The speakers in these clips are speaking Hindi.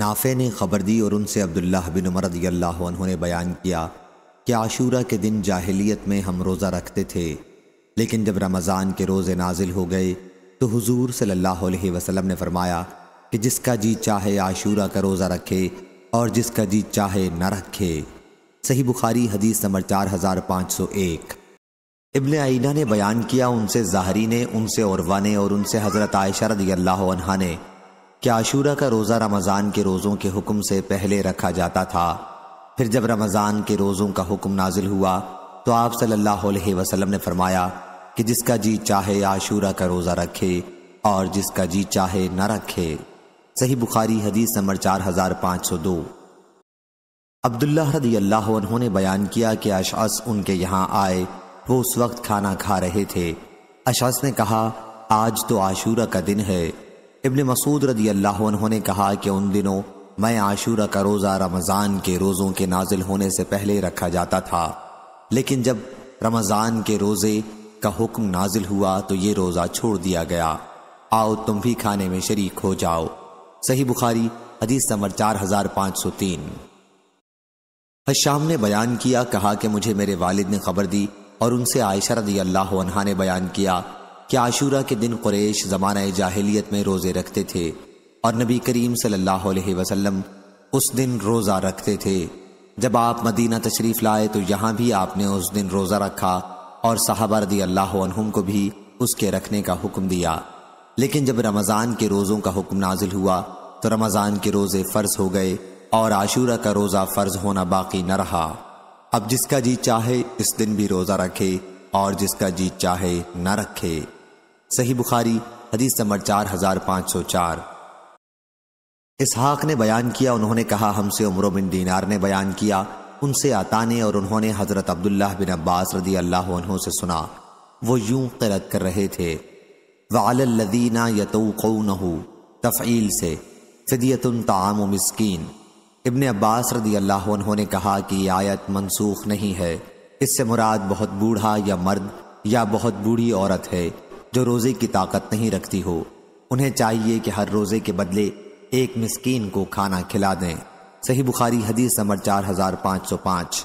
नाफे ने खबर दी और उनसे अब्दुल्लाह बिन उमर ने बयान किया कि आशूरा के दिन जाहिलियत में हम रोज़ा रखते थे लेकिन जब रमज़ान के रोज़े नाजिल हो गए तो हुजूर सल्लल्लाहु अलैहि वसल्लम ने फरमाया कि जिसका जी चाहे आशूरा का रोज़ा रखे और जिसका जी चाहे न रखे सही बुखारी हदीस नंबर चार हज़ार पाँच सौ एक इबन आइना ने बयान किया उनसे ज़ाहरी ने उनसे औरवा ने और उनसे हज़रत आयशा रदी अल्लाह ने कि आशूरा का रोज़ा रमज़ान के रोज़ों के हुक्म से पहले रखा जाता था फिर जब रमज़ान के रोज़ों का हुक्म नाजिल हुआ तो आप सल्लल्लाहु अलैहि वसल्लम ने फरमाया कि जिसका जी चाहे आशूरा का रोज़ा रखे और जिसका जी चाहे न रखे सही बुखारी हदीस नंबर चार हज़ार पाँच सौ दो अब्दुल्ला रदी अल्लाह बयान किया कि अशअस उनके यहाँ आए वो उस वक्त खाना खा रहे थे अशअस ने कहा आज तो आशूरा का दिन है इबन मसूद रदी अल्लाह ने कहा कि उन दिनों मैं आशूरा का रोज़ा रमज़ान के रोज़ों के नाजिल होने से पहले रखा जाता था लेकिन जब रमज़ान के रोज़े का हुक्म नाजिल हुआ तो ये रोज़ा छोड़ दिया गया आओ तुम भी खाने में शरीक हो जाओ सही बुखारी हदीस नंबर चार हजार पाँच सौ तीन हश्याम ने बयान किया कहा कि मुझे मेरे वालिद ने खबर दी और उनसे आयशा रदी अल्लाह ने बयान किया कि आशूरा के दिन कुरेश ज़माना जाहिलियत में रोज़े रखते थे और नबी करीम सल्लल्लाहु अलैहि वसल्लम उस दिन रोज़ा रखते थे जब आप मदीना तशरीफ़ लाए तो यहाँ भी आपने उस दिन रोज़ा रखा और साहबा रदी अल्लाह को भी उसके रखने का हुक्म दिया लेकिन जब रमज़ान के रोज़ों का हुक्म नाजिल हुआ तो रमज़ान के रोज़े फ़र्ज हो गए और आशूरा का रोज़ा फ़र्ज होना बाकी न रहा अब जिसका जी चाहे इस दिन भी रोज़ा रखे और जिसका जी चाहे न रखे सही बुखारी हदीस नंबर चार हजार पाँच सौ चार इसहाक ने बयान किया उन्होंने कहा हमसे उम्र बिन दीनार ने बयान किया उनसे आता ने और उन्होंने हज़रत अब्दुल्लाह बिन अब्बास रदी अल्लाह से सुना वो यूं करत कर रहे थे वालदीना यतूक़नहू तफ़ील से फ़दियतन ताम मस्किन इबन अब्बास रदी अल्लाह ने कहा कि आयत मनसूख नहीं है इससे मुराद बहुत बूढ़ा या मर्द या बहुत बूढ़ी औरत है जो रोज़े की ताकत नहीं रखती हो उन्हें चाहिए कि हर रोज़े के बदले एक मिसकीन को खाना खिला दें सही बुखारी हदीस नंबर चार हजार पांच सौ पांच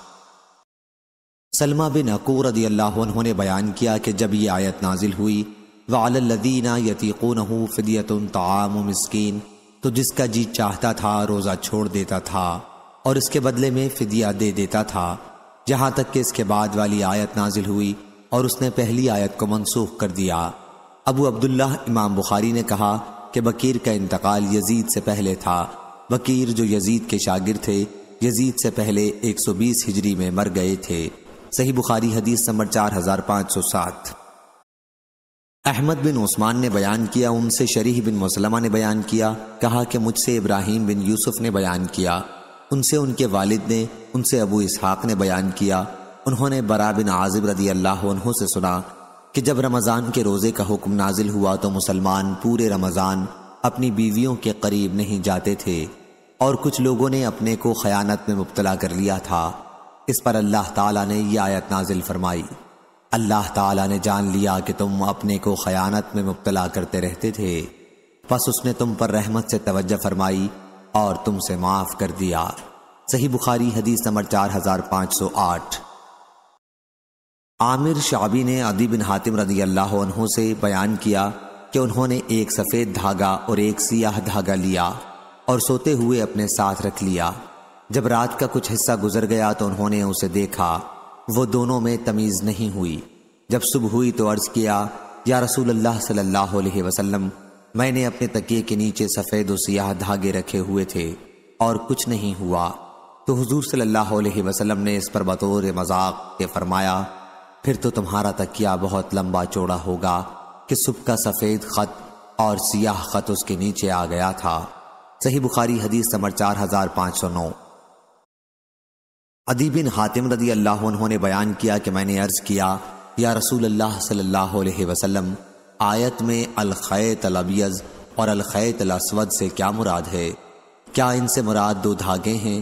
सलमा बिन अकूर रदी अल्लाह उन्होंने बयान किया कि जब ये आयत नाजिल हुई वालदीना यतीक़ून फ़िदियत ताम मस्किन तो जिसका जी चाहता था रोज़ा छोड़ देता था और इसके बदले में फ़िदिया दे देता था जहाँ तक कि इसके बाद वाली आयत नाजिल हुई और उसने पहली आयत को मनसूख कर दिया अबू अब्दुल्ला इमाम बुखारी ने कहा कि बकीर का इंतकाल यजीद से पहले था बकीर जो यजीद के शागिर थे यजीद से पहले 120 हिजरी में मर गए थे सही बुखारी हदीस नंबर 4507 अहमद बिन उस्मान ने बयान किया उनसे शरीह बिन मुसलमा ने बयान किया कहा कि मुझसे इब्राहिम बिन यूसुफ ने बयान किया उनसे उनके वालिद ने उनसे अबू इसहाक ने बयान किया उन्होंने बरा बिन आजिब रदी अल्लाह से सुना कि जब रमज़ान के रोज़े का हुक्म नाजिल हुआ तो मुसलमान पूरे रमज़ान अपनी बीवियों के करीब नहीं जाते थे और कुछ लोगों ने अपने को खयानत में मुबतला कर लिया था इस पर अल्लाह ताला ने यह आयत नाजिल फरमाई अल्लाह ताला ने जान लिया कि तुम अपने को खयानत में मुबतला करते रहते थे बस उसने तुम पर रहमत से तवज्जो फरमाई और तुमसे माफ़ कर दिया सही बुखारी हदीस नंबर चार हज़ार पाँच सौ आठ आमिर शाबी ने अदी बिन हातिम रदी अल्लाह से बयान किया कि उन्होंने एक सफ़ेद धागा और एक सियाह धागा लिया और सोते हुए अपने साथ रख लिया जब रात का कुछ हिस्सा गुजर गया तो उन्होंने उसे देखा वो दोनों में तमीज़ नहीं हुई जब सुबह हुई तो अर्ज़ किया या रसूल अल्लाह सल्लल्लाहु अलैहि वसल्लम मैंने अपने तकिए के नीचे सफ़ेद और सियाह धागे रखे हुए थे और कुछ नहीं हुआ तो हजूर सल्ला वसलम ने इस पर बतौर मजाक के फरमाया फिर तो तुम्हारा तकिया बहुत लंबा चौड़ा होगा कि सुबह का सफ़ेद ख़त और सियाह ख़त उसके नीचे आ गया था सही बुखारी हदीस नंबर चार हज़ार पांच सौ नौ अदीबिन हातिम रदी अल्लाह उन्होंने बयान किया कि मैंने अर्ज़ किया या रसूल अल्लाह सल्लल्लाहु अलैहि वसल्लम आयत में अलखैत अलबियज़ और अलखैत अलस्वद से क्या मुराद है क्या इनसे मुराद दो धागे हैं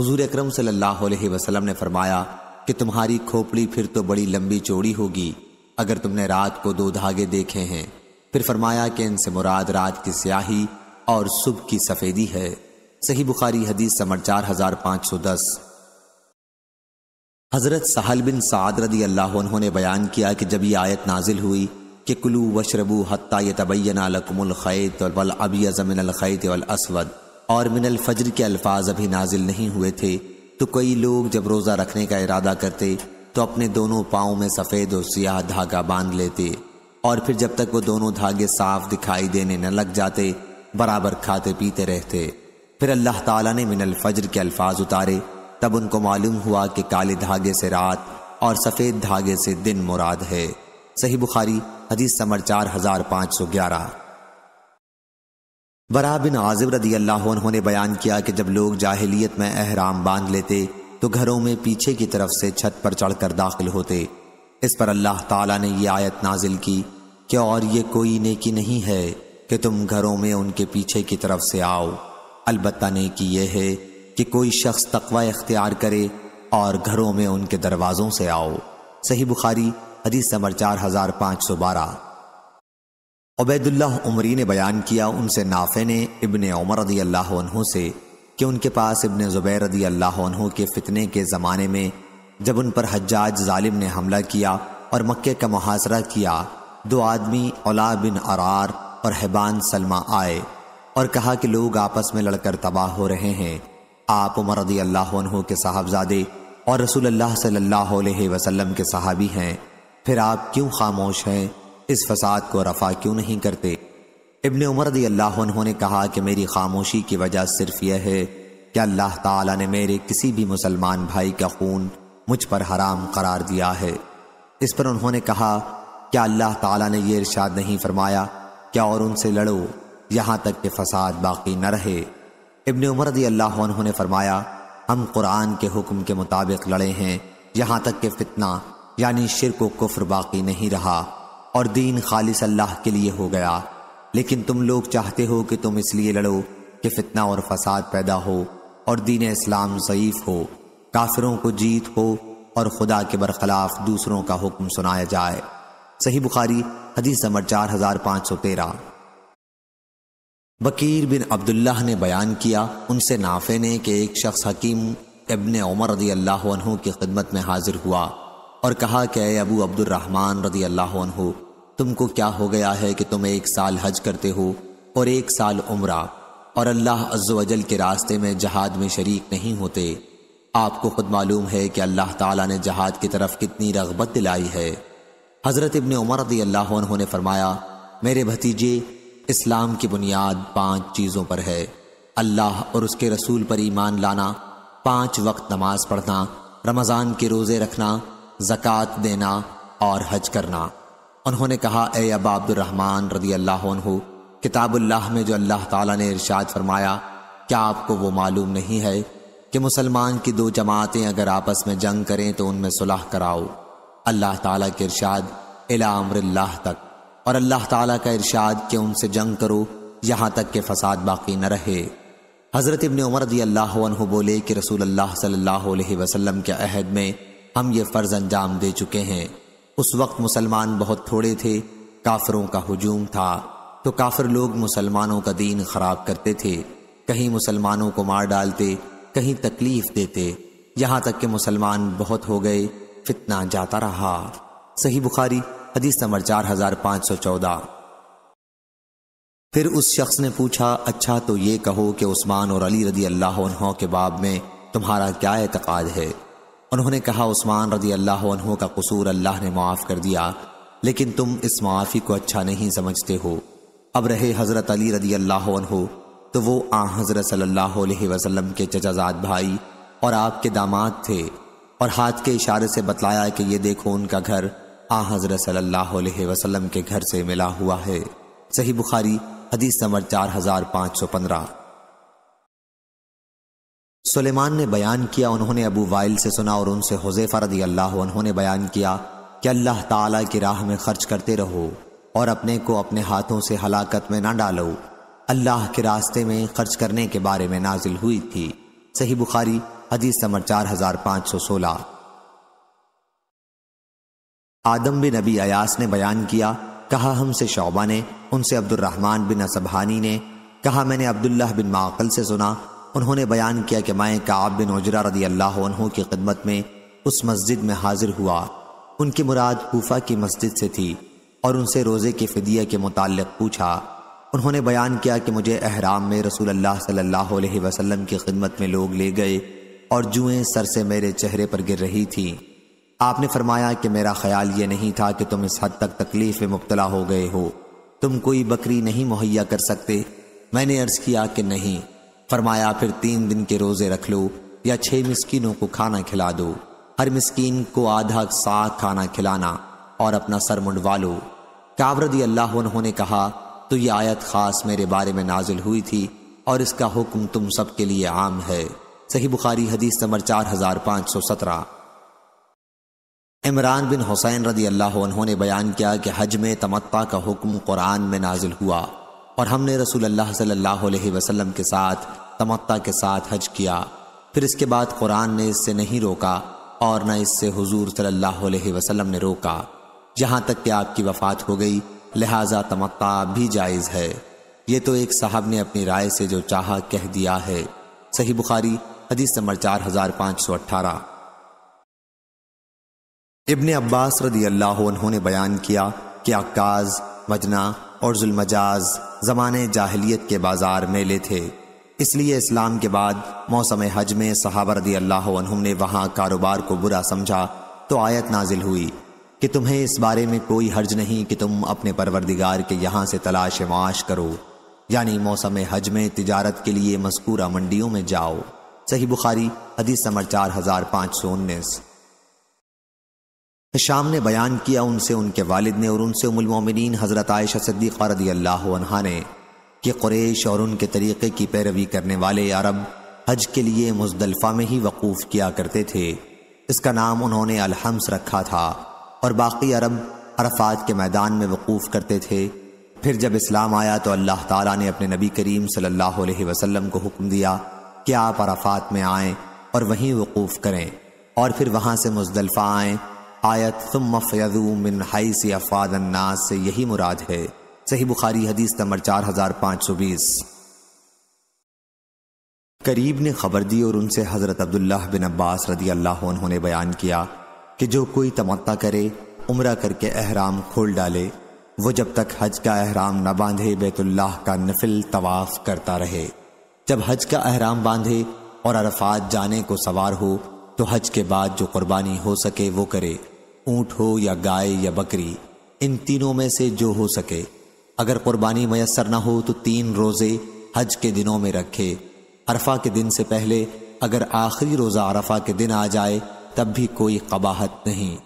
हुजूर अकरम सल्लल्लाहु अलैहि वसल्लम ने फरमाया कि तुम्हारी खोपड़ी फिर तो बड़ी लंबी चौड़ी होगी अगर तुमने रात को दो धागे देखे हैं फिर फरमाया कि इनसे मुराद रात की स्याही और सुबह की सफेदी है सही बुखारी हदीस समर चार हजार पांच सौ दस हजरत सहल बिन साद रदी अल्लाह उन्होंने बयान किया कि जब यह आयत नाजिल हुई कि कुलू वशरबू हत्ता ये तबैना लकमुल खैत वल अबी अजमिन खैत वल असवद और मिनल फजर के अल्फाज अभी नाजिल नहीं हुए थे तो कई लोग जब रोज़ा रखने का इरादा करते तो अपने दोनों पाँव में सफ़ेद और सियाह धागा बांध लेते और फिर जब तक वो दोनों धागे साफ दिखाई देने न लग जाते बराबर खाते पीते रहते फिर अल्लाह ताला ने मिनल फजर के अल्फाज उतारे तब उनको मालूम हुआ कि काले धागे से रात और सफ़ेद धागे से दिन मुराद है सही बुखारी हदीस समर चार हज़ार पाँच सौ ग्यारह वरा बिन आजिब रदी अल्लाह उन्होंने बयान किया कि जब लोग जाहिलियत में अहराम बांध लेते तो घरों में पीछे की तरफ से छत पर चढ़कर दाखिल होते इस पर अल्लाह ताला ने यह आयत नाजिल की कि और ये कोई नेकी नहीं है कि तुम घरों में उनके पीछे की तरफ से आओ अलबत् नेकी यह है कि कोई शख्स तकवा इख्तियार करे और घरों में उनके दरवाज़ों से आओ सही बुखारी हदीस समर चार हज़ार पाँच सौ बारह उबैदुल्लाह उमरी ने बयान किया उनसे नाफे ने इबन उमर रदी अल्लाह से कि उनके पास इबन ज़ुबैर रदी अल्लाह के फ़ितने के ज़माने में जब उन पर हज्जाज जालिम ने हमला किया और मक्के का मुहासरा किया दो आदमी ओला बिन अरार और हैबान सलमा आए और कहा कि लोग आपस में लड़कर तबाह हो रहे हैं आप उमर रदी अल्लाह के साहबजादे और रसूल अल्लाह सल्लल्लाहु के सहाबी हैं फिर आप क्यों खामोश हैं इस फसाद को रफा क्यों नहीं करते इबन उमर अल्लाह उन्होंने कहा कि मेरी खामोशी की वजह सिर्फ यह है कि अल्लाह ताला ने मेरे किसी भी मुसलमान भाई का खून मुझ पर हराम करार दिया है इस पर उन्होंने कहा क्या अल्लाह ताला ने यह इरशाद नहीं फरमाया क्या और उनसे लड़ो यहाँ तक कि फसाद बाकी न रहे इबन उमर अल्लाह उन्होंने फरमाया हम कुरान के हुक्म के मुताबिक लड़े हैं यहाँ तक कि फितना यानी शिर को कुफ्र बाकी नहीं रहा और दीन खालिस अल्लाह के लिए हो गया लेकिन तुम लोग चाहते हो कि तुम इसलिए लड़ो कि फितना और फसाद पैदा हो और दीन इस्लाम ज़यीफ हो काफिरों को जीत हो और खुदा के बरखिलाफ दूसरों का हुक्म सुनाया जाए सही बुखारी हदीस नंबर चार हजार पाँच सौ तेरह बकीर बिन अब्दुल्लाह ने बयान किया उनसे नाफे ने कि एक शख्स हकीम इबन उमर रदी अल्लाह की खिदमत में हाजिर हुआ और कहा कि अबू अब्दुलरहमान रदी अल्लाह तुमको क्या हो गया है कि तुम एक साल हज करते हो और एक साल उम्र और अल्लाह अज्जल के रास्ते में जहाद में शरीक नहीं होते आपको खुद मालूम है कि अल्लाह ताला ने जहाद की तरफ कितनी रगबत दिलाई है हज़रत इबन उमर रदी अल्लाह उन्होंने फरमाया मेरे भतीजे इस्लाम की बुनियाद पांच चीज़ों पर है अल्लाह और उसके रसूल पर ईमान लाना पांच वक्त नमाज पढ़ना रमज़ान के रोज़े रखना ज़क़़त देना और हज करना उन्होंने कहा ए अब अब्दुलरहमान रदी अल्लाह किताबुल्लाह में जो अल्लाह ताला ने इरशाद फरमाया क्या आपको वो मालूम नहीं है कि मुसलमान की दो जमातें अगर आपस में जंग करें तो उनमें सुलह कराओ अल्लाह ताला के इरशाद अमरल्लाह तक और अल्लाह ताला का इरशाद कि उनसे जंग करो यहाँ तक के फसाद बाकी न रहे हज़रत इबन उमर रदी अल्लाह बोले कि रसूल अल्लाह सल्ला वसलम के अहद में हम ये फ़र्ज़ अंजाम दे चुके हैं उस वक्त मुसलमान बहुत थोड़े थे काफरों का हजूम था तो काफिर लोग मुसलमानों का दीन खराब करते थे कहीं मुसलमानों को मार डालते कहीं तकलीफ देते यहाँ तक कि मुसलमान बहुत हो गए फितना जाता रहा सही बुखारी हदीस नंबर चार हजार पाँच सौ चौदह फिर उस शख्स ने पूछा अच्छा तो ये कहो कि उस्मान और अली रदी अल्लाह के बाब में तुम्हारा क्या एतकाद है उन्होंने कहा उस्मान रदी अल्लाह का कसूर अल्लाह ने माफ़ कर दिया लेकिन तुम इस माफ़ी को अच्छा नहीं समझते हो अब रहे हज़रत अली रदी अल्लाह तो वो आ हज़रत सल्लल्लाहु अलैहि वसल्लम के चचाजाद भाई और आपके दामाद थे और हाथ के इशारे से बतलाया कि ये देखो उनका घर आ हज़रत सल्लल्लाहु अलैहि वसल्लम के घर से मिला हुआ है सही बुखारी हदीस नंबर चार हज़ार पाँच सौ पंद्रह सुलेमान ने बयान किया उन्होंने अबू वाइल से सुना और उनसे हुजैफा रदी अल्लाह उन्होंने बयान किया कि अल्लाह ताला की राह में खर्च करते रहो और अपने को अपने हाथों से हलाकत में ना डालो अल्लाह के रास्ते में खर्च करने के बारे में नाजिल हुई थी सही बुखारी हदीस नंबर चार हजार पाँच सौ सोलह आदम बिन अबी अयास ने बयान किया कहा हमसे शौबा ने उनसे अब्दुलरहमान बिन असबहानी ने कहा मैंने अब्दुल्ला बिन माकल से सुना उन्होंने बयान किया कि मैं काब बिन उजरा रदी अल्लाह की खिदमत में उस मस्जिद में हाजिर हुआ उनकी मुराद कोफा की मस्जिद से थी और उनसे रोज़े के फ़दिया के मुतक़ पूछा उन्होंने बयान किया कि मुझे अहराम में रसूल अल्लाह सल्लल्लाहु अलैहि वसल्लम की खिदमत में लोग ले गए और जुएं सर से मेरे चेहरे पर गिर रही थी आपने फरमाया कि मेरा ख्याल ये नहीं था कि तुम इस हद तक तकलीफ़ में मुबतला हो गए हो तुम कोई बकरी नहीं मुहैया कर सकते मैंने अर्ज़ किया कि नहीं फरमाया फिर तीन दिन के रोजे रख लो या छह मिस्किनों को खाना खिला दो हर मिस्कीन को आधा सा खाना खिलाना और अपना सर मुंडवा लो कावरदी अल्लाह उन्होंने कहा तो ये आयत खास मेरे बारे में नाजिल हुई थी और इसका हुक्म तुम सबके लिए आम है सही बुखारी हदीस नंबर चार हजार पाँच सौ सत्रह इमरान बिन हुसैन रदी अल्लाह उन्होंने बयान किया कि हज में तमत्ता का हुक्म कुरान में नाजिल हुआ और हमने रसूल अल्लाह सल्लल्लाहु अलैहि वसल्लम के साथ तमत्ता के साथ हज किया फिर इसके बाद कुरान ने इससे नहीं रोका और न इससे हुजूर सल्लल्लाहु अलैहि वसल्लम ने रोका जहां तक कि आपकी वफात हो गई लिहाजा तमत्ता भी जायज़ है ये तो एक साहब ने अपनी राय से जो चाह कह दिया है सही बुखारी हदीस नंबर चार हजार पाँच सौ अट्ठारह इबन अब्बास रदी अल्लाह उन्होंने बयान किया कि अक्काज मजना और जुलमजाज ज़माने जाहलीत के बाज़ार मेले थे इसलिए इस्लाम के बाद मौसम हज में सहाबरदी अल्लाह ने वहाँ कारोबार को बुरा समझा तो आयत नाजिल हुई कि तुम्हें इस बारे में कोई हर्ज नहीं कि तुम अपने परवरदिगार के यहाँ से तलाश माश करो यानी मौसम हज में तिजारत के लिए मस्कूरा मंडियों में जाओ सही बुखारी हदीस समर चार हज़ार पाँच सौ उन्नीस शाम ने बयान किया उनसे उनके वालिद ने और उनसे उमोमिन हज़रत आयशा सद्दीक़ रदी अल्लाह ने कि कुरेश और उनके तरीक़े की पैरवी करने वाले अरब हज के लिए मुजदलफ़ा में ही वकूफ़ किया करते थे इसका नाम उन्होंने अलहम्स रखा था और बाकी अरब अरफात के मैदान में वकूफ़ करते थे फिर जब इस्लाम आया तो अल्लाह ताला ने अपने नबी करीम सल्लल्लाहु अलैहि वसल्लम को हुक्म दिया कि आप अरफात में आएं और वहीं वकूफ़ करें और फिर वहाँ से मुजदलफ़ा आएं आयत तुम फयजू मिन हई से अफाद अन्नास से यही मुराद है सही बुखारी हदीस नंबर चार हजार पाँच सौ बीस करीब ने खबर दी और उनसे हज़रत अब्दुल्ला बिन अब्बास रदी अल्लाह उन्होंने बयान किया कि जो कोई तमत्ता करे उम्र करके अहराम खोल डाले वो जब तक हज का अहराम न बांधे बैतुल्लाह का नफिल तवाफ़ करता रहे जब हज का अहराम बांधे और अरफात जाने को सवार हो तो हज के बाद जो कुर्बानी हो सके वो करे ऊंट हो या गाय या बकरी इन तीनों में से जो हो सके अगर कुर्बानी मैसर ना हो तो तीन रोज़े हज के दिनों में रखे अरफा के दिन से पहले अगर आखिरी रोज़ा अरफा के दिन आ जाए तब भी कोई कबाहत नहीं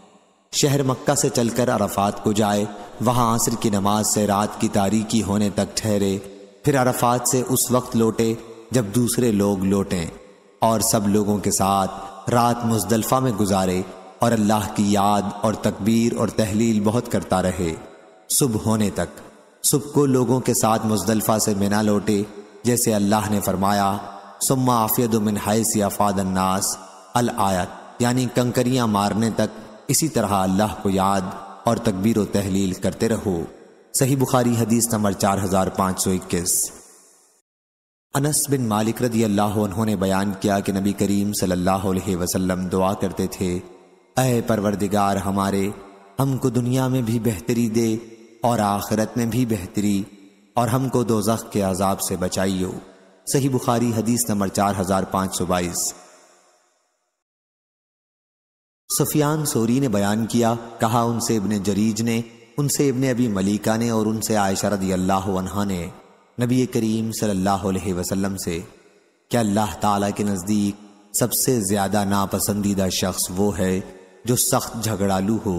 शहर मक्का से चलकर अरफात को जाए वहाँ आसर की नमाज से रात की तारीकी होने तक ठहरे फिर अरफात से उस वक्त लौटे जब दूसरे लोग लौटें और सब लोगों के साथ रात मुजदलफा में गुजारे और अल्लाह की याद और तकबीर और तहलील बहुत करता रहे सुबह होने तक सुबह को लोगों के साथ मुजदलफा से मिना लौटे जैसे अल्लाह ने फरमाया सुम्मा आफियदमिन हैस अफाद अन्नास अल आयत यानी कंकरियां मारने तक इसी तरह अल्लाह को याद और तकबीर व तहलील करते रहो सही बुखारी हदीस नंबर चार हजार पाँच सौ इक्कीस अनस बिन मालिक रदी अल्लाह उन्होंने बयान किया कि नबी करीम सल्लल्लाहु अलैहि वसल्लम दुआ करते थे अय परवरदिगार हमारे हमको दुनिया में भी बेहतरी दे और आखिरत में भी बेहतरी और हमको दो के अजाब से बचाइयो सही बुखारी हदीस नंबर चार हजार पाँच सौ बाईस सफियान सोरी ने बयान किया कहा उनसे इबन जरीज ने उनसे इबन अबी मलिका ने और उनसे आयशा रदी अल्लाह ने नबी करीम सल्लल्लाहु अलैहि वसल्लम से क्या अल्लाह ताला के नज़दीक सबसे ज़्यादा नापसंदीदा शख्स वो है जो सख्त झगड़ालू हो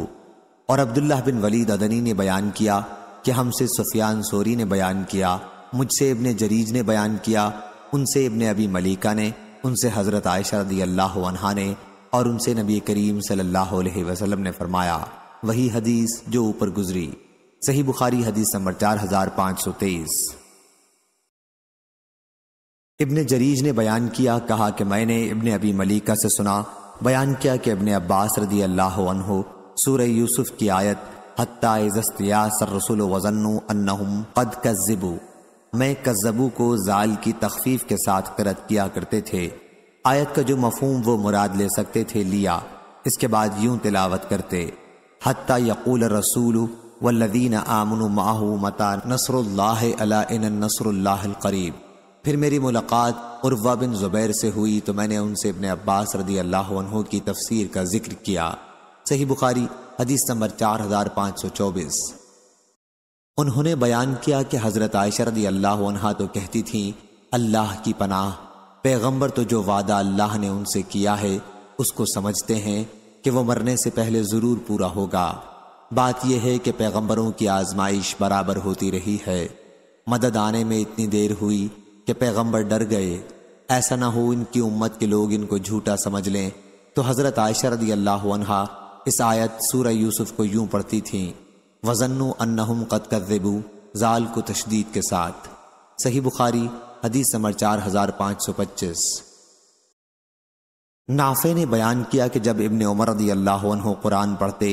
और अब्दुल्लाह बिन वलीद अदनी ने बयान किया कि हमसे सुफियान सोरी ने बयान किया मुझसे इबन जरीज ने बयान किया उनसे इबन अबी मलिका ने उनसे हज़रत आयशा रदी अल्लाह ने और उनसे नबी करीम सल्लल्लाहु अलैहि वसल्लम ने फरमाया वही हदीस जो ऊपर गुजरी सही बुखारी हदीस नंबर चार हजार पाँच सौ तेईस इबन जरीज ने बयान किया कहा कि मैंने इबन अबी मलिका से सुना बयान किया कि अपने अब्बास रदी अल्लाह सूर यूसुफ की आयत हत्यासर वजनु वजन कद कज़बू मैं कज़बू को जाल की तखफीफ के साथ करत किया करते थे आयत का जो मफहम वो मुराद ले सकते थे लिया इसके बाद यूं तिलावत करते हत्या यकूल रसूल वल्लदीन आमन माहू मता नसरुल्लाह अला करीब फिर मेरी मुलाकात उर्वा बिन ज़ुबैर से हुई तो मैंने उनसे अपने अब्बास रदी अल्लाह की तफसीर का जिक्र किया सही बुखारी हदीस नंबर चार हज़ार पाँच सौ चौबीस उन्होंने बयान किया कि हज़रत आयशा रदी अल्लाह तो कहती थी अल्लाह की पनाह पैगंबर तो जो वादा अल्लाह ने उनसे किया है उसको समझते हैं कि वो मरने से पहले ज़रूर पूरा होगा बात यह है कि पैगंबरों की आजमाइश बराबर होती रही है मदद आने में इतनी देर हुई कि पैगंबर डर गए ऐसा ना हो इनकी उम्मत के लोग इनको झूठा समझ लें तो हज़रत आयशा रदी अल्लाह अनहा इस आयत सूरह यूसुफ को यूं पढ़ती थीं वजन्नु अन्नहुम कद कदबू जाल को तशदीद के साथ सही बुखारी हदीस नंबर चार हज़ार पाँच सौ पच्चीस नाफे ने बयान किया कि जब इबन उमर रदी अल्लाह कुरान पढ़ते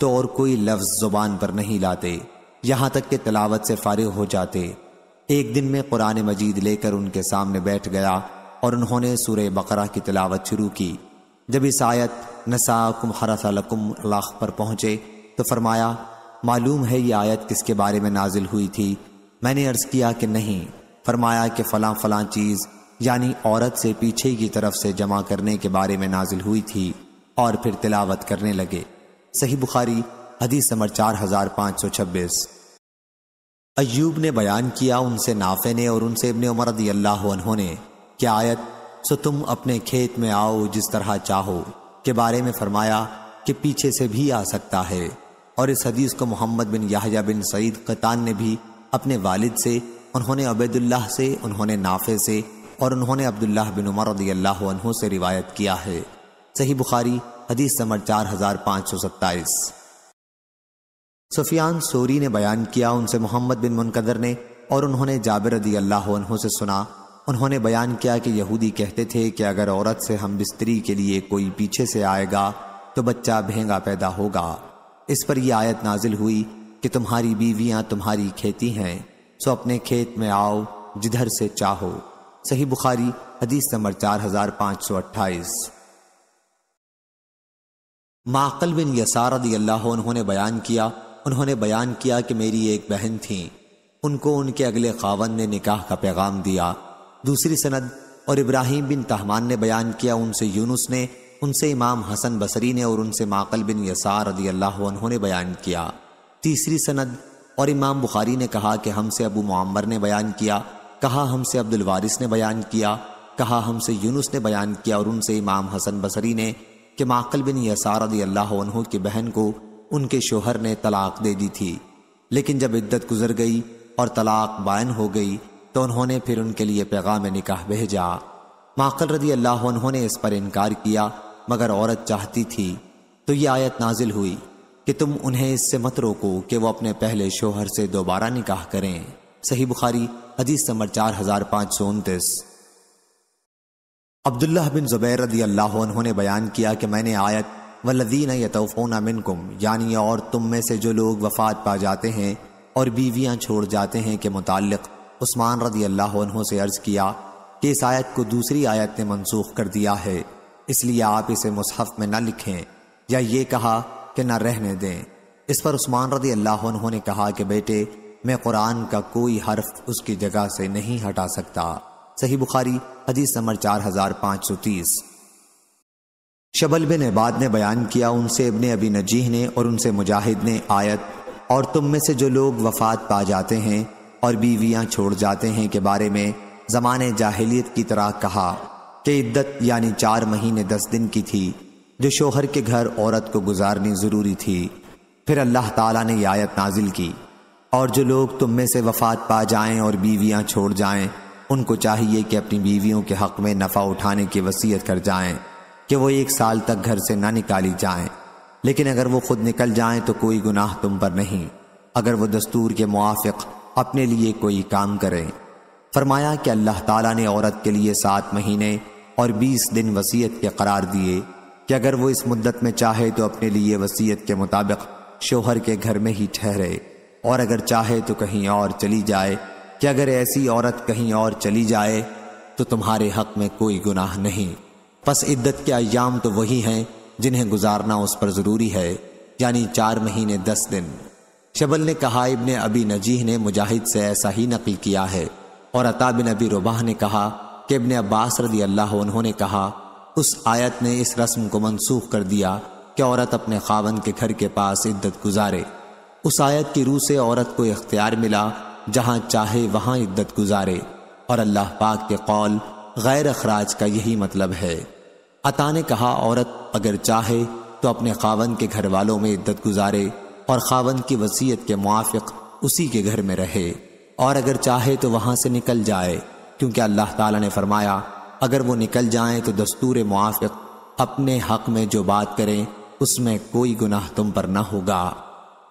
तो और कोई लफ्ज़ ज़ुबान पर नहीं लाते यहाँ तक कि तलावत से फारिग हो जाते एक दिन में कुरान मजीद लेकर उनके सामने बैठ गया और उन्होंने सूर्य बकरा की तलावत शुरू की जब इस आयत नसाकुम हरसलकुम लाख पर पहुंचे तो फरमाया मालूम है ये आयत किसके बारे में नाजिल हुई थी मैंने अर्ज़ किया कि नहीं फरमाया कि फलां फलां चीज़ यानी औरत से पीछे की तरफ से जमा करने के बारे में नाजिल हुई थी और फिर तिलावत करने लगे सही बुखारी हदीस नंबर चार हजार पाँच सौ छब्बीस अयूब ने बयान किया उनसे नाफे ने और उनसे इबन उमर रदी अल्लाह ने क्या आयत सो तुम अपने खेत में आओ जिस तरह चाहो के बारे में फरमाया कि पीछे से भी आ सकता है और इस हदीस को मोहम्मद बिन याहिया बिन सईद कतान ने भी अपने वालिद से उन्होंने अबैदुल्लाह से उन्होंने नाफे से और उन्होंने अब्दुल्लाह बिन उमर रदी अल्लाह से रिवायत किया है सही बुखारी हदीस नंबर चार हजार पाँच सौ सत्ताईस सुफियान सोरी ने बयान किया उनसे मोहम्मद बिन मुनकदर ने और उन्होंने जाबिर रदी अल्लाह से सुना उन्होंने बयान किया कि यहूदी कहते थे कि अगर औरत से हम बिस्तरी के लिए कोई पीछे से आएगा तो बच्चा भेंगा पैदा होगा इस पर यह आयत नाजिल हुई कि तुम्हारी बीवियां तुम्हारी खेती हैं सो अपने खेत में आओ जिधर से चाहो सही बुखारी हदीस नंबर चार हजार पांच सौ अट्ठाईस माकल बिन यसार अल्लाह उन्होंने बयान किया उन्होंने बयान किया कि मेरी एक बहन थी उनको उनके अगले खावन ने निकाह का पैगाम दिया दूसरी सनद और इब्राहिम बिन तहमान ने बयान किया उनसे यूनुस ने उनसे इमाम हसन बसरी ने और उनसे माकल बिन यसार रदी अल्लाह ने बयान किया तीसरी सनद और इमाम बुखारी ने कहा कि हमसे अबू मामर ने बयान किया कहा हमसे अब्दुल वारिस ने बयान किया कहा हमसे यूनुस ने बयान किया और उनसे इमाम हसन बसरी ने कि माकल बिन यसार रदी अल्लाह की बहन को उनके शोहर ने तलाक दे दी थी लेकिन जब इद्दत गुजर गई और तलाक बायन हो गई तो उन्होंने फिर उनके लिए पैगाम निकाह भेजा माकल रदी अल्लाह उन्होंने इस पर इनकार किया मगर औरत चाहती थी तो ये आयत नाजिल हुई कि तुम उन्हें इससे मत रोको कि वो अपने पहले शोहर से दोबारा निकाह करें सही बुखारी हदीस नंबर चार हजार पाँच सौ उनतीस अब्दुल्ला बिन जुबैर रदी अल्लाह उन्होंने बयान किया कि मैंने आयत वल्लदीन यतौफ़ोन मिनकुम यानी और तुम में से जो लोग वफात पा जाते हैं और बीवियाँ छोड़ जाते हैं के मुतक़ उस्मान रदी अल्लाह से अर्ज़ किया कि इस आयत को दूसरी आयत ने मनसूख कर दिया है इसलिए आप इसे मुसहफ़ में न लिखें या ये कहा कि न रहने दें इस पर उस्मान रदी अल्लाह ने कहा कि बेटे मैं कुरान का कोई हर्फ उसकी जगह से नहीं हटा सकता सही बुखारी हदीस नंबर चार हजार पाँच सौ तीस शबल बिन इबाद ने बयान किया उनसे इबन अबी नजीह ने और उनसे मुजाहिद ने आयत और तुम में से जो लोग वफात पा जाते हैं और बीवियां छोड़ जाते हैं के बारे में ज़माने जाहिलियत की तरह कहा कि इद्दत यानी चार महीने दस दिन की थी जो शोहर के घर औरत को गुजारनी ज़रूरी थी फिर अल्लाह ताला ने आयत नाजिल की और जो लोग तुम में से वफात पा जाएं और बीवियां छोड़ जाएं उनको चाहिए कि अपनी बीवियों के हक़ में नफ़ा उठाने की वसीयत कर जाएं कि वो एक साल तक घर से ना निकाली जाएं लेकिन अगर वो खुद निकल जाएं तो कोई गुनाह तुम पर नहीं अगर वो दस्तूर के मुआफ़ अपने लिए कोई काम करें फरमाया कि अल्लाह ताला ने औरत के लिए सात महीने और बीस दिन वसीयत के करार दिए कि अगर वो इस मुद्दत में चाहे तो अपने लिए वसीयत के मुताबिक शोहर के घर में ही ठहरे और अगर चाहे तो कहीं और चली जाए कि अगर ऐसी औरत कहीं और चली जाए तो तुम्हारे हक में कोई गुनाह नहीं पस इद्दत के अयाम तो वही हैं जिन्हें गुजारना उस पर ज़रूरी है यानी चार महीने दस दिन शबल ने कहा इबन अबी नजीह ने मुजाहिद से ऐसा ही नकल किया है और अता बिन अबी रुबाह ने कहा कि इबन अब्बास रदी अल्लाह उन्होंने कहा उस आयत ने इस रस्म को मनसूख कर दिया कि औरत अपने खावन के घर के पास इद्दत गुजारे उस आयत की रूह से औरत को इख्तियार मिला जहाँ चाहे वहाँ इद्दत गुजारे और अल्लाह पाक के कौल गैर अखराज का यही मतलब है अता ने कहा औरत अगर चाहे तो अपने खावन के घर वालों में इद्दत गुजारे और खावन की वसीयत के मुआफ़ उसी के घर में रहे और अगर चाहे तो वहां से निकल जाए क्योंकि अल्लाह ताला ने फरमाया अगर वो निकल जाए तो दस्तूर मुआफ़ अपने हक में जो बात करें उसमें कोई गुनाह तुम पर ना होगा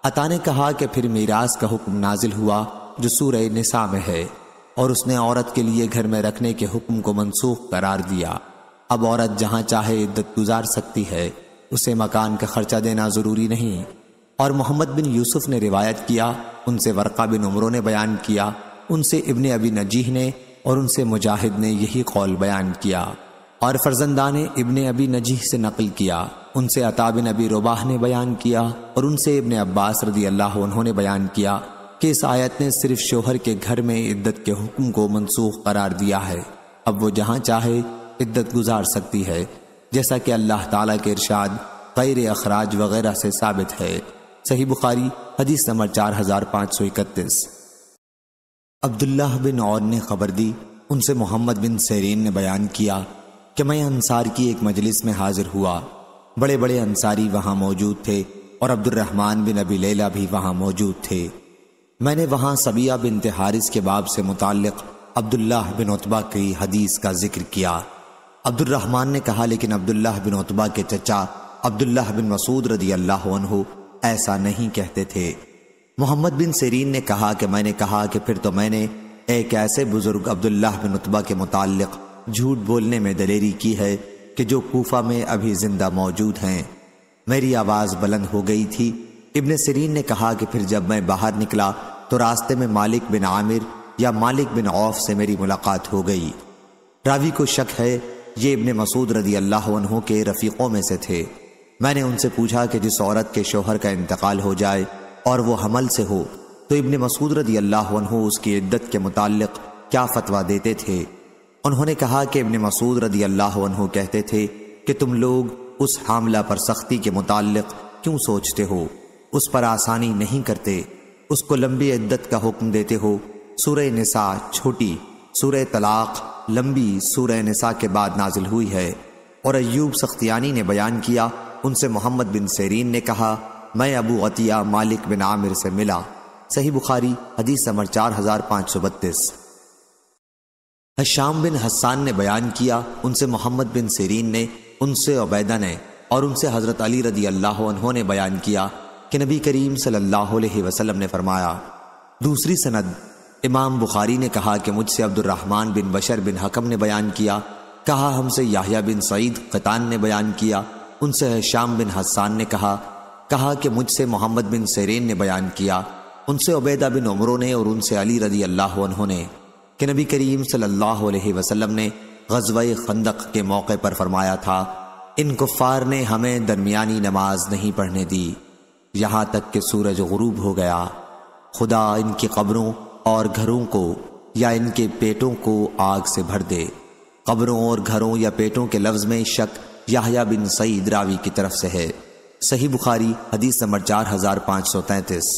अता ने कहा कि फिर मीरास का हुक्म नाजिल हुआ जो सूर निसा में है और उसने औरत के लिए घर में रखने के हुक्म को मनसूख करार दिया अब औरत जहाँ चाहे इद्दत गुजार सकती है उसे मकान का खर्चा देना ज़रूरी नहीं और मोहम्मद बिन यूसुफ ने रिवायत किया उनसे वर्का बिन उमरों ने बयान किया उनसे इबन अबी नजीह ने और उनसे मुजाहिद ने यही कौल बयान किया और फर्जंदा ने इबन अबी नजीह से नकल किया उनसे अताबिन अबी रुबाह ने बयान किया और उनसे इबन अब्बास रदी अल्लाह उन्होंने बयान किया कि इस आयत ने सिर्फ शोहर के घर में इद्दत के हुक्म को मनसूख करार दिया है अब वो जहाँ चाहे इद्दत गुजार सकती है जैसा कि अल्लाह ताला के इरशाद गैर अखराज वगैरह से साबित है सही बुखारी हदीस नंबर चार हजार पाँच सौ इकतीस अब्दुल्लाह बिन और ने खबर दी उनसे मोहम्मद बिन सरीन ने बयान किया कि मैं अंसार की एक मजलिस में हाजिर हुआ बड़े बड़े अंसारी वहाँ मौजूद थे और अब्दुलरहमान बिन अबी लैला भी वहाँ मौजूद थे मैंने वहाँ सबिया बिन तिहारिस के बाब से मुतल अब्दुल्ला बिन उतबा की हदीस का जिक्र किया अब्दुलरहमान ने कहा लेकिन अब्दुल्ला बिन उतबा के चचा अब्दुल्ला बिन मसूद रदी अल्लाह ऐसा नहीं कहते थे मोहम्मद बिन सरीन ने कहा कि मैंने कहा कि फिर तो मैंने एक ऐसे बुजुर्ग अब्दुल्ला बिन उतबा के मुतक झूठ बोलने में दलेरी की है कि जो कोफा में अभी जिंदा मौजूद हैं मेरी आवाज़ बुलंद हो गई थी इब्ने सरीन ने कहा कि फिर जब मैं बाहर निकला तो रास्ते में मालिक बिन आमिर या मालिक बिन औफ से मेरी मुलाकात हो गई रावी को शक है ये इब्ने मसूद रदी अल्लाह के रफ़ीक़ों में से थे मैंने उनसे पूछा कि जिस औरत के शोहर का इंतकाल हो जाए और वो हमल से हो तो इब्ने मसूद रदी अल्लाह उसकी इद्दत के मुतालिक क्या फतवा देते थे उन्होंने कहा कि इब्ने मसूद रदी अल्लाह कहते थे कि तुम लोग उस हामला पर सख्ती के मुतालिक क्यों सोचते हो उस पर आसानी नहीं करते उसको लंबी इद्दत का हुक्म देते हो सूर्य नसा छोटी सूर्य तलाक लंबी सूर्य नसा के बाद नाजिल हुई है और अयूब सख्तियानी ने बयान किया उनसे मोहम्मद बिन सरीन ने कहा मैं अबू अतिया मालिक बिन आमिर से मिला सही बुखारी हदीस नंबर चार हजार पाँच सौ बत्तीस हशाम बिन हसान ने बयान किया उनसे मोहम्मद बिन सरीन ने उनसे उबैदा ने और उनसे हज़रत अली रदी अल्लाह ने बयान किया कि नबी करीम सल्लल्लाहु अलैहि वसल्लम ने फरमाया दूसरी सनद इमाम बुखारी ने कहा कि मुझसे अब्दुलरहमान बिन बशर बिन हकम ने बयान किया कहा हमसे याहिया बिन सईद कतान ने बयान किया उनसे शाम बिन हसान ने कहा कहा कि मुझसे मोहम्मद बिन सरेन ने बयान किया उनसे उबैदा बिन उमरों ने और उनसे अली रदी अल्लाह ने कि नबी करीम सल्लल्लाहु अलैहि वसल्लम ने गजवा खंदक के मौके पर फरमाया था इन कुफ़ार ने हमें दरमियानी नमाज नहीं पढ़ने दी यहाँ तक कि सूरज गुरूब हो गया खुदा इनकी कब्रों और घरों को या इनके पेटों को आग से भर दे कब्रों और घरों या पेटों के लफ्ज में शक याहया बिन सईद रावी की तरफ से है सही बुखारी हदीस नंबर चार हजार पांच सौ तैतीस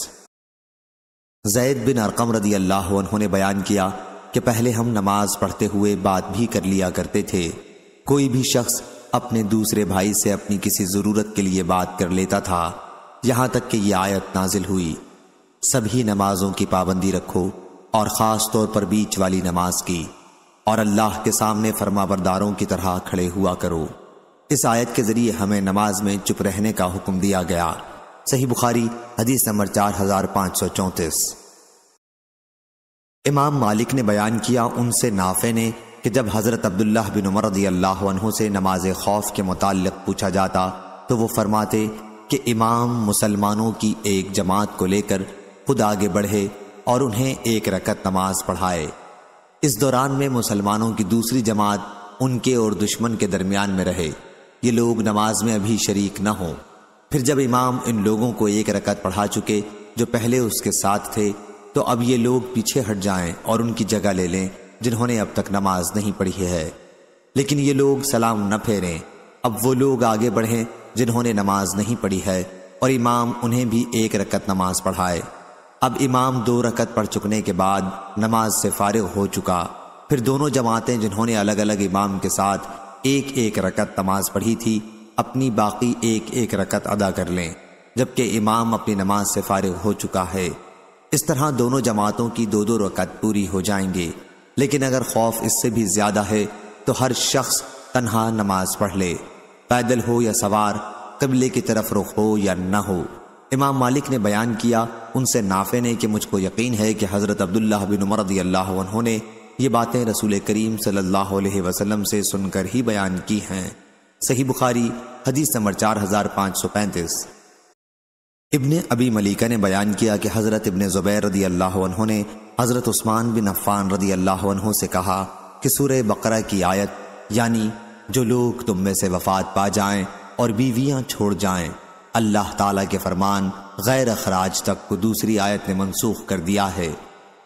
जैद बिन अरकम रदी अल्लाह ने बयान किया कि पहले हम नमाज पढ़ते हुए बात भी कर लिया करते थे कोई भी शख्स अपने दूसरे भाई से अपनी किसी ज़रूरत के लिए बात कर लेता था यहाँ तक कि यह आयत नाजिल हुई सभी नमाजों की पाबंदी रखो और ख़ास तौर पर बीच वाली नमाज की और अल्लाह के सामने फरमाबरदारों की तरह खड़े हुआ करो इस आयत के ज़रिए हमें नमाज में चुप रहने का हुक्म दिया गया सही बुखारी हदीस नंबर चार हज़ार पांच सौ चौंतीस इमाम मालिक ने बयान किया उनसे नाफे ने कि जब हज़रत अब्दुल्ला बिन उमर रदी अल्लाह से नमाज खौफ के मुतक़ पूछा जाता तो वो फरमाते कि इमाम मुसलमानों की एक जमात को लेकर खुद आगे बढ़े और उन्हें एक रकत नमाज पढ़ाए इस दौरान में मुसलमानों की दूसरी जमात उनके और दुश्मन के दरमियान में रहे ये लोग नमाज में अभी शरीक न हों फिर जब इमाम इन लोगों को एक रकत पढ़ा चुके जो पहले उसके साथ थे तो अब ये लोग पीछे हट जाएं और उनकी जगह ले लें जिन्होंने अब तक नमाज नहीं पढ़ी है लेकिन ये लोग सलाम न फेरें अब वो लोग आगे बढ़े जिन्होंने नमाज नहीं पढ़ी है और इमाम उन्हें भी एक रकत नमाज पढ़ाए अब इमाम दो रकत पढ़ चुकने के बाद नमाज से फारिग हो चुका फिर दोनों जमातें जिन्होंने अलग अलग इमाम के साथ एक एक रकत नमाज पढ़ी थी अपनी बाकी एक एक रकत अदा कर लें जबकि इमाम अपनी नमाज से फारिग हो चुका है इस तरह दोनों जमातों की दो दो रकत पूरी हो जाएंगे लेकिन अगर खौफ इससे भी ज़्यादा है तो हर शख्स तनहा नमाज पढ़ ले पैदल हो या सवार कबले की तरफ रुख हो या न हो इमाम मालिक ने बयान किया उनसे नाफे ने कि मुझको यकीन है कि हज़रत अब्दुल्ला बिन उमर रदी ने ये बातें रसूल करीम सल्लल्लाहु अलैहि वसल्लम से सुनकर ही बयान की हैं सही बुखारी हदीस नंबर चार हज़ार पाँच सौ पैंतीस इबन अबी मलिका ने बयान किया कि हज़रत इबन ज़ुबैर रदी अल्लाह ने हज़रत उस्मान बिन अफ़ान रदी अल्लाह से कहा कि सूर्य बकरा की आयत यानी जो लोग तुम में से वफात पा जाएं और बीवियां छोड़ जाएं अल्लाह ताला के फरमान गैर अखराज तक को दूसरी आयत ने मनसूख कर दिया है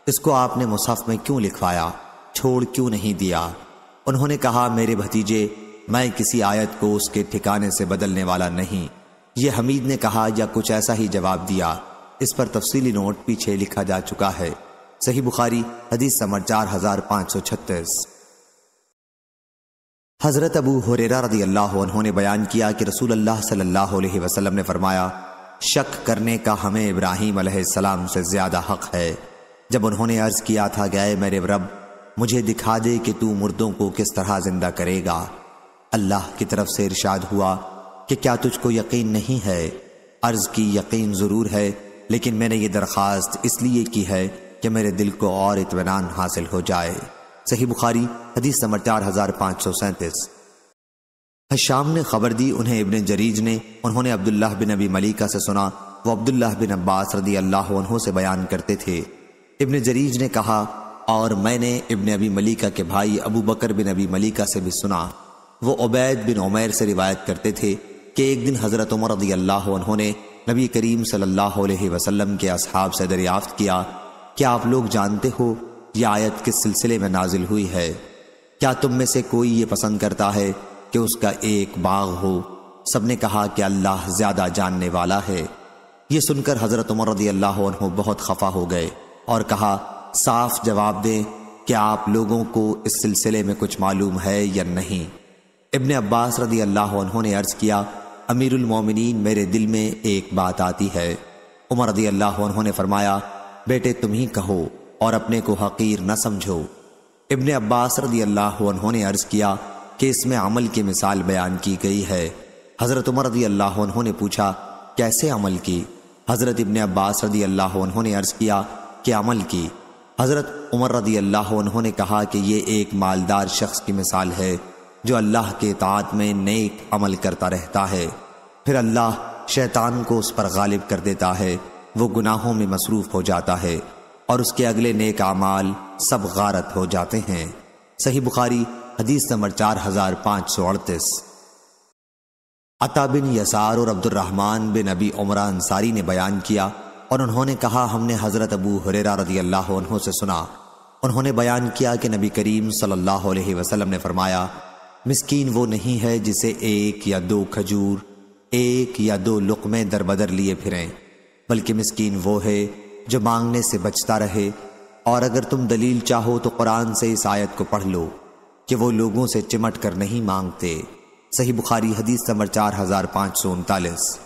इसको आपने मुसफ़ में क्यों लिखवाया छोड़ क्यों नहीं दिया उन्होंने कहा मेरे भतीजे मैं किसी आयत को उसके ठिकाने से बदलने वाला नहीं ये हमीद ने कहा या कुछ ऐसा ही जवाब दिया इस पर तफसीली नोट पीछे लिखा जा चुका है सही बुखारी हदीस समर चार हजार पाँच सौ छत्तीस हज़रत अबू हुरेरा रदी अल्लाह उन्होंने बयान किया कि रसूल अल्लाह सल्लल्लाहु अलैहि वसल्लम ने फरमाया शक करने का हमें इब्राहिम सलाम से ज़्यादा हक है जब उन्होंने अर्ज़ किया था गए मेरे रब मुझे दिखा दे कि तू मुर्दों को किस तरह जिंदा करेगा अल्लाह की तरफ से इरशाद हुआ कि क्या तुझको यकीन नहीं है अर्ज़ की यकीन ज़रूर है लेकिन मैंने ये दरख्वास्त इसलिए की है कि मेरे दिल को और इतमान हासिल हो जाए सही बुखारी हदीस नंबर चार हजार पांच सौ सैंतीस हशाम ने खबर दी उन्हें इबन जरीज ने उन्होंने अब्दुल्लाह बिन अबी मलिका से सुना वो अब्दुल्लाह बिन अब्बास रदी अल्लाह से बयान करते थे इबन जरीज ने कहा और मैंने इबन अबी मलिका के भाई अबू बकर बिन अबी मलिका से भी सुना वो उबैद बिन उमैर से रिवायत करते थे कि एक दिन हज़रत उमर रदी अल्लाह उन्होंने नबी करीम सल्लल्लाहु अलैहि वसल्लम के असहाब से दरियाफ्त किया क्या आप लोग जानते हो यह आयत किस सिलसिले में नाजिल हुई है क्या तुम में से कोई ये पसंद करता है कि उसका एक बाग हो सबने कहा कि अल्लाह ज्यादा जानने वाला है ये सुनकर हजरत उमर रदी अल्लाह बहुत खफा हो गए और कहा साफ जवाब दें कि आप लोगों को इस सिलसिले में कुछ मालूम है या नहीं इबन अब्बास रदी अल्लाह ने अर्ज किया अमीरमिन मेरे दिल में एक बात आती है उमर रदी अल्लाह ने फरमाया बेटे तुम ही कहो और अपने को हकीर न समझो इब्ने अब्बास रदी अल्लाह उन्होंने अर्ज किया कि इसमें अमल की मिसाल बयान की गई है हज़रत उमर रदी अल्लाह उन्होंने पूछा कैसे अमल की हज़रत इब्ने अब्बास रदी अल्लाह उन्होंने अर्ज किया कि अमल की हज़रत उमर रदी अल्लाह उन्होंने कहा कि ये एक मालदार शख्स की मिसाल है जो अल्लाह के तात में नेक अमल करता रहता है फिर अल्लाह शैतान को उस पर गालिब कर देता है वो गुनाहों में मसरूफ़ हो जाता है और उसके अगले नेक आमाल सब गारत हो जाते हैं सही बुखारी हदीस नंबर चार हजार पांच सौ अड़तीस अता बिन यसार और अब्दुलरहमान बिन अबी उमरा अंसारी ने बयान किया और उन्होंने कहा हमने हज़रत अबू हुरेरा रदी अल्लाह से सुना उन्होंने बयान किया कि नबी करीम सल्लल्लाहु अलैहि वसल्लम ने फरमाया मिस्कीन वो नहीं है जिसे एक या दो खजूर एक या दो लुकमे दरबदर लिए फिरें बल्कि मिसकीन वो है जो मांगने से बचता रहे और अगर तुम दलील चाहो तो कुरान से इस आयत को पढ़ लो कि वो लोगों से चिमट कर नहीं मांगते सही बुखारी हदीस नंबर चार हजार पाँच सौ उनतालीस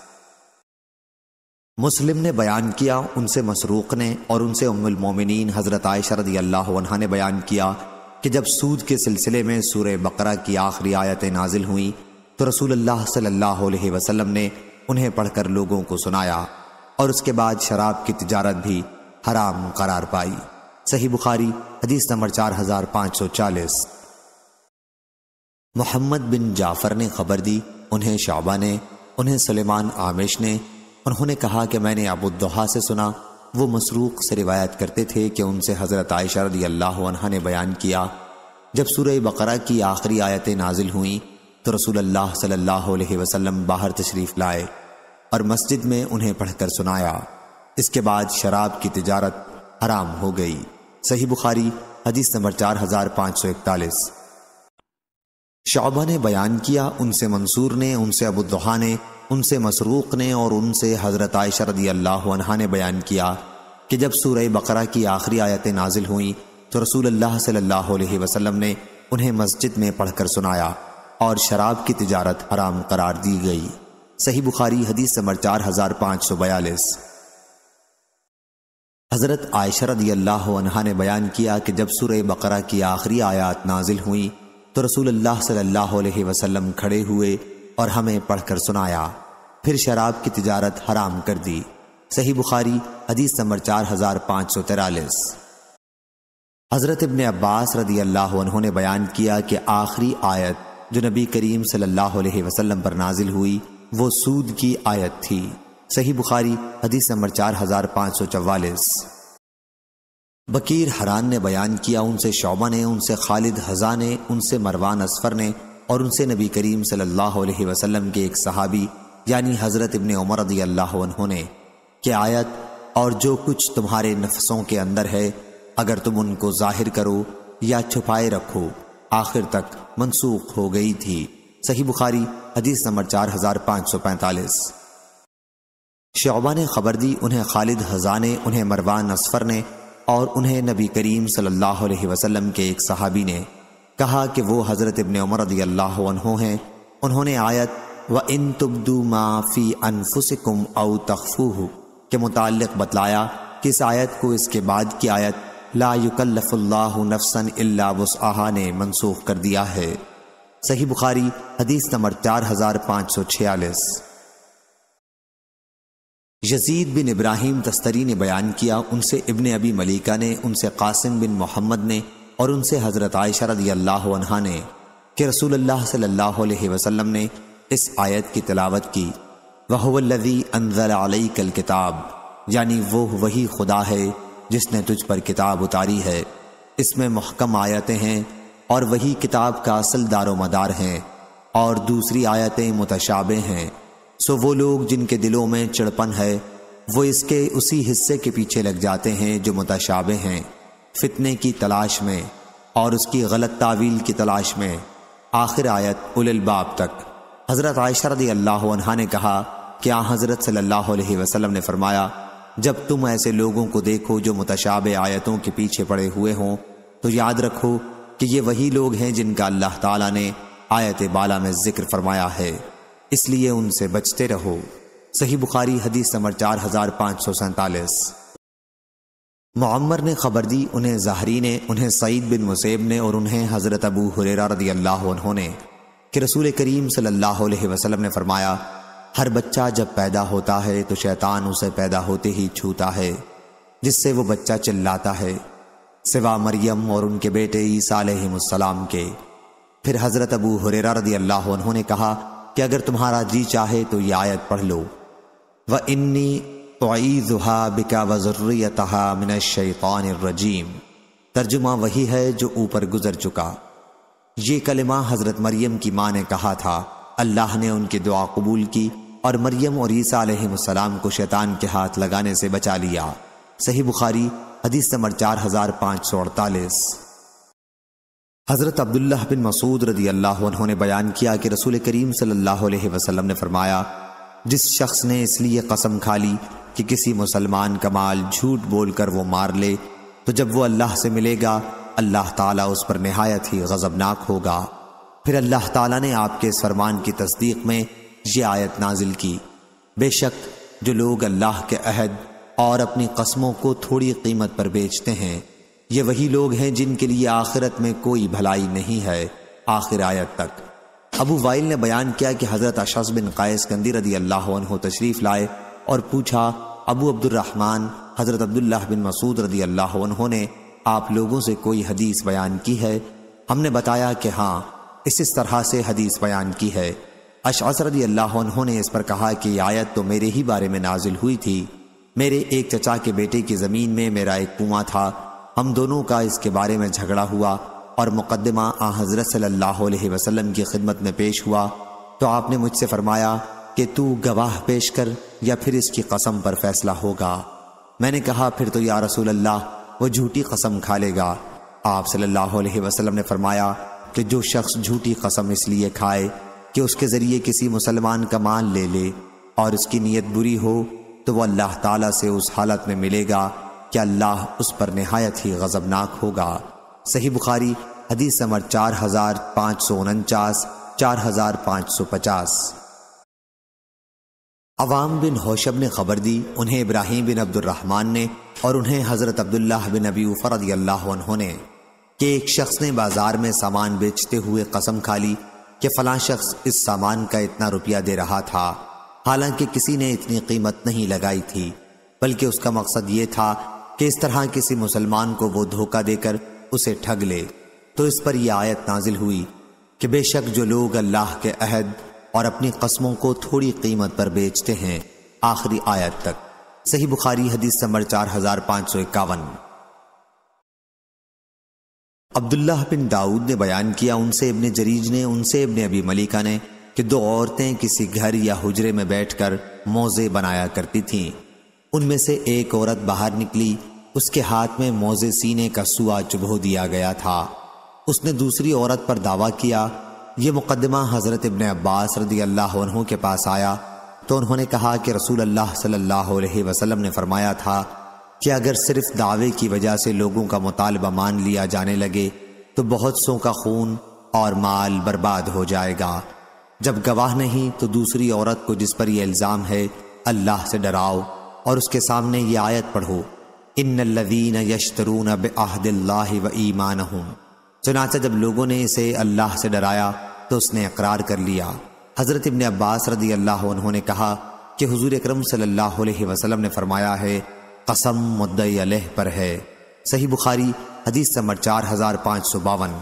मुस्लिम ने बयान किया उनसे मसरूक़ ने और उनसे उम्मुल मोमिनीन हज़रत आयशा रदी अल्लाह ने बयान किया कि जब सूद के सिलसिले में सूर बकरा की आखिरी आयतें नाजिल हुई तो रसूल अल्लाह सल्लल्लाहु अलैहि वसल्लम ने उन्हें पढ़कर लोगों को सुनाया और उसके बाद शराब की तजारत भी हराम करार पाई सही बुखारी हदीस नंबर चार हजार पांच सौ चालीस मोहम्मद बिन जाफर ने खबर दी उन्हें शाबा ने उन्हें सलेमान आमिश ने उन्होंने कहा कि मैंने अबुद्दोहा से सुना वो मसरूक से रिवायत करते थे कि उनसे हज़रत आयशा रदी अल्लाह ने बयान किया जब सूर्य बकरा की आखिरी आयतें नाजिल हुई तो रसूल अल्लाह सल्लल्लाहु अलैहि वसल्लम बाहर तशरीफ़ लाए और मस्जिद में उन्हें पढ़कर सुनाया इसके बाद शराब की तिजारत हराम हो गई सही बुखारी हदीस नंबर चार हजार पाँच सौ इकतालीस शोबा ने बयान किया उनसे मंसूर ने उनसे अबुद्दहा ने उनसे मसरूक ने और उनसे हज़रत आयशा रदी अल्लाह ने बयान किया कि जब सूरह बकरा की आखिरी आयतें नाजिल हुई तो रसूल अल्लाह सल्लल्लाहु अलैहि वसल्लम ने उन्हें मस्जिद में पढ़कर सुनाया और शराब की तिजारत हराम करार दी गई सही बुखारी हदीस नंबर चार हजार पाँच सौ बयालीस हज़रत आयशरद अल्लाह ने बयान किया कि जब सूर्य बकरा की आखिरी आयात नाजिल हुई तो रसूल अल्लाह सल्लल्लाहु खड़े हुए और हमें पढ़कर सुनाया फिर शराब की तिजारत हराम कर दी सही बुखारी हदीस नंबर चार हजार पाँच सौ तिरालीस हज़रत इबन अब्बास रदी अल्लाह उन्होंने बयान किया कि आखिरी आयत जो नबी करीम सल्लल्लाहु अलैहि वसल्लम पर नाजिल हुई वो सूद की आयत थी सही बुखारी हदीस नंबर चार हजार पाँच सौ चवालीस बकीर हरान ने बयान किया उनसे शोबा ने उनसे खालिद हजा ने उनसे मरवान असफर ने और उनसे नबी करीम सल्लल्लाहु अलैहि वसल्लम के एक सहाबी यानी हज़रत इबन उमर रदी अल्लाह ने कि आयत और जो कुछ तुम्हारे नफसों के अंदर है अगर तुम उनको जाहिर करो या छुपाए रखो आखिर तक मनसूख हो गई थी सही बुखारी हदीस नंबर चार हजार पाँच सौ पैंतालीस शोबा ने खबर दी उन्हें खालिद हजा ने उन्हें मरवान असफर ने और उन्हें नबी करीम सल्लल्लाहु अलैहि वसल्लम के एक सहाबी ने कहा कि वो हज़रत इबन उमर हैं उन्होंने आयत व इन तुब्दू माफ़ी अनफुसकुम औ तखफू के मुतक बतलाया कि इस आयत को इसके बाद की आयत ला अल्लास ने मनसूख कर दिया है सही बुखारी हदीस नंबर चार हजार पाँच सौ छियालीस यजीद बिन इब्राहिम दस्तरी ने बयान किया उनसे इबन अबी मलिका ने उनसे कासिम बिन मोहम्मद ने और उनसे हज़रत आयशर अल्लाह ने कि रसूल अल्लाह सल्लल्लाहु अलैहि वसल्लम ने इस आयत की तलावत की वहवल्लदी अनजल आलई कल किताब यानी वो वही खुदा है जिसने तुझ पर किताब उतारी है इसमें महकम आयतें हैं और वही किताब का असल दारोमदार है और दूसरी आयतें मुतशाबे हैं सो वो लोग जिनके दिलों में चिड़पन है वो इसके उसी हिस्से के पीछे लग जाते हैं जो मुतशाबे हैं फितने की तलाश में और उसकी गलत तावील की तलाश में आखिर आयत उलबाब तक हज़रत आयशा रदी अल्लाह ने कहा क्या हज़रत सल्ला वसलम ने फरमाया जब तुम ऐसे लोगों को देखो जो मुतशाब आयतों के पीछे पड़े हुए हों तो याद रखो कि ये वही लोग हैं जिनका अल्लाह ताला ने आयत बाला में जिक्र फरमाया है इसलिए उनसे बचते रहो सही बुखारी हदीस नंबर चार हजार पाँच सौ सैतालीस मम्मर ने खबर दी उन्हें जहरी ने उन्हें सईद बिन मुसेब ने और उन्हें हज़रत अबू हुरेरा रदी अल्लाह उन्होंने कि रसूल करीम सल्लल्लाहु अलैहि वसल्लम ने फरमाया हर बच्चा जब पैदा होता है तो शैतान उसे पैदा होते ही छूता है जिससे वो बच्चा चिल्लाता है सिवा मरियम और उनके बेटे ईसा के फिर हज़रत अबू हुरेरा रदी अल्लाह उन्होंने कहा कि अगर तुम्हारा जी चाहे तो ये आयत पढ़ लो व इन्नी तोईजुहा बिका वज़ुर्रियतहा मिन शैतानरजीम तर्जुमा वही है जो ऊपर गुजर चुका ये कलिमा हज़रत मरियम की माँ ने कहा था अल्लाह ने उनकी दुआ कबूल की और मरियम और ईसा सलाम को शैतान के हाथ लगाने से बचा लिया सही बुखारी हदीस नंबर चार हज़ार पाँच सौ अड़तालीस हज़रत अब्दुल्ला बिन मसूद रदी अल्लाह उन्होंने बयान किया कि रसूल करीम सल्लल्लाहु अलैहि वसल्लम ने फरमाया जिस शख्स ने इसलिए कसम खा ली कि किसी मुसलमान का माल झूठ बोलकर वो मार ले तो जब वो अल्लाह से मिलेगा अल्लाह ताला उस पर नहायत ही गज़बनाक होगा फिर अल्लाह ताला ने आपके इस फरमान की तस्दीक में ये आयत नाजिल की बेशक जो लोग अल्लाह के अहद और अपनी कस्मों को थोड़ी कीमत पर बेचते हैं ये वही लोग हैं जिनके लिए आखिरत में कोई भलाई नहीं है आखिर आयत तक अबू वाइल ने बयान किया कि हज़रत अशस बिन कायस कंदी रदी अल्लाह तशरीफ़ लाए और पूछा अबू अब्दुलरहमान हज़रत अब्दुल्ला बिन मसूद रदी अल्लाह ने आप लोगों से कोई हदीस बयान की है हमने बताया कि हाँ इस इस तरह से हदीस बयान की है अशस रदी अल्लाह ने इस पर कहा कि आयत तो मेरे ही बारे में नाजिल हुई थी मेरे एक चचा के बेटे की ज़मीन में मेरा एक कुआं था हम दोनों का इसके बारे में झगड़ा हुआ और मुकदमा आ हज़रत सल्लल्लाहु अलैहि वसल्लम की खिदमत में पेश हुआ तो आपने मुझसे फरमाया कि तू गवाह पेश कर या फिर इसकी कसम पर फैसला होगा मैंने कहा फिर तो या रसूल अल्लाह वो झूठी कसम खा लेगा आप सल्लल्लाहु अलैहि वसल्लम ने फरमाया कि जो शख्स झूठी कसम इसलिए खाए कि उसके ज़रिए किसी मुसलमान का मान ले ले और उसकी नीयत बुरी हो तो वह अल्लाह ताला से उस हालत में मिलेगा कि अल्लाह उस पर नहायत ही गजबनाक होगा सही बुखारी हदीस नंबर चार हजार पाँच सौ उनचास चार हजार पाँच सौ पचास अवाम बिन होशब ने खबर दी उन्हें इब्राहिम बिन अब्दुलरहमान ने और उन्हें हज़रत अब्दुल्ला बिन अबी फ़रद अल्लाह ने कि एक शख्स ने बाजार में सामान बेचते हुए कसम खा ली कि फ़लां शख्स इस सामान का इतना रुपया दे रहा था हालांकि किसी ने इतनी कीमत नहीं लगाई थी बल्कि उसका मकसद ये था कि इस तरह किसी मुसलमान को वो धोखा देकर उसे ठग ले तो इस पर यह आयत नाजिल हुई कि बेशक जो लोग अल्लाह के अहद और अपनी कस्मों को थोड़ी कीमत पर बेचते हैं आखिरी आयत तक सही बुखारी हदीस नंबर चार हजार पांच सौ इक्यावन अब्दुल्लाह बिन दाऊद ने बयान किया उनसे इब्ने जरीज ने उनसे इब्ने अबी मलिका ने कि दो औरतें किसी घर या हुजरे में बैठकर मोज़े बनाया करती थीं उनमें से एक औरत बाहर निकली उसके हाथ में मोज़े सीने का सुआ चुभो दिया गया था उसने दूसरी औरत पर दावा किया ये मुकदमा हज़रत इबन अब्बास रदी अल्लाह के पास आया तो उन्होंने कहा कि रसूल अल्लाह सल्लल्लाहु अलैहि वसल्लम ने फरमाया था कि अगर सिर्फ दावे की वजह से लोगों का मुतालबा मान लिया जाने लगे तो बहुत सों का खून और माल बर्बाद हो जाएगा जब गवाह नहीं तो दूसरी औरत को जिस पर यह इल्ज़ाम है अल्लाह से डराओ और उसके सामने ये आयत पढ़ो इन लवीन यशतरून अब बहदिल्ला व ईमान हूँ चुनाचा जब लोगों ने इसे अल्लाह से डराया तो उसने अकरार कर लिया हज़रत इबन अब्बास रदी अल्लाह उन्होंने कहा कि हजूर अक्रम सल्लाम ने फरमाया है कसम मुद्दई अलह पर है सही बुखारी हदीस समर चार हजार पाँच सौ बावन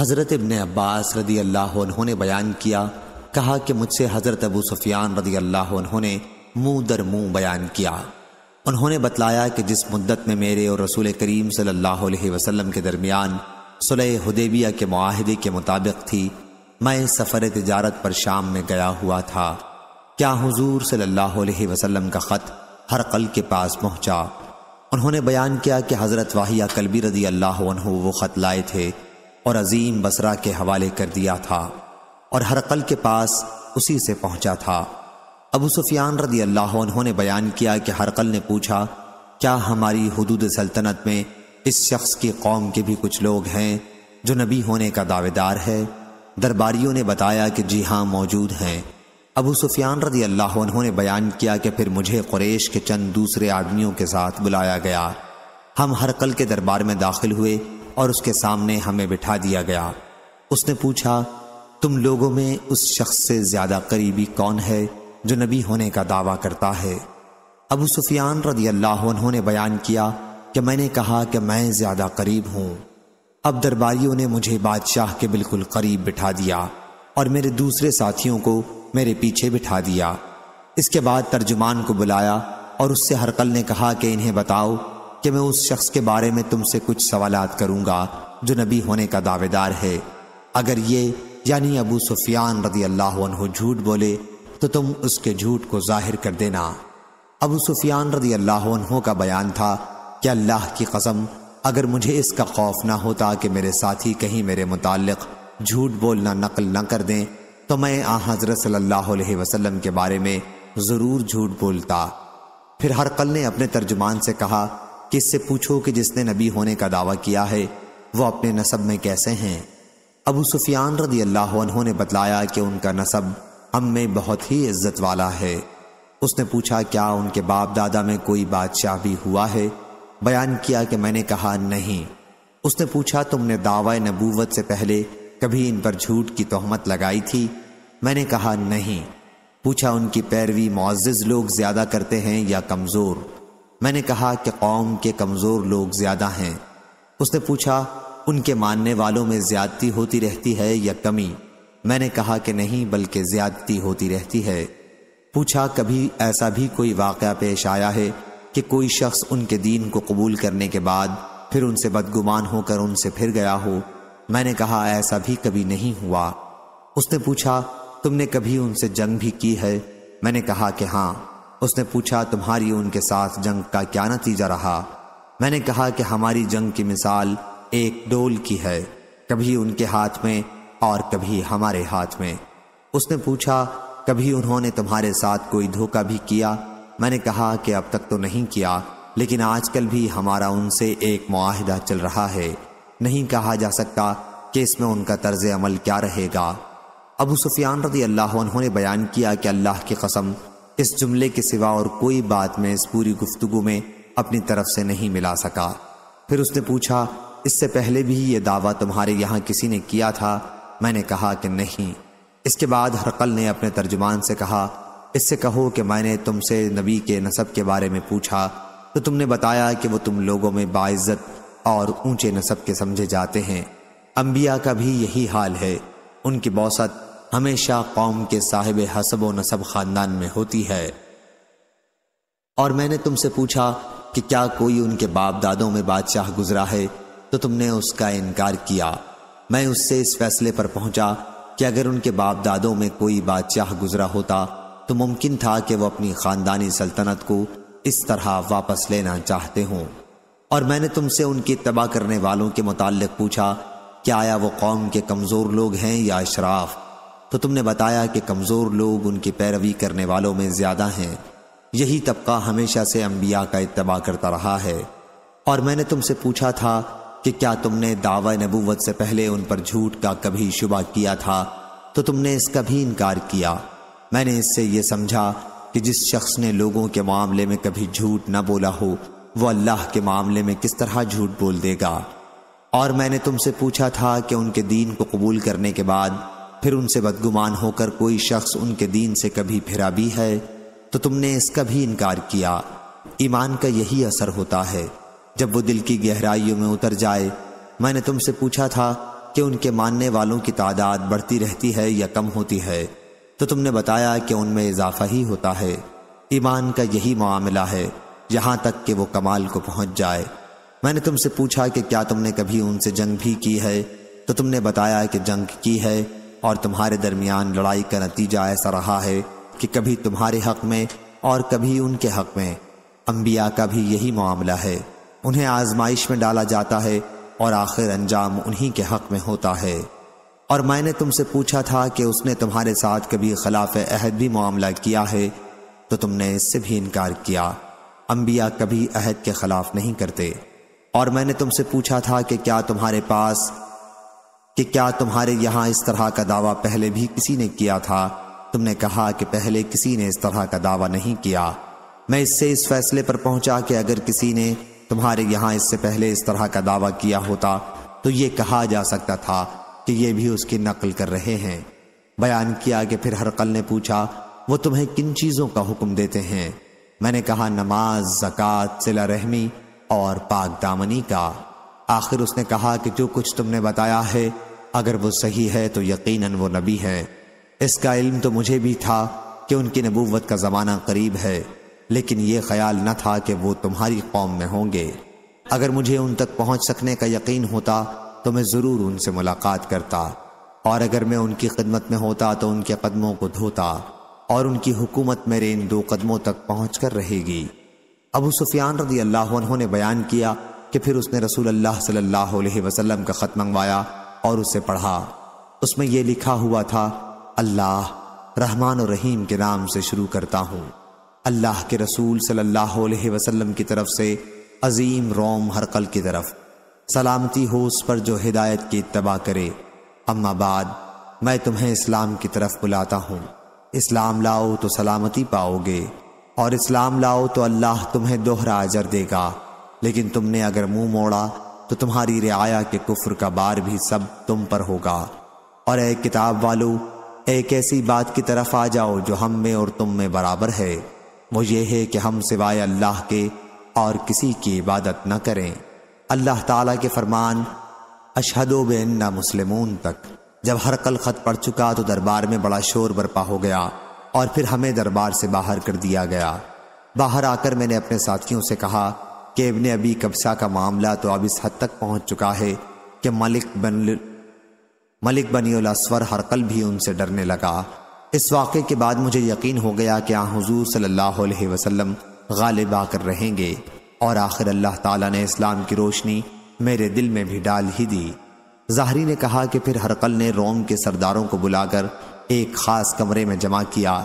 हज़रत इब्ने अब्बास रदी अल्लाह उन्होंने बयान किया कहा कि मुझसे हज़रत अबू सुफियान रदी अल्लाह उन्होंने मुँह दर मुँह बयान किया उन्होंने बतलाया कि जिस मुद्दत में मेरे और रसूल करीम सल्लल्लाहु अलैहि वसल्लम के दरमियान सुलह हदेबिया के माहदे के मुताबिक थी मैं सफ़र तजारत पर शाम में गया हुआ था क्या हुजूर सल्लल्लाहु अलैहि वसल्लम का ख़त हर कल के पास पहुंचा उन्होंने बयान किया कि हज़रत वाहिया कलबी रदी अल्लाह वो ख़त लाए थे और अजीम बसरा के हवाले कर दिया था और हरकल के पास उसी से पहुंचा था अबू सुफियान रदी अल्लाह उन्होंने बयान किया कि हरकल ने पूछा क्या हमारी हदूद सल्तनत में इस शख्स की कौम के भी कुछ लोग हैं जो नबी होने का दावेदार है दरबारियों ने बताया कि जी हाँ मौजूद हैं अबू सुफियान रदी अल्लाह उन्होंने बयान किया कि फिर मुझे कुरेश के चंद दूसरे आदमियों के साथ बुलाया गया हम हरकल के दरबार में दाखिल हुए और उसके सामने हमें बिठा दिया गया उसने पूछा तुम लोगों में उस शख्स से ज्यादा करीबी कौन है जो नबी होने का दावा करता है अबू सुफियान रदी अल्लाह उन्होंने बयान किया कि मैंने कहा कि मैं ज्यादा करीब हूं अब दरबारियों ने मुझे बादशाह के बिल्कुल करीब बिठा दिया और मेरे दूसरे साथियों को मेरे पीछे बिठा दिया इसके बाद तर्जुमान को बुलाया और उससे हरकल ने कहा कि इन्हें बताओ कि मैं उस शख्स के बारे में तुमसे कुछ सवाल करूंगा जो नबी होने का दावेदार है अगर ये यानी अबू सुफियान रदी अल्लाह झूठ बोले तो तुम उसके झूठ को जाहिर कर देना अबू सुफियान रदी अल्लाह का बयान था कि अल्लाह की कसम अगर मुझे इसका खौफ ना होता कि मेरे साथी कहीं मेरे मुतालिक झूठ बोलना नकल न कर दें तो मैं आ हजरत सल्लल्लाहु वसल्लम के बारे में ज़रूर झूठ बोलता फिर हर कल ने अपने तर्जुमान से कहा किससे पूछो कि जिसने नबी होने का दावा किया है वह अपने नसब में कैसे हैं अबू सुफियान रदी अल्लाह ने बतलाया कि उनका नसब हम में बहुत ही इज्जत वाला है उसने पूछा क्या उनके बाप दादा में कोई बादशाह भी हुआ है बयान किया कि मैंने कहा नहीं उसने पूछा तुमने दावा नबूवत से पहले कभी इन पर झूठ की तोहमत लगाई थी मैंने कहा नहीं पूछा उनकी पैरवी मोज़ लोग ज़्यादा करते हैं या कमज़ोर मैंने कहा कि कौम के कमज़ोर लोग ज़्यादा हैं उसने पूछा उनके मानने वालों में ज्यादती होती रहती है या कमी मैंने कहा कि नहीं बल्कि ज्यादती होती रहती है पूछा कभी ऐसा भी कोई वाक़ पेश आया है कि कोई शख्स उनके दीन को कबूल करने के बाद फिर उनसे बदगुमान होकर उनसे फिर गया हो मैंने कहा ऐसा भी कभी नहीं हुआ उसने पूछा तुमने कभी उनसे जंग भी की है मैंने कहा कि हाँ उसने पूछा तुम्हारी उनके साथ जंग का क्या नतीजा रहा मैंने कहा कि हमारी जंग की मिसाल एक डोल की है कभी उनके हाथ में और कभी हमारे हाथ में उसने पूछा कभी उन्होंने तुम्हारे साथ कोई धोखा भी किया मैंने कहा कि अब तक तो नहीं किया लेकिन आजकल भी हमारा उनसे एक माहदा चल रहा है नहीं कहा जा सकता कि इसमें उनका तर्ज अमल क्या रहेगा अबू सुफियान रदी अल्लाह उन्होंने बयान किया कि अल्लाह की कसम इस जुमले के सिवा और कोई बात मैं इस पूरी गुफ्तगु में अपनी तरफ से नहीं मिला सका फिर उसने पूछा इससे पहले भी ये दावा तुम्हारे यहाँ किसी ने किया था मैंने कहा कि नहीं इसके बाद हरकल ने अपने तर्जुमान से कहा इससे कहो कि मैंने तुमसे नबी के नसब के बारे में पूछा तो तुमने बताया कि वो तुम लोगों में बाइजत और ऊंचे नसब के समझे जाते हैं अम्बिया का भी यही हाल है उनकी बौसत हमेशा कौम के साहिब हसब व नसब खानदान में होती है और मैंने तुमसे पूछा कि क्या कोई उनके बाप दादों में बादशाह गुजरा है तो तुमने उसका इनकार किया मैं उससे इस फैसले पर पहुंचा कि अगर उनके बाप दादों में कोई बादशाह गुजरा होता तो मुमकिन था कि वह अपनी खानदानी सल्तनत को इस तरह वापस लेना चाहते हों और मैंने तुमसे उनकी तबाह करने वालों के मुतालिक पूछा क्या आया वो कौम के कमज़ोर लोग हैं या अशराफ़ तो तुमने बताया कि कमज़ोर लोग उनकी पैरवी करने वालों में ज़्यादा हैं यही तबका हमेशा से अम्बिया का इतबा करता रहा है और मैंने तुमसे पूछा था कि क्या तुमने दावा नबूवत से पहले उन पर झूठ का कभी शुबा किया था तो तुमने इसका भी इनकार किया मैंने इससे ये समझा कि जिस शख्स ने लोगों के मामले में कभी झूठ न बोला हो वो अल्लाह के मामले में किस तरह झूठ बोल देगा और मैंने तुमसे पूछा था कि उनके दीन को कबूल करने के बाद फिर उनसे बदगुमान होकर कोई शख्स उनके दीन से कभी फिरा भी है तो तुमने इसका भी इनकार किया ईमान का यही असर होता है जब वो दिल की गहराइयों में उतर जाए मैंने तुमसे पूछा था कि उनके मानने वालों की तादाद बढ़ती रहती है या कम होती है तो तुमने बताया कि उनमें इजाफा ही होता है ईमान का यही मामला है यहाँ तक कि वो कमाल को पहुँच जाए मैंने तुमसे पूछा कि क्या तुमने कभी उनसे जंग भी की है तो तुमने बताया कि जंग की है और तुम्हारे दरमियान लड़ाई का नतीजा ऐसा रहा है कि कभी तुम्हारे हक में और कभी उनके हक में अम्बिया का भी यही मामला है उन्हें आजमाइश में डाला जाता है और आखिर अंजाम उन्हीं के हक में होता है और मैंने तुमसे पूछा था कि उसने तुम्हारे साथ कभी खिलाफ अहद भी मामला किया है तो तुमने इससे भी इनकार किया अम्बिया कभी अहद के खिलाफ नहीं करते और मैंने तुमसे पूछा था कि क्या तुम्हारे पास कि क्या तुम्हारे यहाँ इस तरह का दावा पहले भी किसी ने किया था तुमने कहा कि पहले किसी ने इस तरह का दावा नहीं किया मैं इससे इस फैसले पर पहुंचा कि अगर किसी ने तुम्हारे यहाँ इससे पहले इस तरह का दावा किया होता तो ये कहा जा सकता था कि ये भी उसकी नकल कर रहे हैं बयान किया कि फिर हरकल ने पूछा वो तुम्हें किन चीज़ों का हुक्म देते हैं मैंने कहा नमाज जक़ात सिला रहमी और पाक दामनी का आखिर उसने कहा कि जो कुछ तुमने बताया है अगर वो सही है तो यकीनन वो नबी है इसका इल्म तो मुझे भी था कि उनकी नबूवत का ज़माना करीब है लेकिन ये ख्याल न था कि वो तुम्हारी कौम में होंगे अगर मुझे उन तक पहुंच सकने का यकीन होता तो मैं ज़रूर उनसे मुलाकात करता और अगर मैं उनकी खिदमत में होता तो उनके कदमों को धोता और उनकी हुकूमत मेरे इन दो कदमों तक पहुँच कर रहेगी अबू सुफियान रदी अल्लाह ने बयान किया कि फिर उसने रसूल अल्लाह सल्लल्लाहु अलैहि वसल्लम का ख़त मंगवाया और उसे पढ़ा उसमें यह लिखा हुआ था अल्लाह रहमान और रहीम के नाम से शुरू करता हूँ अल्लाह के रसूल सल्लल्लाहु अलैहि वसल्लम की तरफ से अजीम रोम हरकल की तरफ सलामती हो उस पर जो हिदायत की तबाह करे अम्मा बाद मैं तुम्हें इस्लाम की तरफ बुलाता हूँ इस्लाम लाओ तो सलामती पाओगे और इस्लाम लाओ तो अल्लाह तुम्हें दोहरा अजर देगा लेकिन तुमने अगर मुंह मोड़ा तो तुम्हारी रियाया के कुफर का बार भी सब तुम पर होगा और एक किताब वालो एक ऐसी बात की तरफ आ जाओ जो हम में और तुम में बराबर है वो ये है कि हम सिवाय अल्लाह के और किसी की इबादत न करें अल्लाह ताला के फरमान अशहदो बेन्ना मुसलमून तक जब हर कल खत पड़ चुका तो दरबार में बड़ा शोर बर्पा हो गया और फिर हमें दरबार से बाहर कर दिया गया बाहर आकर मैंने अपने साथियों से कहा कि इबन अबी कब्सा का मामला तो अब इस हद तक पहुंच चुका है कि मलिक बन मलिक बनीसवर हरकल भी उनसे डरने लगा इस वाक़े के बाद मुझे यकीन हो गया कि आ हजूर सल्ला वसलम गालिब आकर रहेंगे और आखिर अल्लाह ताला ने इस्लाम की रोशनी मेरे दिल में भी डाल ही दी जहरी ने कहा कि फिर हरकल ने रोम के सरदारों को बुलाकर एक ख़ास कमरे में जमा किया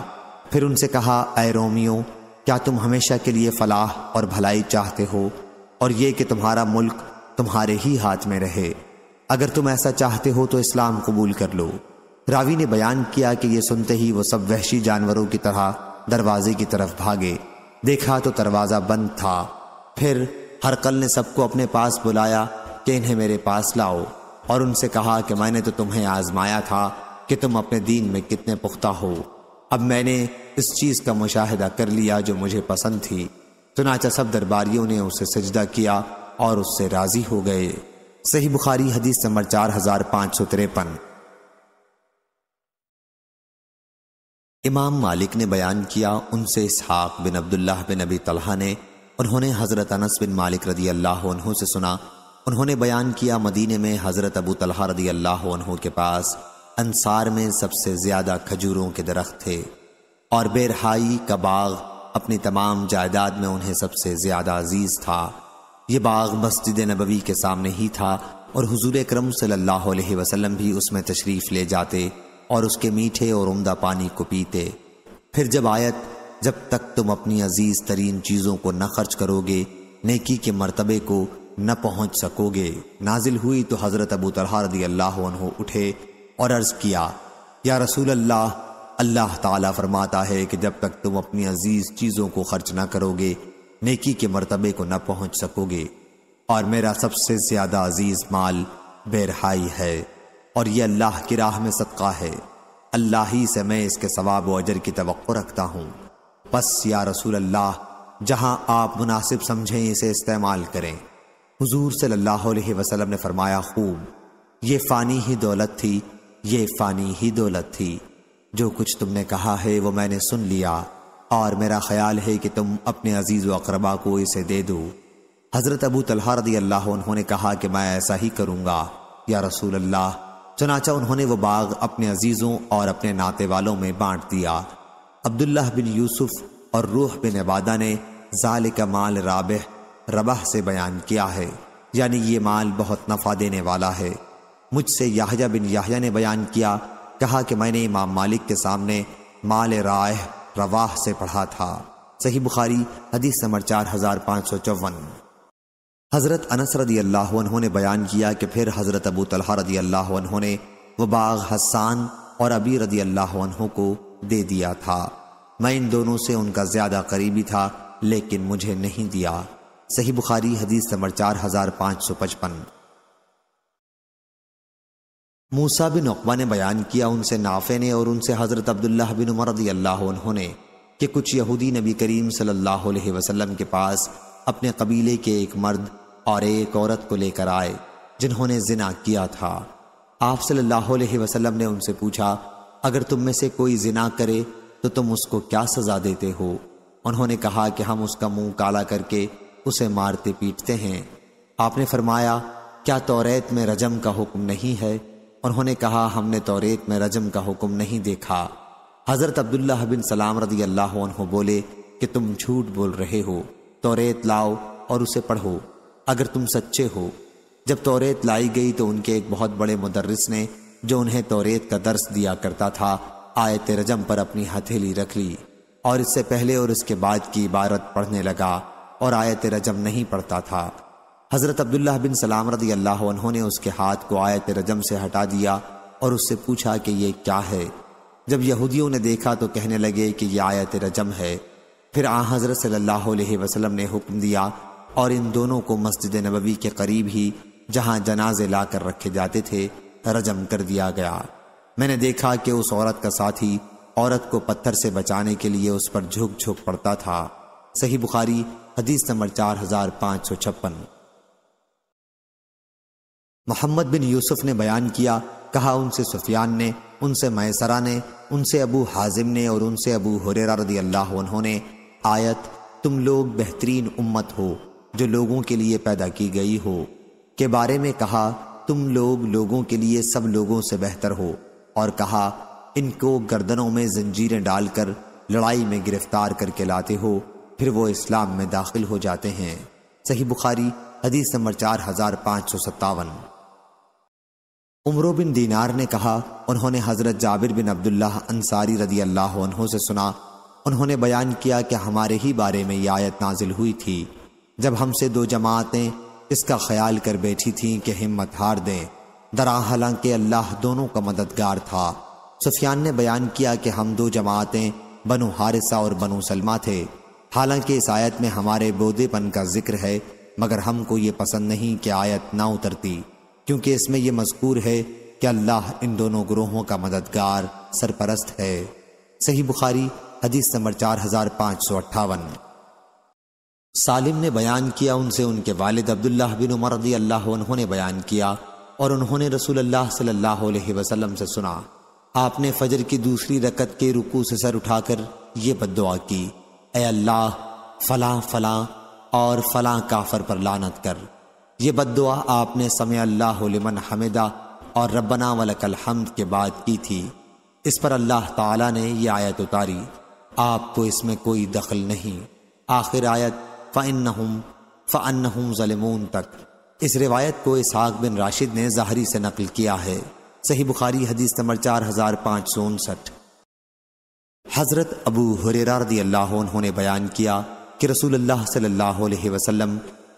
फिर उनसे कहा ए रोमियों क्या तुम हमेशा के लिए फलाह और भलाई चाहते हो और ये कि तुम्हारा मुल्क तुम्हारे ही हाथ में रहे अगर तुम ऐसा चाहते हो तो इस्लाम कबूल कर लो रावी ने बयान किया कि यह सुनते ही वो सब वहशी जानवरों की तरह दरवाजे की तरफ भागे देखा तो दरवाज़ा बंद था फिर हरकल ने सबको अपने पास बुलाया कि इन्हें मेरे पास लाओ और उनसे कहा कि मैंने तो तुम्हें आजमाया था कि तुम अपने दीन में कितने पुख्ता हो अब मैंने इस चीज़ का मुशाहिदा कर लिया जो मुझे पसंद थी चुनाचा सब दरबारियों ने उसे सजदा किया और उससे राजी हो गए सही बुखारी हदीस नंबर चार हजार पाँच सौ तिरपन इमाम मालिक ने बयान किया उनसे इसहाक बिन अब्दुल्लाह बिन अबी तलहा ने उन्होंने हज़रत अनस बिन मालिक रदी अल्लाह से सुना उन्होंने बयान किया मदीने में हज़रत अबू तलहा रदी अल्लाह के पास अनसार में सबसे ज़्यादा खजूरों के दरख्त थे और बेरहाई का बाग अपनी तमाम जायदाद में उन्हें सबसे ज़्यादा अजीज़ था ये बाग मस्जिद नबवी के सामने ही था और हजूर करम सल्लल्लाहु भी उसमें तशरीफ़ ले जाते और उसके मीठे और उमदा पानी को पीते फिर जब आयत जब तक तुम अपनी अजीज तरीन चीज़ों को न खर्च करोगे नेकी के मरतबे को न पहुंच सकोगे नाजिल हुई तो हज़रत अबू तरह रदी अल्लाह उठे और अर्ज़ किया या रसूल अल्लाह अल्लाह ताला फरमाता है कि जब तक तुम अपनी अजीज चीज़ों को खर्च ना करोगे नेकी के मरतबे को न पहुंच सकोगे और मेरा सबसे ज़्यादा अजीज माल बेरहाई है और ये अल्लाह की राह में सदका है अल्लाह ही से मैं इसके सवाब व अजर की तो रखता हूँ बस या रसूल अल्लाह जहाँ आप मुनासिब समझें इसे इस्तेमाल करें हुजूर सल्लल्लाहु अलैहि वसल्लम ने फरमाया खूब ये फ़ानी ही दौलत थी ये फ़ानी ही दौलत थी जो कुछ तुमने कहा है वो मैंने सुन लिया और मेरा ख्याल है कि तुम अपने अजीज़ व अकरबा को इसे दे दो हज़रत अबू तलहा रदी अल्लाह उन्होंने कहा कि मैं ऐसा ही करूँगा या रसूल अल्लाह चनाचा उन्होंने वो बाग अपने अजीज़ों और अपने नाते वालों में बांट दिया अब्दुल्ला बिन यूसुफ और रूह बिन इबादा ने जाल का माल राब रबह से बयान किया है यानी ये माल बहुत नफ़ा देने वाला है मुझसे याहजा बिन याहजा ने बयान किया कहा कि मैंने इमाम मालिक के सामने माल राय रवाह से पढ़ा था सही बुखारी हदीस नंबर चार हजार पाँच सौ चौवन हज़रत अनसरदी अल्लाह ने बयान किया कि फिर हज़रत अबू तलहा रदी अल्लाह ने वबाग हसान और अबी रदी अल्लाह को दे दिया था मैं इन दोनों से उनका ज़्यादा करीबी था लेकिन मुझे नहीं दिया सही बुखारी हदीस नंबर चार हजार पाँच सौ पचपन मूसा बिन अकबा ने बयान किया उनसे नाफे ने और उनसे हज़रत अब्दुल्ला बिन उमर रदी ने कि कुछ यहूदी नबी करीम सल्लल्लाहु अलैहि वसल्लम के पास अपने कबीले के एक मर्द और एक औरत को लेकर आए जिन्होंने जिना किया था आप सल्लल्लाहु अलैहि वसल्लम ने उनसे पूछा अगर तुम में से कोई जिना करे तो तुम उसको क्या सज़ा देते हो उन्होंने कहा कि हम उसका मुंह काला करके उसे मारते पीटते हैं आपने फरमाया क्या तौरेत में रजम का हुक्म नहीं है उन्होंने कहा हमने तोरेत में रजम का हुक्म नहीं देखा हज़रत अब्दुल्ला बिन सलाम रदी अल्लाह बोले कि तुम झूठ बोल रहे हो तोरेत लाओ और उसे पढ़ो अगर तुम सच्चे हो जब तोरेत लाई गई तो उनके एक बहुत बड़े मुदर्रस ने जो उन्हें तोरेत का दर्स दिया करता था आयत रजम पर अपनी हथेली रख ली और इससे पहले और इसके बाद की इबारत पढ़ने लगा और आयत रजम नहीं पढ़ता था हज़रत अब्दुल्ला बिन सलाम रदी अल्लाह उन्होंने उसके हाथ को आयत रजम से हटा दिया और उससे पूछा कि यह क्या है जब यहूदियों ने देखा तो कहने लगे कि यह आयत रजम है फिर आ हज़रत सल्लल्लाहु वसलम ने हुक्म दिया और इन दोनों को मस्जिद नबवी के करीब ही जहाँ जनाजे ला कर रखे जाते थे रजम कर दिया गया मैंने देखा कि उस औरत का साथी औरत को पत्थर से बचाने के लिए उस पर झुक झुक पड़ता था सही बुखारी हदीस नंबर चार हजार पाँच सौ छप्पन मोहम्मद बिन यूसुफ ने बयान किया कहा उनसे सुफियान ने उनसे मैसरा ने उनसे अबू हाजिम ने और उनसे अबू हुरेरा रदी अल्लाह उन्होंने आयत तुम लोग बेहतरीन उम्मत हो जो लोगों के लिए पैदा की गई हो के बारे में कहा तुम लोग लोगों के लिए सब लोगों से बेहतर हो और कहा इनको गर्दनों में जंजीरें डालकर लड़ाई में गिरफ्तार करके लाते हो फिर वो इस्लाम में दाखिल हो जाते हैं सही बुखारी हदीस नंबर चार हजार पाँच सौ सत्तावन उम्र बिन दीनार ने कहा उन्होंने हज़रत जाबिर बिन अब्दुल्लाह अंसारी रदी अल्लाह से सुना उन्होंने बयान किया कि हमारे ही बारे में यह आयत नाजिल हुई थी जब हमसे दो जमातें इसका ख्याल कर बैठी थीं कि हिम्मत हार दें दरा हालांकि अल्लाह दोनों का मददगार था सुफियान ने बयान किया कि हम दो जमातें बनु हारिसा और बनु सलमा थे हालांकि इस आयत में हमारे बोधेपन का जिक्र है मगर हमको ये पसंद नहीं कि आयत ना उतरती क्योंकि इसमें यह मजकूर है कि अल्लाह इन दोनों ग्रोहों का मददगार सरपरस्त है सही बुखारी हदीस नंबर चार हजार पांच सौ अट्ठावन सालिम ने बयान किया उनसे उनके वालिद अब्दुल्लाह बिन उमर रदी अल्लाह उन्होंने बयान किया और उन्होंने रसूल अल्लाह सल्लल्लाहु अलैहि वसल्लम से सुना आपने फजर की दूसरी रकत के रुकू से सर उठाकर यह बदुआ की ए अल्लाह फला फला और फला काफर पर लानत कर ये बदुआ आपने समय अल्लाह लिमन हमिदा और रबना वलकल हमद के बाद की थी इस पर अल्लाह ताला ने यह आयत उतारी आपको इसमें कोई दखल नहीं आखिर आयत फ़न फ़न ज़लमून तक इस रिवायत को इसहाक बिन राशिद ने जहरी से नकल किया है सही बुखारी हदीस नंबर चार हज़ार पाँच सौ उनसठ हज़रत अबू हुरेरा रदी अल्लाह उन्होंने बयान किया कि रसूल अल्लाह सल्लल्लाहु अलैहि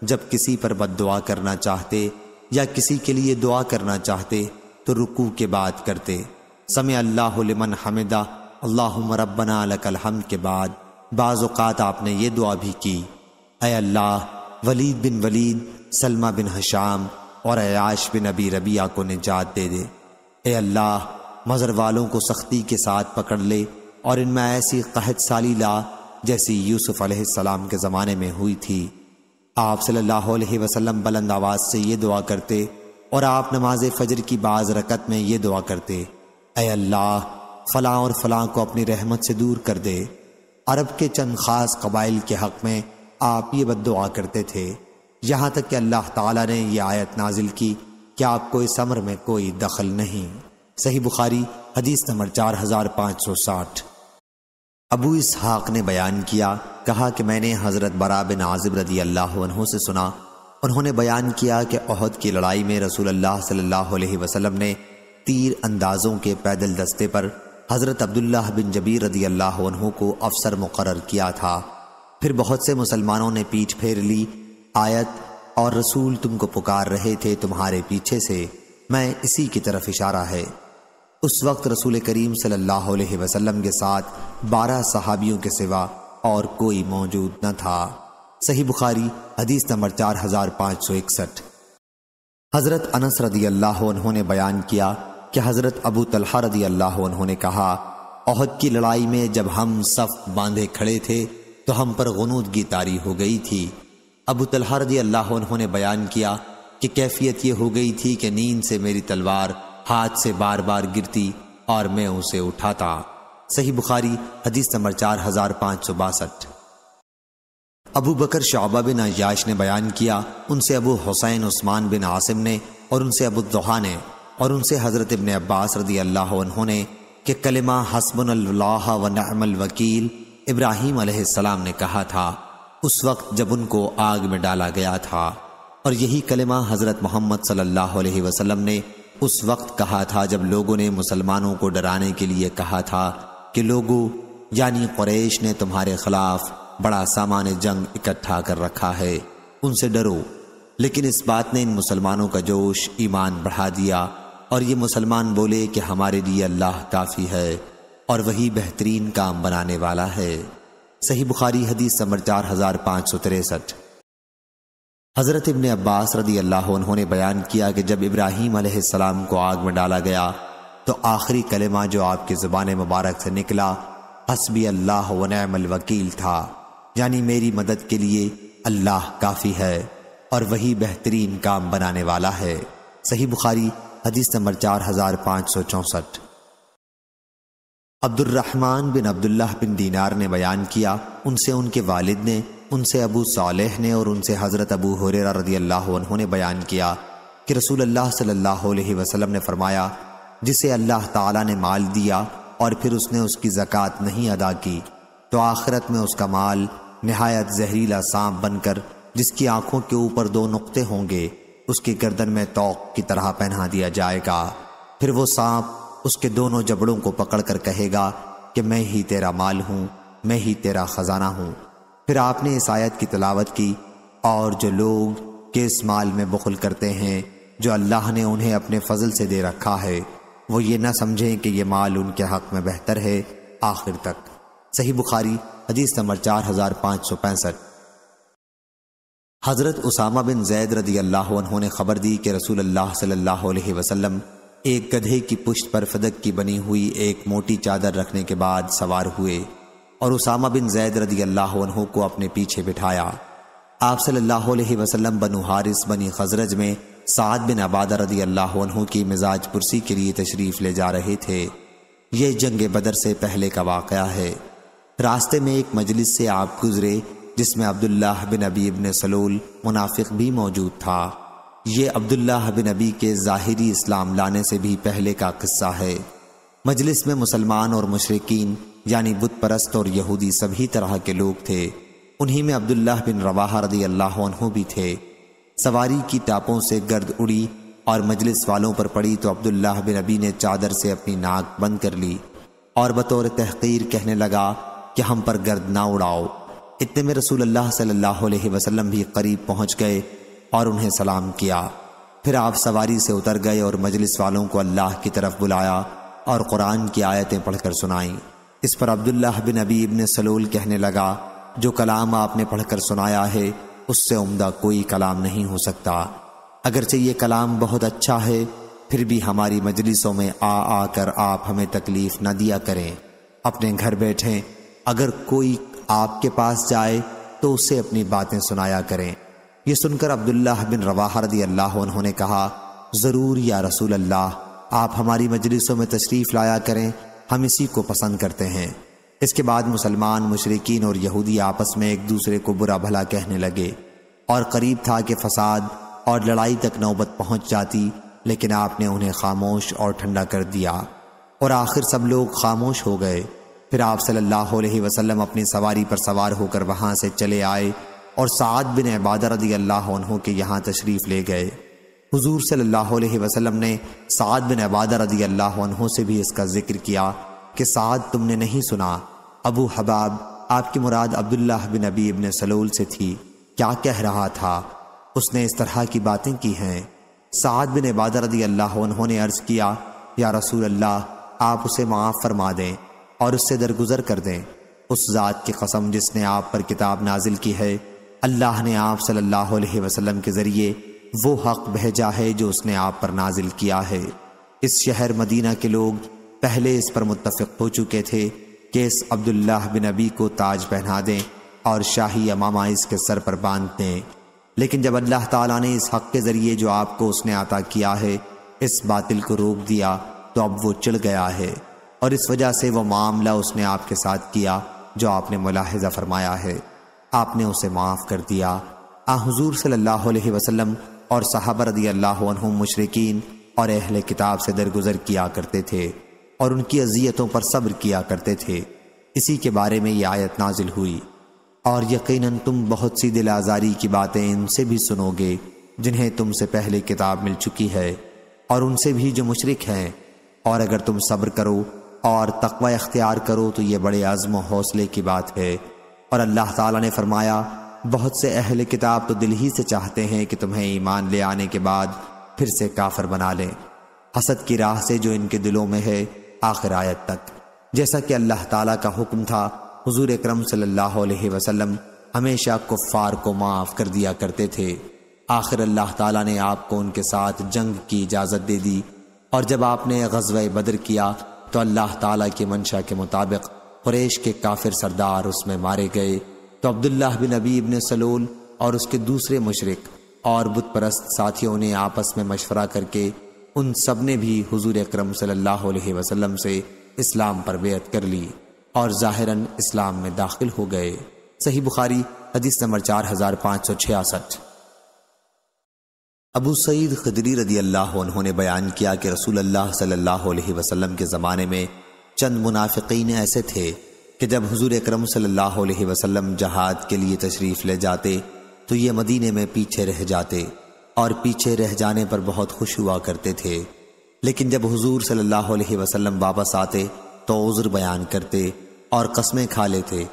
जब किसी पर बददुआ करना चाहते या किसी के लिए दुआ करना चाहते तो रुकू के बाद करते समय अल्लाह लिमन हमिदा अल्लाह मरबना अलकल हम के बाद बाज़ात आपने ये दुआ भी की अय अल्लाह वलीद बिन वलीद सलमा बिन हशाम और अयाश बिन अबी रबिया को निजात दे दे ए अल्लाह मज़र वालों को सख्ती के साथ पकड़ ले और इनमें ऐसी कहत साली ला जैसी यूसुफ़ सलाम के ज़माने में हुई थी आप सल्लल्लाहु अलैहि वसल्लम बुलंद आवाज़ से ये दुआ करते और आप नमाज फजर की बाज़ रकत में ये दुआ करते अल्लाह फलां और फलां को अपनी रहमत से दूर कर दे अरब के चंद ख़ास कबाइल के हक़ में आप ये बद दुआ करते थे यहाँ तक कि अल्लाह ताला ने यह आयत नाजिल की कि आपको इस अमर में कोई दखल नहीं सही बुखारी हदीस नंबर चार हजार पाँच सौ साठ अबू इसहाक ने बयान किया कहा कि मैंने हज़रत बरा बिन आज़िब रदी अल्लाह से सुना उन्होंने बयान किया कि अहद की लड़ाई में रसूल अल्लाह सल्लल्लाहु अलैहि वसल्लम ने तीर अंदाजों के पैदल दस्ते पर हज़रत अब्दुल्लाह बिन जबीर रदी अल्लाह को अफसर मुकर किया था फिर बहुत से मुसलमानों ने पीठ फेर ली आयत और रसूल तुमको पुकार रहे थे तुम्हारे पीछे से मैं इसी की तरफ इशारा है उस वक्त रसूल करीम सल्लल्लाहु अलैहि वसल्लम के साथ बारह सहाबियों के सिवा और कोई मौजूद न था सही बुखारी हदीस नंबर चार हजार पाँच सौ इकसठ हज़रत अनस रदी अल्लाह उन्होंने बयान किया कि हज़रत अबू तलहा रदी अल्लाह उन्होंने कहा अहद की लड़ाई में जब हम सफ बांधे खड़े थे तो हम पर गनूदगी तारी हो गई थी अबू तलहा रदी अल्लाह उन्होंने बयान किया कि कैफियत ये हो गई थी कि नींद से मेरी तलवार हाथ से बार बार गिरती और मैं उसे उठाता सही बुखारी हदीस नंबर चार हजार पांच सौ बासठ अबू बकर शाबा बिन अयाश ने बयान किया उनसे अबू हुसैन उस्मान बिन आसिम ने और उनसे अबू दोहा ने और उनसे हज़रत इबन अब्बास रदी अल्लाह उन्होंने कि कलिमा हसबनल्लाह व वकील इब्राहिम अलैहिस्सलाम ने कहा था उस वक्त जब उनको आग में डाला गया था और यही कलिमा हज़रत मोहम्मद सल्लल्लाहु अलैहि वसल्लम ने उस वक्त कहा था जब लोगों ने मुसलमानों को डराने के लिए कहा था कि लोगों यानी कुरैश ने तुम्हारे खिलाफ बड़ा सामान जंग इकट्ठा कर रखा है उनसे डरो लेकिन इस बात ने इन मुसलमानों का जोश ईमान बढ़ा दिया और ये मुसलमान बोले कि हमारे लिए अल्लाह काफ़ी है और वही बेहतरीन काम बनाने वाला है सही बुखारी हदीस नंबर चार हजार पाँच सौ तिरसठ हज़रत इबन अब्बास रदी अल्लाह उन्होंने बयान किया कि जब इब्राहिम को आग में डाला गया तो आखिरी कलेमा जो आपके ज़ुबान मुबारक से निकला हसबी अल्लाह वकील था यानी मेरी मदद के लिए अल्लाह काफ़ी है और वही बेहतरीन काम बनाने वाला है सही बुखारी हदीस नंबर चार हजार पांच सौ चौंसठ अब्दुलरहमान बिन अब्दुल्लाह बिन दीनार ने बयान किया उनसे उनके वालिद ने उनसे अबू सालेह ने और उनसे हज़रत अबू हुरेरा रदी अल्लाह ने बयान किया कि रसूल अल्लाह सल्लल्लाहु अलैहि वसल्लम ने फरमाया जिसे अल्लाह ताला ने माल दिया और फिर उसने उसकी जक़ात नहीं अदा की तो आखिरत में उसका माल नहायत जहरीला सांप बनकर जिसकी आंखों के ऊपर दो नुक्ते होंगे उसके गर्दन में तोक की तरह पहना दिया जाएगा फिर वो सांप उसके दोनों जबड़ों को पकड़कर कहेगा कि मैं ही तेरा माल हूँ मैं ही तेरा ख़जाना हूँ फिर आपने इस आयत की तलावत की और जो लोग के इस माल में बखल करते हैं जो अल्लाह ने उन्हें अपने फजल से दे रखा है वो ये ना समझें कि यह माल उनके हक में बेहतर है आखिर तक सही बुखारी हदीस नंबर चार हजार पाँच सौ पैंसठ हज़रत उसामा बिन जैद रदी अल्लाह ने खबर दी कि रसूल अल्लाह सल्लल्लाहु अलैहि वसल्लम एक गधे की पुश्त पर फदक की बनी हुई एक मोटी चादर रखने के बाद सवार हुए और उसामा बिन जैद रदी अल्लाह को अपने पीछे बिठाया आप सल्लल्लाहु अलैहि वसल्लम बनु हारिस बनी खजरज में साद बिन अबादा रदी अल्लाह की मिजाज पुरसी के लिए तशरीफ़ ले जा रहे थे ये जंग बदर से पहले का वाक़ है रास्ते में एक मजलिस से आप गुजरे जिसमें अब्दुल्ला बिन अबी इबन सलूल मुनाफिक भी मौजूद था ये अब्दुल्ला बिन अबी के ज़ाहरी इस्लाम लाने से भी पहले का किस्सा है मजलिस में मुसलमान और मशरकिन यानी बुत परस्त और यहूदी सभी तरह के लोग थे उन्हीं में अब्दुल्ला बिन रवाहा रदी अल्लाह भी थे सवारी की टापों से गर्द उड़ी और मजलिस वालों पर पड़ी तो अब्दुल्लाह बिन अबी ने चादर से अपनी नाक बंद कर ली और बतौर तहकीर कहने लगा कि हम पर गर्द ना उड़ाओ इतने में रसूल अल्लाह सल्लल्लाहु अलैहि वसल्लम भी करीब पहुंच गए और उन्हें सलाम किया फिर आप सवारी से उतर गए और मजलिस वालों को अल्लाह की तरफ बुलाया और कुरान की आयतें पढ़कर सुनाई इस पर अब्दुल्ला बिन अबीब ने सलूल कहने लगा जो कलाम आपने पढ़कर सुनाया है उससे उम्दा कोई कलाम नहीं हो सकता अगरचे ये कलाम बहुत अच्छा है फिर भी हमारी मजलिसों में आ आकर आप हमें तकलीफ़ न दिया करें अपने घर बैठें अगर कोई आपके पास जाए तो उसे अपनी बातें सुनाया करें यह सुनकर अब्दुल्ला बिन रवाहरदी रदी अल्लाह उन्होंने कहा ज़रूर या रसूल अल्लाह आप हमारी मजलिसों में तशरीफ़ लाया करें हम इसी को पसंद करते हैं इसके बाद मुसलमान मुशरकिन और यहूदी आपस में एक दूसरे को बुरा भला कहने लगे और करीब था कि फसाद और लड़ाई तक नौबत पहुंच जाती लेकिन आपने उन्हें खामोश और ठंडा कर दिया और आखिर सब लोग खामोश हो गए फिर आप सल्लल्लाहु अलैहि वसल्लम अपनी सवारी पर सवार होकर वहां से चले आए और साद बिन इबादर रदी अल्लाह के यहाँ तशरीफ़ ले गए हुजूर सल्लल्लाहु अलैहि वसल्लम ने साद बिन इबादर रदी अल्लाह से भी इसका जिक्र किया कि साद तुमने नहीं सुना अबू हबाब आपकी मुराद अब्दुल्लाह बिन अबी इबन सलोल से थी क्या कह रहा था उसने इस तरह की बातें की हैं साद बिन इबादर रदी अल्लाह उन्होंने अर्ज़ किया या रसूल अल्लाह आप उसे माफ़ फरमा दें और उससे दरगुजर कर दें उस ज़ात की कसम जिसने आप पर किताब नाजिल की है अल्लाह ने आप सल्लल्लाहु अलैहि वसल्लम के ज़रिए वो हक भेजा है जो उसने आप पर नाजिल किया है इस शहर मदीना के लोग पहले इस पर मुतफ़ हो चुके थे कि इस अब्दुल्लाह बिन अबी को ताज पहना दें और शाही अमामा इसके सर पर बांध दें लेकिन जब अल्लाह ताला ने इस हक़ के ज़रिए जो आपको उसने अता किया है इस बातिल को रोक दिया तो अब वो चिड़ गया है और इस वजह से वह मामला उसने आपके साथ किया जो आपने मुलाहजा फरमाया है आपने उसे माफ़ कर दिया आजूर सल्ला वसलम और साहब रदी अल्लाह मशरकिन और अहल किताब से दरगुजर किया करते थे और उनकी अजियतों पर सब्र किया करते थे इसी के बारे में ये आयत नाजिल हुई और यकीनन तुम बहुत सी दिल आज़ारी की बातें इनसे भी सुनोगे जिन्हें तुमसे पहले किताब मिल चुकी है और उनसे भी जो मुशरक हैं और अगर तुम सब्र करो और तकवा इख्तियार करो तो ये बड़े आज़म हौसले की बात है और अल्लाह ताला ने फरमाया बहुत से अहले किताब तो दिल ही से चाहते हैं कि तुम्हें ईमान ले आने के बाद फिर से काफर बना लें हसद की राह से जो इनके दिलों में है आखिर आयत तक जैसा कि अल्लाह ताला का हुक्म था हुजूर अकरम सल्लल्लाहु अलैहि वसल्लम हमेशा कुफार को माफ़ कर दिया करते थे आखिर अल्लाह ताला ने आपको उनके साथ जंग की इजाज़त दे दी और जब आपने गजव बदर किया तो अल्लाह ताला की मंशा के मुताबिक कुरेश के काफिर सरदार उसमें मारे गए तो अब्दुल्ला बिन नबी इबन सलूल और उसके दूसरे मशरक और बुत साथियों ने आपस में मशवरा करके उन सब ने भी हुजूर अकरम सल्लल्लाहु अलैहि वसल्लम से इस्लाम पर बेत कर ली और ज़ाहिरन इस्लाम में दाखिल हो गए सही बुखारी हदीस नंबर चार हजार पाँच सौ छियासठ अबू सईद खदरी रदी अल्लाह उन्होंने बयान किया कि रसूल अल्लाह सल्लल्लाहु अलैहि वसल्लम के ज़माने में चंद मुनाफिकीन ऐसे थे कि जब हुजूर अकरम सल्लल्लाहु अलैहि वसल्लम जहाद के लिए तशरीफ़ ले जाते तो ये मदीने में पीछे रह जाते और पीछे रह जाने पर बहुत खुश हुआ करते थे लेकिन जब हुजूर सल्लल्लाहु अलैहि वसल्लम वापस आते तो उज़्र बयान करते और कस्में खा लेते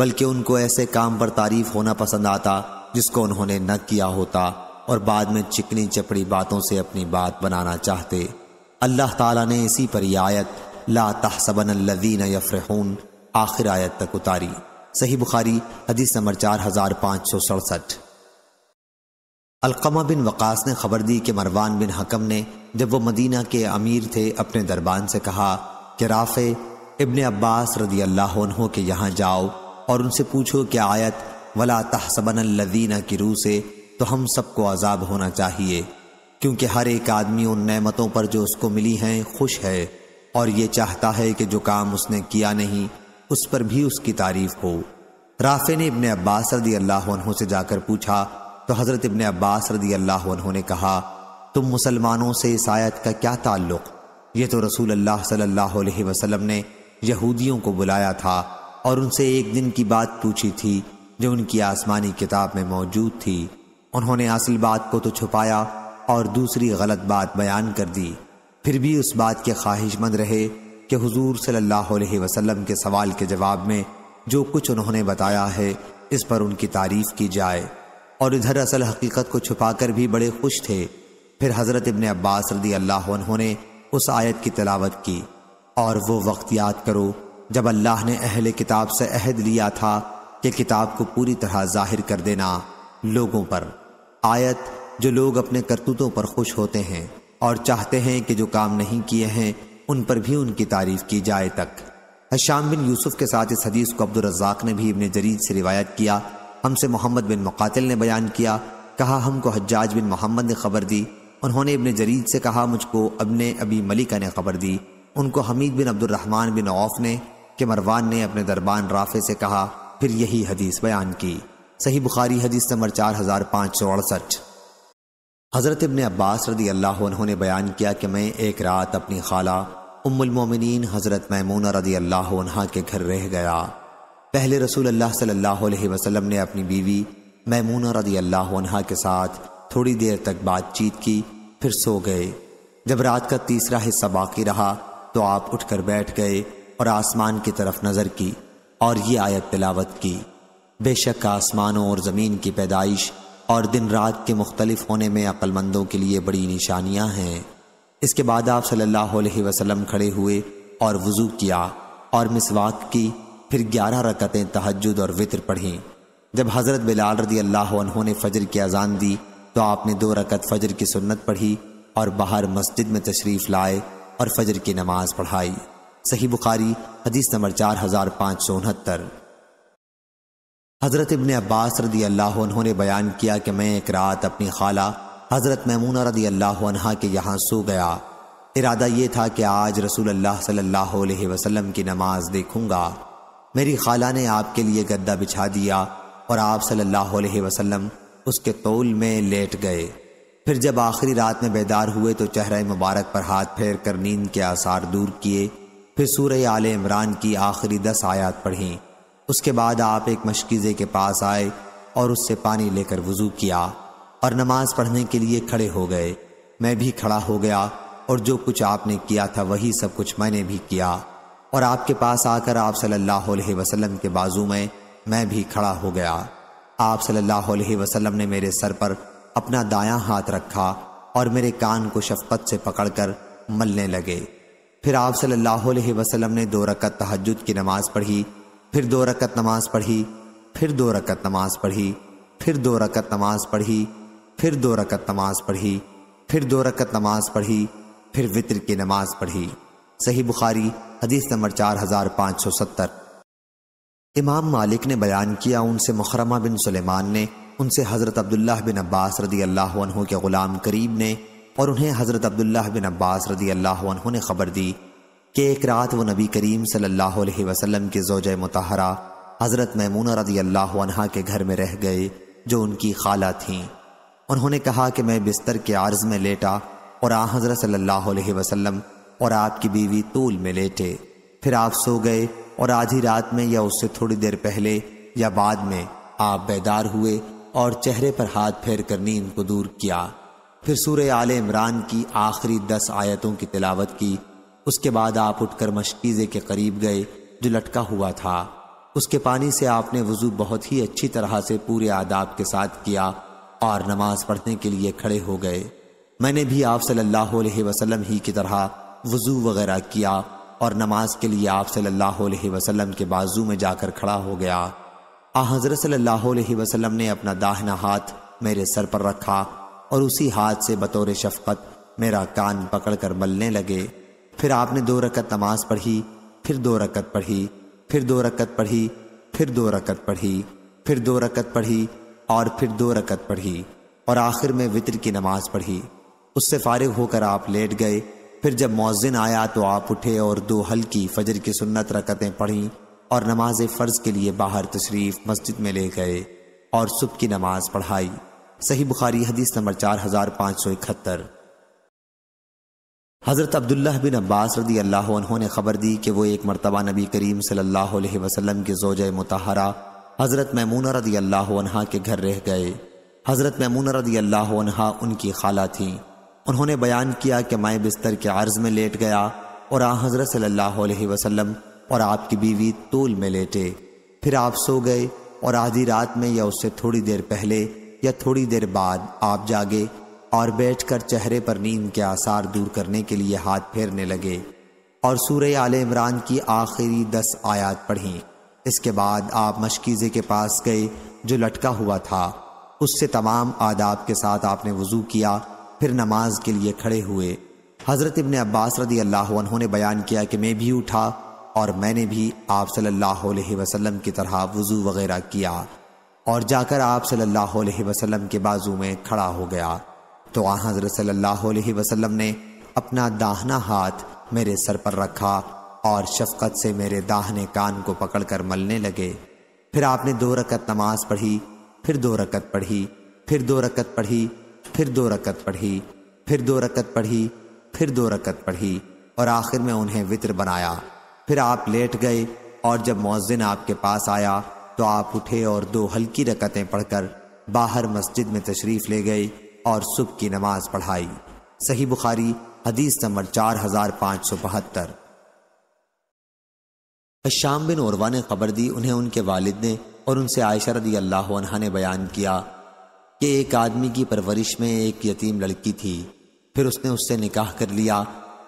बल्कि उनको ऐसे काम पर तारीफ होना पसंद आता जिसको उन्होंने न किया होता और बाद में चिकनी चपड़ी बातों से अपनी बात बनाना चाहते अल्लाह ताला ने इसी पर यह आयत ला तहसबन लदीन यफ़रहून आखिर आयत तक उतारी सही बुखारी हदीस नंबर चार हज़ार पाँच सौ सड़सठ अलकमा बिन वकास ने खबर दी कि मरवान बिन हकम ने जब वो मदीना के अमीर थे अपने दरबान से कहा कि राफ़े इबन अब्बास रदी अल्लाह के यहाँ जाओ और उनसे पूछो कि आयत वला तहसबन लदीना की रूह से तो हम सबको आज़ाब होना चाहिए क्योंकि हर एक आदमी उन नमतों पर जो उसको मिली हैं खुश है और ये चाहता है कि जो काम उसने किया नहीं उस पर भी उसकी तारीफ हो राफे ने इबन अब्बास रदी अल्लाह से जाकर पूछा तो हज़रत इबन अब्बास रदी अल्लाह ने कहा तुम मुसलमानों से इस आयत का क्या ताल्लुक ये तो रसूल अल्लाह सल्लल्लाहु अलैहि वसल्लम ने यहूदियों को बुलाया था और उनसे एक दिन की बात पूछी थी जो उनकी आसमानी किताब में मौजूद थी उन्होंने असल बात को तो छुपाया और दूसरी गलत बात बयान कर दी फिर भी उस बात के ख्वाहिशमंद रहे कि हुजूर सल्लल्लाहु अलैहि वसल्लम के सवाल के जवाब में जो कुछ उन्होंने बताया है इस पर उनकी तारीफ की जाए और इधर असल हकीकत को छुपाकर भी बड़े खुश थे फिर हज़रत इबन अब्बास रदी अल्लाह उन्होंने उस आयत की तलावत की और वो वक्त याद करो जब अल्लाह ने अहल किताब से अहद लिया था कि किताब को पूरी तरह जाहिर कर देना लोगों पर आयत जो लोग अपने करतूतों पर खुश होते हैं और चाहते हैं कि जो काम नहीं किए हैं उन पर भी उनकी तारीफ की जाए तक हशाम बिन यूसुफ के साथ इस हदीस को अब्दुलरजाक ने भी इबन जरीद से रिवायत किया हमसे मोहम्मद बिन मुकातिल ने बयान किया कहा हमको हज्जाज बिन मोहम्मद ने खबर दी उन्होंने इबन जरीद से कहा मुझको अबने अबी मलिका ने खबर दी उनको Hamid bin Abdulrahman bin Auf ने कि मरवान ने अपने दरबान राफे से कहा फिर यही हदीस बयान की सही बुखारी हदीस नंबर चार हज़ार पाँच सौ अड़सठ हज़रत इबन अब्बास रदी अल्लाह उन्होंने बयान किया कि मैं एक रात अपनी खाला उम्मुलमोमिन हज़रत मैमूना रदी अल्लाह के घर रह गया पहले रसूल अल्लाह सल्लल्लाहु अलैहि वसल्लम ने अपनी बीवी मैमूना रदी अल्लाह के साथ थोड़ी देर तक बातचीत की फिर सो गए जब रात का तीसरा हिस्सा बाकी रहा तो आप उठकर बैठ गए और आसमान की तरफ नज़र की और ये आयत तिलावत की बेशक आसमानों और ज़मीन की पैदाइश और दिन रात के मुख्तलिफ होने में अक्लमंदों के लिए बड़ी निशानियाँ हैं इसके बाद आप सल्लल्लाहु अलैहि वसल्लम खड़े हुए और वज़ू किया और मिसवाक की फिर ग्यारह रकतें तहजद और वितर पढ़ी जब हज़रत बिलाल रदी अल्लाह ने फजर की अजान दी तो आपने दो रकत फजर की सुन्नत पढ़ी और बाहर मस्जिद में तशरीफ़ लाए और फजर की नमाज पढ़ाई सही बुखारी हदीस नंबर चार हज़ार पाँच सौ उनहत्तर हज़रत इबन अब्बास रदी अल्लाह ने बयान किया कि मैं एक रात अपनी खाला हज़रत ममूना रदी अल्लाह के यहाँ सो गया इरादा ये था कि आज रसूल अल्लाह सल्लल्लाहु अलैहि वसल्लम की नमाज देखूंगा मेरी खाला ने आपके लिए गद्दा बिछा दिया और आप सल्लल्लाहु अलैहि वसल्लम उसके तोल में लेट गए फिर जब आखिरी रात में बेदार हुए तो चेहरे मुबारक पर हाथ फेर कर नींद के आसार दूर किए फिर सूर्य आल इमरान की आखिरी दस आयात पढ़ी उसके बाद आप एक मशकीज़े के पास आए और उससे पानी लेकर वजू किया और नमाज पढ़ने के लिए खड़े हो गए मैं भी खड़ा हो गया और जो कुछ आपने किया था वही सब कुछ मैंने भी किया और आपके पास आकर आप सल्लल्लाहु अलैहि वसल्लम के बाजू में मैं भी खड़ा हो गया आप सल्लल्लाहु अलैहि वसल्लम ने मेरे सर पर अपना दायां हाथ रखा और मेरे कान को शफकत से पकड़कर मलने लगे फिर आप सल्लल्लाहु अलैहि वसल्लम ने दो रकत तहजद की नमाज पढ़ी फिर दो रकत नमाज पढ़ी फिर दो रकत नमाज पढ़ी फिर दो रकत नमाज पढ़ी फिर दो रकत नमाज पढ़ी फिर दो रकत नमाज पढ़ी फिर वित्र की नमाज पढ़ी सही बुखारी हदीस नंबर चार हज़ार पाँच सौ सत्तर इमाम मालिक ने बयान किया उनसे मुखरमा बिन सुलेमान ने उनसे हज़रत अब्दुल्ला बिन अब्बास रदी अल्लाह के ग़ुलाम करीब ने और उन्हें हज़रत अब्दुल्ला बिन अब्बास रदी अल्लाह ने ख़बर दी कि एक रात वो नबी करीम सल्लल्लाहु अलैहि वसल्लम के जोज मतहरा हज़रत ममूना रदी अल्लाह के घर में रह गए जो उनकी खाला थीं उन्होंने कहा कि मैं बिस्तर के आर्ज में लेटा और आ हज़रत सल्लल्लाहु अलैहि वसल्लम और आपकी बीवी तूल में लेटे फिर आप सो गए और आधी रात में या उससे थोड़ी देर पहले या बाद में आप बेदार हुए और चेहरे पर हाथ फेर कर नींद को दूर किया फिर सूर्य आल इमरान की आखिरी दस आयतों की तिलावत की उसके बाद आप उठकर मशकीज़े के करीब गए जो लटका हुआ था उसके पानी से आपने वजू बहुत ही अच्छी तरह से पूरे आदाब के साथ किया और नमाज पढ़ने के लिए खड़े हो गए मैंने भी आप सल्लल्लाहु अलैहि वसल्लम ही की तरह वज़ू वगैरह किया और नमाज के लिए आप सल्लल्लाहु अलैहि वसल्लम के बाजू में जाकर खड़ा हो गया आ हज़रत सल्लल्लाहु अलैहि वसल्लम ने अपना दाहिना हाथ मेरे सर पर रखा और उसी हाथ से बतौर शफकत मेरा कान पकड़कर मलने लगे फिर आपने दो रकत नमाज पढ़ी फिर दो रकत पढ़ी फिर दो रकत पढ़ी फिर दो रकत पढ़ी फिर दो रकत पढ़ी और फिर दो रकत पढ़ी और आखिर में वितर की नमाज पढ़ी उससे फारिग होकर आप लेट गए फिर जब मौजिन आया तो आप उठे और दो हल्की फजर की सुन्नत रकतें पढ़ी और नमाज फ़र्ज के लिए बाहर तशरीफ मस्जिद में ले गए और सुबह की नमाज पढ़ाई सही बुखारी हदीस नंबर चार हज़ार पाँच सौ इकहत्तर हज़रत अब्दुल्ला बिन अब्बास रदी अल्लाह उन्होंने ख़बर दी कि वो एक मरतबा नबी करीम सल्लल्लाहु अलैहि वसल्लम जोज मतहरा हज़रत मैमून रदी अल्लाह के घर रह गए हज़रत मैमून रदी अल्लाह उनकी खाला थीं उन्होंने बयान किया कि मैं बिस्तर के अर्ज में लेट गया और आ हजरत सल्लल्लाहु अलैहि वसल्लम और आपकी बीवी तूल में लेटे फिर आप सो गए और आधी रात में या उससे थोड़ी देर पहले या थोड़ी देर बाद आप जागे और बैठकर चेहरे पर नींद के आसार दूर करने के लिए हाथ फेरने लगे और सूर्य आल इमरान की आखिरी दस आयात पढ़ी इसके बाद आप मशकीज़े के पास गए जो लटका हुआ था उससे तमाम आदाब के साथ आपने वज़ू किया फिर नमाज के लिए खड़े हुए हज़रत इबन अब्बास रदी अल्लाह उन्होंने बयान किया कि मैं भी उठा और मैंने भी आप सल्लल्लाहु अलैहि वसल्लम की तरह वज़ू वगैरह किया और जाकर आप सल्लल्लाहु अलैहि वसल्लम के बाजू में खड़ा हो गया तो आ हज़रत सल्लल्लाहु अलैहि वसल्लम ने अपना दाहना हाथ मेरे सर पर रखा और शफकत से मेरे दाहने कान को पकड़कर मलने लगे फिर आपने दो रकत नमाज पढ़ी फिर दो रकत पढ़ी फिर दो रकत पढ़ी फिर दो रकत पढ़ी फिर दो रकत पढ़ी फिर दो रकत पढ़ी और आखिर में उन्हें वित्र बनाया फिर आप लेट गए और जब मौजिन आपके पास आया तो आप उठे और दो हल्की रकतें पढ़कर बाहर मस्जिद में तशरीफ़ ले गए और सुबह की नमाज पढ़ाई सही बुखारी हदीस नंबर चार हजार पाँच सौ बहत्तर श्याम बिन औरवा ने खबर दी उन्हें उनके वालिद ने और उनसे आयशा रदी अल्लाह ने बयान किया कि एक आदमी की परवरिश में एक यतीम लड़की थी फिर उसने उससे निकाह कर लिया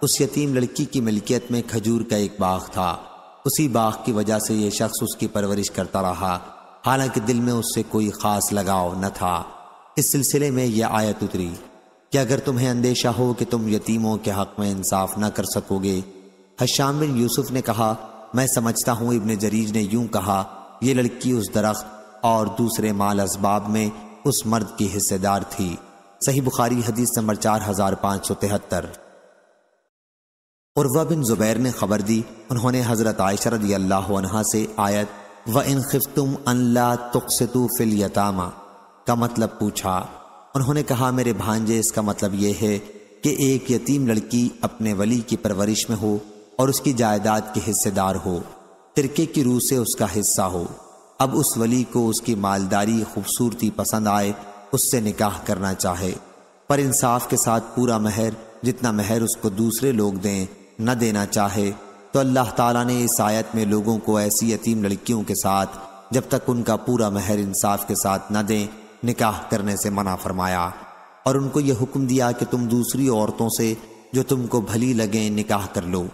उस यतीम लड़की की मिल्कियत में खजूर का एक बाग था उसी बाग की वजह से यह शख्स उसकी परवरिश करता रहा हालांकि दिल में उससे कोई खास लगाव न था इस सिलसिले में यह आयत उतरी कि अगर तुम्हें अंदेशा हो कि तुम यतीमों के हक में इंसाफ न कर सकोगे हशाम बिन यूसुफ ने कहा मैं समझता हूँ इबन जरीज ने यूं कहा यह लड़की उस दरख्त और दूसरे माल इसबाब में उस मर्द की हिस्सेदार थी सही बुखारी हदीस नंबर चार हजार पांच सौ तिहत्तर उर्वा बिन जुबैर ने खबर दी उन्होंने हज़रत आयशर रदी से आयत व इन खिफ्तुम अल्लाह तुकसतु फिल यतामा का मतलब पूछा उन्होंने कहा मेरे भांजे इसका मतलब यह है कि एक यतीम लड़की अपने वली की परवरिश में हो और उसकी जायदाद के हिस्सेदार हो तिरके की रूह से उसका हिस्सा हो अब उस वली को उसकी मालदारी खूबसूरती पसंद आए उससे निकाह करना चाहे पर इंसाफ के साथ पूरा महर जितना महर उसको दूसरे लोग दें न देना चाहे तो अल्लाह ताला ने इस आयत में लोगों को ऐसी यतीम लड़कियों के साथ जब तक उनका पूरा महर इंसाफ के साथ न दें निकाह करने से मना फरमाया और उनको यह हुक्म दिया कि तुम दूसरी औरतों से जो तुमको भली लगें निकाह कर लो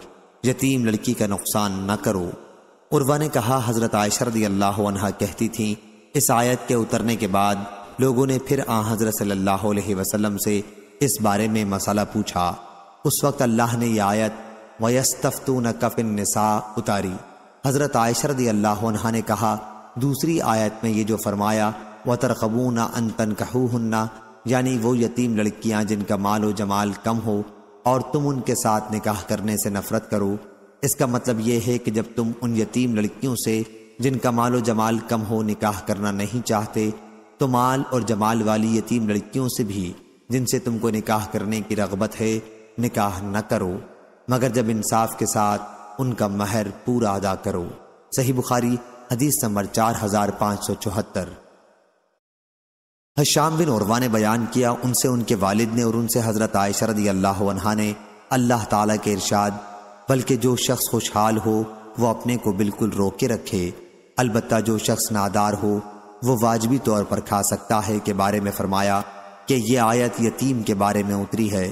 यतीम लड़की का नुकसान न करो उर्वा ने कहा हज़रत आयशा रदी अल्लाह कहती थी इस आयत के उतरने के बाद लोगों ने फिर आ हज़रत सल्लल्लाहु अलैहि वसल्लम से इस बारे में मसाला पूछा उस वक्त अल्लाह ने यह आयत वयस्तफ़तू न कफ़िन निसा उतारी हज़रत आयशा रदी अल्लाह ने कहा दूसरी आयत में ये जो फरमाया व तरकबू ना अन कहू हन्ना यानी वो यतीम लड़कियाँ जिनका माल व जमाल कम हो और तुम उनके साथ निकाह करने से नफरत करो इसका मतलब यह है कि जब तुम उन यतीम लड़कियों से जिनका मालो जमाल कम हो निकाह करना नहीं चाहते तो माल और जमाल वाली यतीम लड़कियों से भी जिनसे तुमको निकाह करने की रगबत है निकाह न करो मगर जब इंसाफ के साथ उनका महर पूरा अदा करो सही बुखारी हदीस नंबर चार हजार पाँच सौ चौहत्तर हशाम बिन औरवा ने बयान किया उनसे उनके वालिद ने और उनसे हजरत आयशा अल्लाह ने अल्लाह तला के इरशाद बल्कि जो शख्स खुशहाल हो वो अपने को बिल्कुल रोक के रखे अलबत् जो शख्स नादार हो वो वाजबी तौर पर खा सकता है के बारे में फरमाया कि ये आयत यतीम के बारे में उतरी है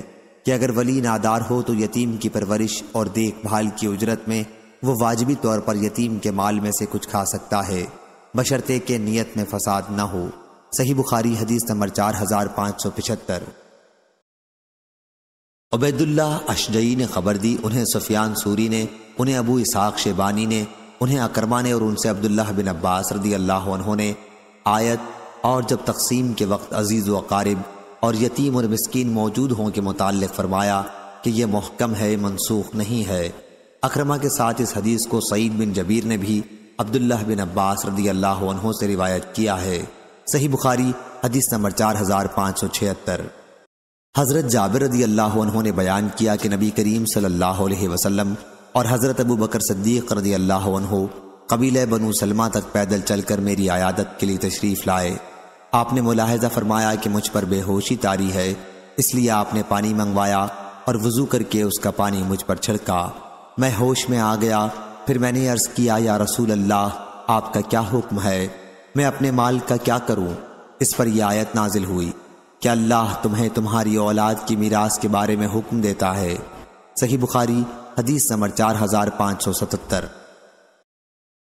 कि अगर वली नादार हो तो यतीम की परवरिश और देखभाल की उजरत में वो वाजबी तौर पर यतीम के माल में से कुछ खा सकता है बशर्ते के नियत में फसाद न हो सही बुखारी हदीस नंबर चार हज़ार पाँच सौ पिछहत्तर अबैदुल्ला अशजई ने खबर दी उन्हें सफियान सूरी ने उन्हें अबू इसाक शेबानी ने उन्हें अकरमा ने और उनसे अब्दुल्ला बिन अब्बास रदी अल्लाह ने आयत और जब तकसीम के वक्त अजीज़ व अकारब और यतीम और मस्किन मौजूद हों के मुतल फरमाया कि यह महकम है मनसूख नहीं है अक्रमा के साथ इस हदीस को सईद बिन जबीर ने भी अब्दुल्ला बिन अब्बास रदी अल्लाह से रिवायत किया है सही बुखारी हदीस नंबर चार हज़ार पाँच सौ छिहत्तर हज़रत जाबिर रदी अल्लाह ने बयान किया कि नबी करीम सल्लल्लाहु अलैहि वसल्लम और हज़रत अबू बकर सद्दीक रदी अल्लाह कबील बनु सलमा तक पैदल चलकर मेरी आयादत के लिए तशरीफ़ लाए आपने मुलाहजा फरमाया कि मुझ पर बेहोशी तारी है इसलिए आपने पानी मंगवाया और वज़ू करके उसका पानी मुझ पर छिड़का मैं होश में आ गया फिर मैंने अर्ज़ किया या रसूल अल्लाह आपका क्या हुक्म है मैं अपने माल का क्या करूँ इस पर यह आयत नाजिल हुई कि अल्लाह तुम्हें तुम्हारी औलाद की मीरास के बारे में हुक्म देता है सही बुखारी हदीस नंबर चार हजार पाँच सौ सतहत्तर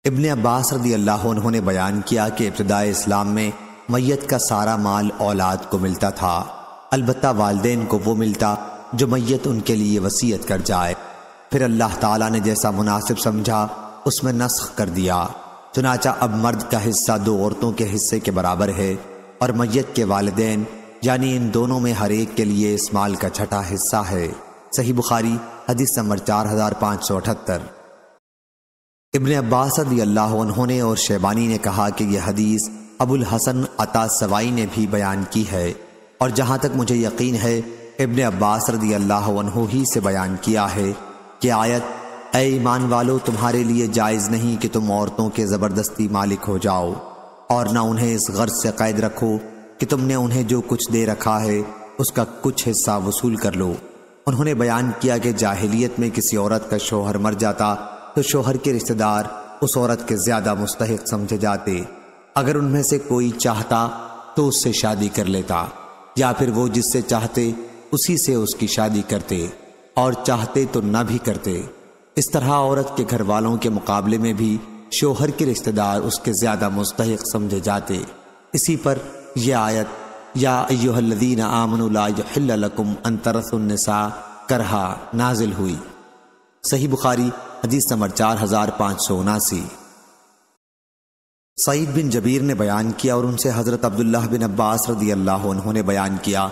इबन अब्बास रदी अल्लाह उन्होंने बयान किया कि इब्तदा इस्लाम में मैत का सारा माल औलाद को मिलता था अलबत् वालदेन को वो मिलता जो मैत उनके लिए वसीयत कर जाए फिर अल्लाह ताला ने जैसा मुनासिब समझा उसमें नस्ख कर दिया चुनाचा अब मर्द का हिस्सा दो औरतों के हिस्से के बराबर है और मैत के वालदेन यानी इन दोनों में हर एक के लिए इस माल का छठा हिस्सा है सही बुखारी हदीस नंबर चार हजार पाँच सौ अठहत्तर इबन अब्बास ने और शेबानी ने कहा कि यह हदीस अबुल हसन अता सवाई ने भी बयान की है और जहाँ तक मुझे यकीन है इबन अब्बास रदी अल्लाह ही से बयान किया है कि आयत ए ईमान वालो तुम्हारे लिए जायज़ नहीं कि तुम औरतों के ज़बरदस्ती मालिक हो जाओ और ना उन्हें इस गर्ज से कैद रखो कि तुमने उन्हें जो कुछ दे रखा है उसका कुछ हिस्सा वसूल कर लो उन्होंने बयान किया कि जाहिलियत में किसी औरत का शोहर मर जाता तो शोहर के रिश्तेदार उस औरत के ज्यादा मुस्तक समझे जाते अगर उनमें से कोई चाहता तो उससे शादी कर लेता या फिर वो जिससे चाहते उसी से उसकी शादी करते और चाहते तो ना भी करते इस तरह औरत के घर वालों के मुकाबले में भी शोहर के रिश्तेदार उसके ज्यादा मुस्तक समझे जाते इसी पर यह आयत या आमन आमनलाकुम करहा नाजिल हुई सही बुखारी हदीस नंबर चार हज़ार पाँच सौ उनासी सईद बिन जबीर ने बयान किया और उनसे हज़रत अब्दुल्ला बिन अब्बास रदी अल्लाह उन्होंने बयान किया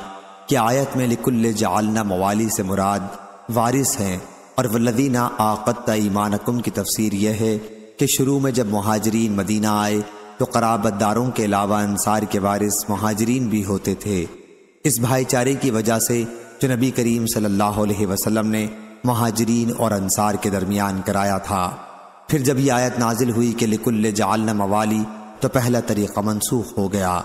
कि आयत में लिकुल्ल जालना मवाली से मुराद वारिस हैं और वल्लदीना आकत ईमानकुम की तफसीर यह है कि शुरू में जब महाजरीन मदीना आए तो कराबतदारों के अलावा अंसार के वारिस महाजरीन भी होते थे इस भाईचारे की वजह से जो नबी करीम सल्लल्लाहु अलैहि वसल्लम ने महाजरीन और अंसार के दरमियान कराया था फिर जब यह आयत नाजिल हुई कि लिकुल्ल जालना मवाली तो पहला तरीक़ा मनसूख हो गया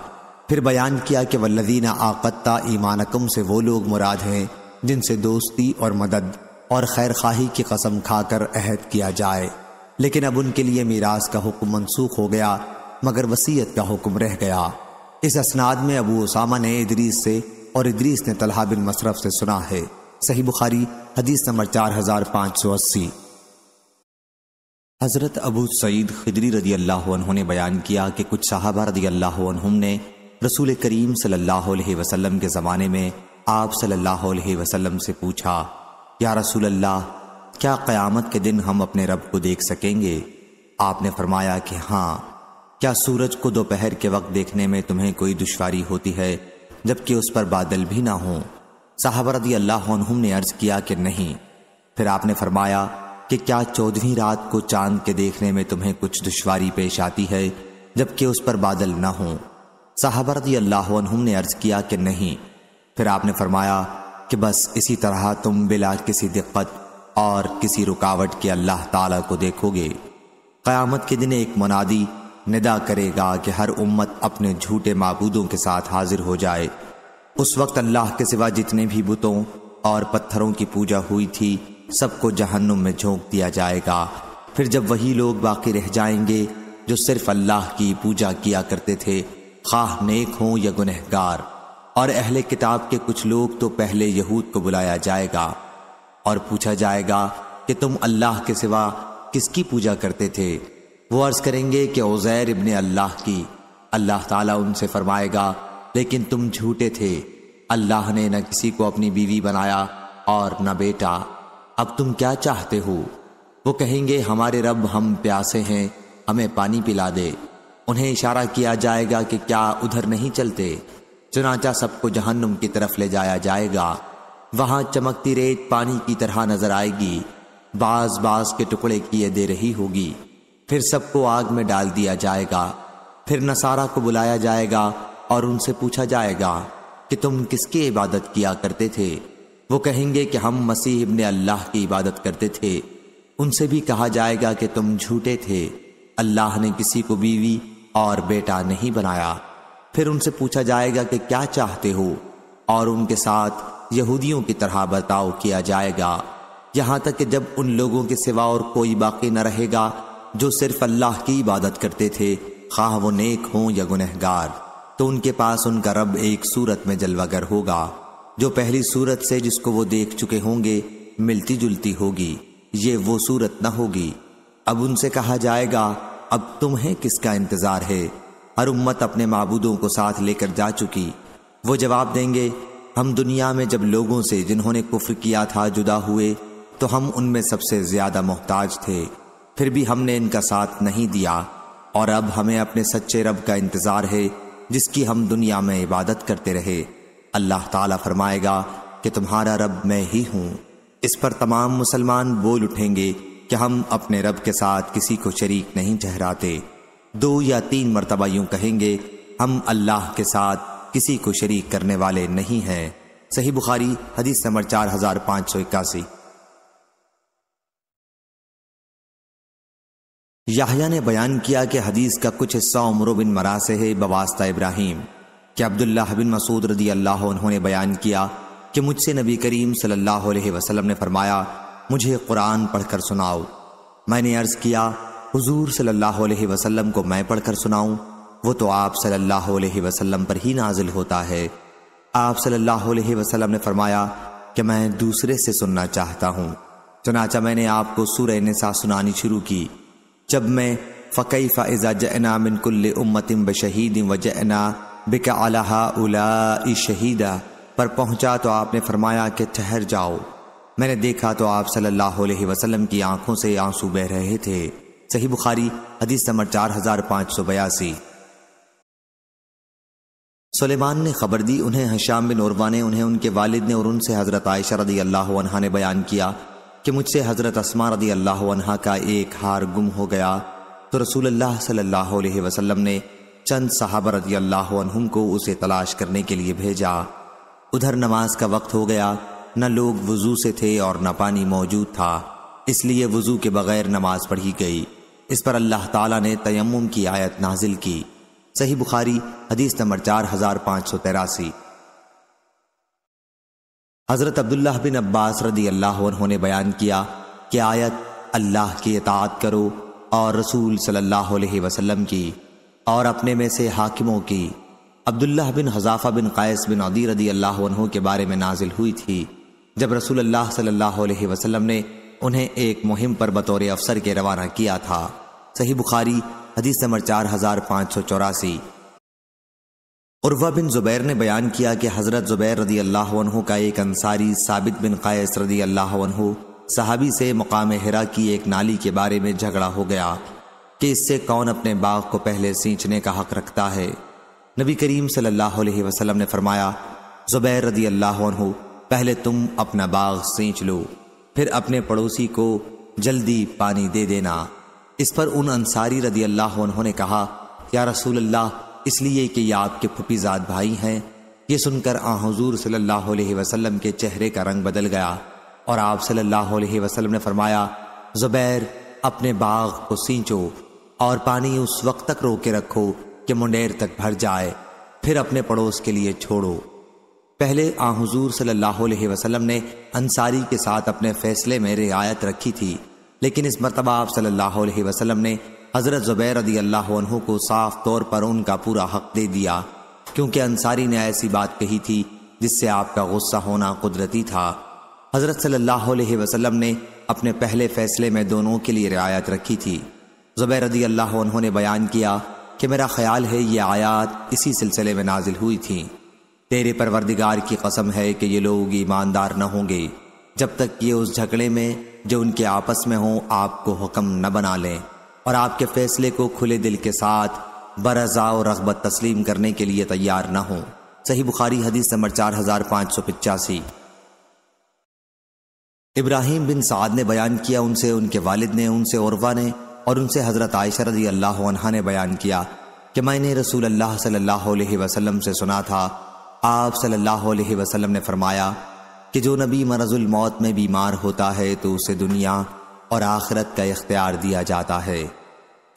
फिर बयान किया कि वल्लदीना आकत्ता ईमानकम से वो लोग मुराद हैं जिनसे दोस्ती और मदद और खैर खाही की कसम खाकर अहद किया जाए लेकिन अब उनके लिए मीरास का हुक्म मनसूख हो गया मगर वसीयत का हुक्म रह गया इस असनाद में अबू उसामा ने इदरीस से और इदरीस ने तलहा बिन मशरफ से सुना है सही बुखारी हदीस नंबर चार हजार पाँच सौ अस्सी हज़रत अबू सईद खिदरी रदी अल्लाह ने बयान किया कि कुछ साहबा रदी अल्लाह ने रसूल करीम सल्लल्लाहु अलैहि वसल्लम के ज़माने में आप सल्लल्लाहु अलैहि वसल्लम से पूछा या रसूल अल्लाह क्या क़यामत के दिन हम अपने रब को देख सकेंगे आपने फरमाया कि हाँ क्या सूरज को दोपहर के वक्त देखने में तुम्हें कोई दुश्वारी होती है जबकि उस पर बादल भी ना हो साहबरदी अल्लाह ने अर्ज किया कि नहीं फिर आपने फरमाया कि क्या चौदहवीं रात को चांद के देखने में तुम्हें कुछ दुश्वारी पेश आती है जबकि उस पर बादल ना हो साहबरदी अल्लाह ने अर्ज किया कि नहीं फिर आपने फरमाया कि बस इसी तरह तुम बिला किसी दिक्कत और किसी रुकावट के अल्लाह ताला को देखोगे क़यामत के दिन एक मुनादी निदा करेगा कि हर उम्मत अपने झूठे मबूदों के साथ हाजिर हो जाए उस वक्त अल्लाह के सिवा जितने भी बुतों और पत्थरों की पूजा हुई थी सबको जहन्नुम में झोंक दिया जाएगा फिर जब वही लोग बाकी रह जाएंगे जो सिर्फ अल्लाह की पूजा किया करते थे खाह नेक हों या गुनहगार और अहले किताब के कुछ लोग तो पहले यहूद को बुलाया जाएगा और पूछा जाएगा कि तुम अल्लाह के सिवा किसकी पूजा करते थे वो अर्ज करेंगे कि उजैर इबन अल्लाह की अल्लाह ताला उनसे फरमाएगा लेकिन तुम झूठे थे अल्लाह ने न किसी को अपनी बीवी बनाया और न बेटा अब तुम क्या चाहते हो वो कहेंगे हमारे रब हम प्यासे हैं हमें पानी पिला दे उन्हें इशारा किया जाएगा कि क्या उधर नहीं चलते चुनाचा सबको जहन्नुम की तरफ ले जाया जाएगा वहां चमकती रेत पानी की तरह नजर आएगी बाज बाज के टुकड़े किए दे रही होगी फिर सबको आग में डाल दिया जाएगा फिर नसारा को बुलाया जाएगा और उनसे पूछा जाएगा कि तुम किसकी इबादत किया करते थे वो कहेंगे कि हम मसीह ने अल्लाह की इबादत करते थे उनसे भी कहा जाएगा कि तुम झूठे थे अल्लाह ने किसी को बीवी और बेटा नहीं बनाया फिर उनसे पूछा जाएगा कि क्या चाहते हो और उनके साथ यहूदियों की तरह बर्ताव किया जाएगा यहाँ तक कि जब उन लोगों के सिवा और कोई बाकी न रहेगा जो सिर्फ अल्लाह की इबादत करते थे खाह वो नेक हों या गुनहगार तो उनके पास उनका रब एक सूरत में जलवागर होगा जो पहली सूरत से जिसको वो देख चुके होंगे मिलती जुलती होगी ये वो सूरत न होगी अब उनसे कहा जाएगा अब तुम्हें किसका इंतजार है हर उम्मत अपने मबूदों को साथ लेकर जा चुकी वो जवाब देंगे हम दुनिया में जब लोगों से जिन्होंने कुफ्र किया था जुदा हुए तो हम उनमें सबसे ज्यादा मोहताज थे फिर भी हमने इनका साथ नहीं दिया और अब हमें अपने सच्चे रब का इंतजार है जिसकी हम दुनिया में इबादत करते रहे अल्लाह ताला फरमाएगा कि तुम्हारा रब मैं ही हूं इस पर तमाम मुसलमान बोल उठेंगे कि हम अपने रब के साथ किसी को शरीक नहीं ठहराते दो या तीन मरतबा यूं कहेंगे हम अल्लाह के साथ किसी को शरीक करने वाले नहीं हैं सही बुखारी हदीस नंबर चार हजार पाँच सौ इक्यासी याहिया ने बयान किया कि हदीस का कुछ हिस्सा उमर बिन मरा से है बवास्ता इब्राहिम कि अब्दुल्ला बिन मसूद रदी अल्लाह उन्होंने बयान किया कि मुझसे नबी करीम सल्लल्लाहु अलैहि वसल्लम ने फरमाया मुझे कुरान पढ़कर सुनाओ मैंने अर्ज़ किया हुजूर सल्लल्लाहु अलैहि वसल्लम को मैं पढ़कर सुनाऊं वो तो आप सल्लल्लाहु अलैहि वसल्लम पर ही नाजिल होता है आप सल्लल्लाहु अलैहि वसल्लम ने फरमाया कि मैं दूसरे से सुनना चाहता हूँ चनाचा मैंने आपको सुरसा निसा सुनानी शुरू की जब मैं फ़कई फ़ाइज़ा जना मिनकुल्ल उम्मतिम व वजना बिक अला उला शहीदा पर पहुँचा तो आपने फरमाया कि ठहर जाओ मैंने देखा तो आप सल्लल्लाहु अलैहि वसल्लम की आंखों से आंसू बह रहे थे सही बुखारी हदीस नंबर चार हजार पाँच सौ बयासी सुलेमान ने खबर दी उन्हें हशाम बिन उर्वा ने उन्हें उनके वालिद ने और उनसे हज़रत आयशा रदी अल्लाह ने बयान किया कि मुझसे हज़रत असमा रदी अल्लाह का एक हार गुम हो गया तो रसूल अल्लाह सल्लल्लाहु अलैहि वसल्लम ने चंद साहब रदी अल्लाह को उसे तलाश करने के लिए भेजा उधर नमाज का वक्त हो गया न लोग वज़ू से थे और न पानी मौजूद था इसलिए वज़ू के बगैर नमाज पढ़ी गई इस पर अल्लाह ताला ने तयम की आयत नाजिल की सही बुखारी हदीस नंबर चार हज़ार पाँच सौ तेरासी हज़रत अब्दुल्ला बिन अब्बास रदी अल्लाह ने बयान किया कि आयत अल्लाह की इतात करो और रसूल सल्लल्लाहु अलैहि वसल्लम की और अपने में से हाकिमों की अब्दुल्ला बिन हजाफा बिन कैस बिन अदी रदी अल्लाह के बारे में नाजिल हुई थी जब रसूल अल्लाह सल्लल्लाहु अलैहि वसल्लम ने उन्हें एक मुहिम पर बतौर अफसर के रवाना किया था सही बुखारी हदीस नंबर चार हज़ार पाँच सौ चौरासी उर्वा बिन ज़ुबैर ने बयान किया कि हज़रत ज़ुबैर रदी अल्लाह का एक अंसारी साबित बिन क़ैस रदी अल्लाह सहाबी से मुकाम हिरा की एक नाली के बारे में झगड़ा हो गया कि इससे कौन अपने बाग को पहले सींचने का हक रखता है नबी करीम सल्लल्लाहु अलैहि वसल्लम ने फरमाया ज़ुबैर रदी अल्लाह पहले तुम अपना बाग सींच लो फिर अपने पड़ोसी को जल्दी पानी दे देना इस पर उन अंसारी रदी अल्लाह ने कहा या रसूल अल्लाह इसलिए कि ये आपके फुपीजाद भाई हैं ये सुनकर आ हजूर सल्लल्लाहु अलैहि वसल्लम के चेहरे का रंग बदल गया और आप सल्लल्लाहु अलैहि वसल्लम ने फरमाया जुबैर अपने बाग को सींचो और पानी उस वक्त तक रोके रखो कि मुंडेर तक भर जाए फिर अपने पड़ोस के लिए छोड़ो पहले आ हजूर सल्लल्लाहु अलैहि वसल्लम ने अंसारी के साथ अपने फैसले में रियायत रखी थी लेकिन इस मरतबा आप सल्लल्लाहु अलैहि वसल्लम ने हज़रत ज़ुबैर रदी अल्लाह को साफ तौर पर उनका पूरा हक दे दिया क्योंकि अंसारी ने ऐसी बात कही थी जिससे आपका गुस्सा होना कुदरती था हज़रत सल्लल्लाहु अलैहि वसल्लम ने अपने पहले फ़ैसले में दोनों के लिए रियायत रखी थी ज़ुबैर रदी अल्लाह ने बयान किया कि मेरा ख्याल है ये आयात इसी सिलसिले में नाजिल हुई थी तेरे परवरदिगार की कसम है कि ये लोग ईमानदार न होंगे जब तक ये उस झगड़े में जो उनके आपस में हों आपको हुक्म न बना लें और आपके फैसले को खुले दिल के साथ बरजा और रगबत तस्लीम करने के लिए तैयार न हो सही बुखारी हदीस नंबर चार हजार पाँच सौ पिचासी इब्राहिम बिन साद ने बयान किया उनसे उनके वालिद ने उनसे औरवा ने और उनसे हज़रत आयशर रजी अल्लाह ने बयान किया कि मैंने रसूल अल्लाह सल्लल्लाहु अलैहि वसल्लम से सुना था आप सल्लल्लाहु अलैहि वसल्लम ने फरमाया कि जो नबी मरजुल मौत में बीमार होता है तो उसे दुनिया और आखरत का इख्तियार दिया जाता है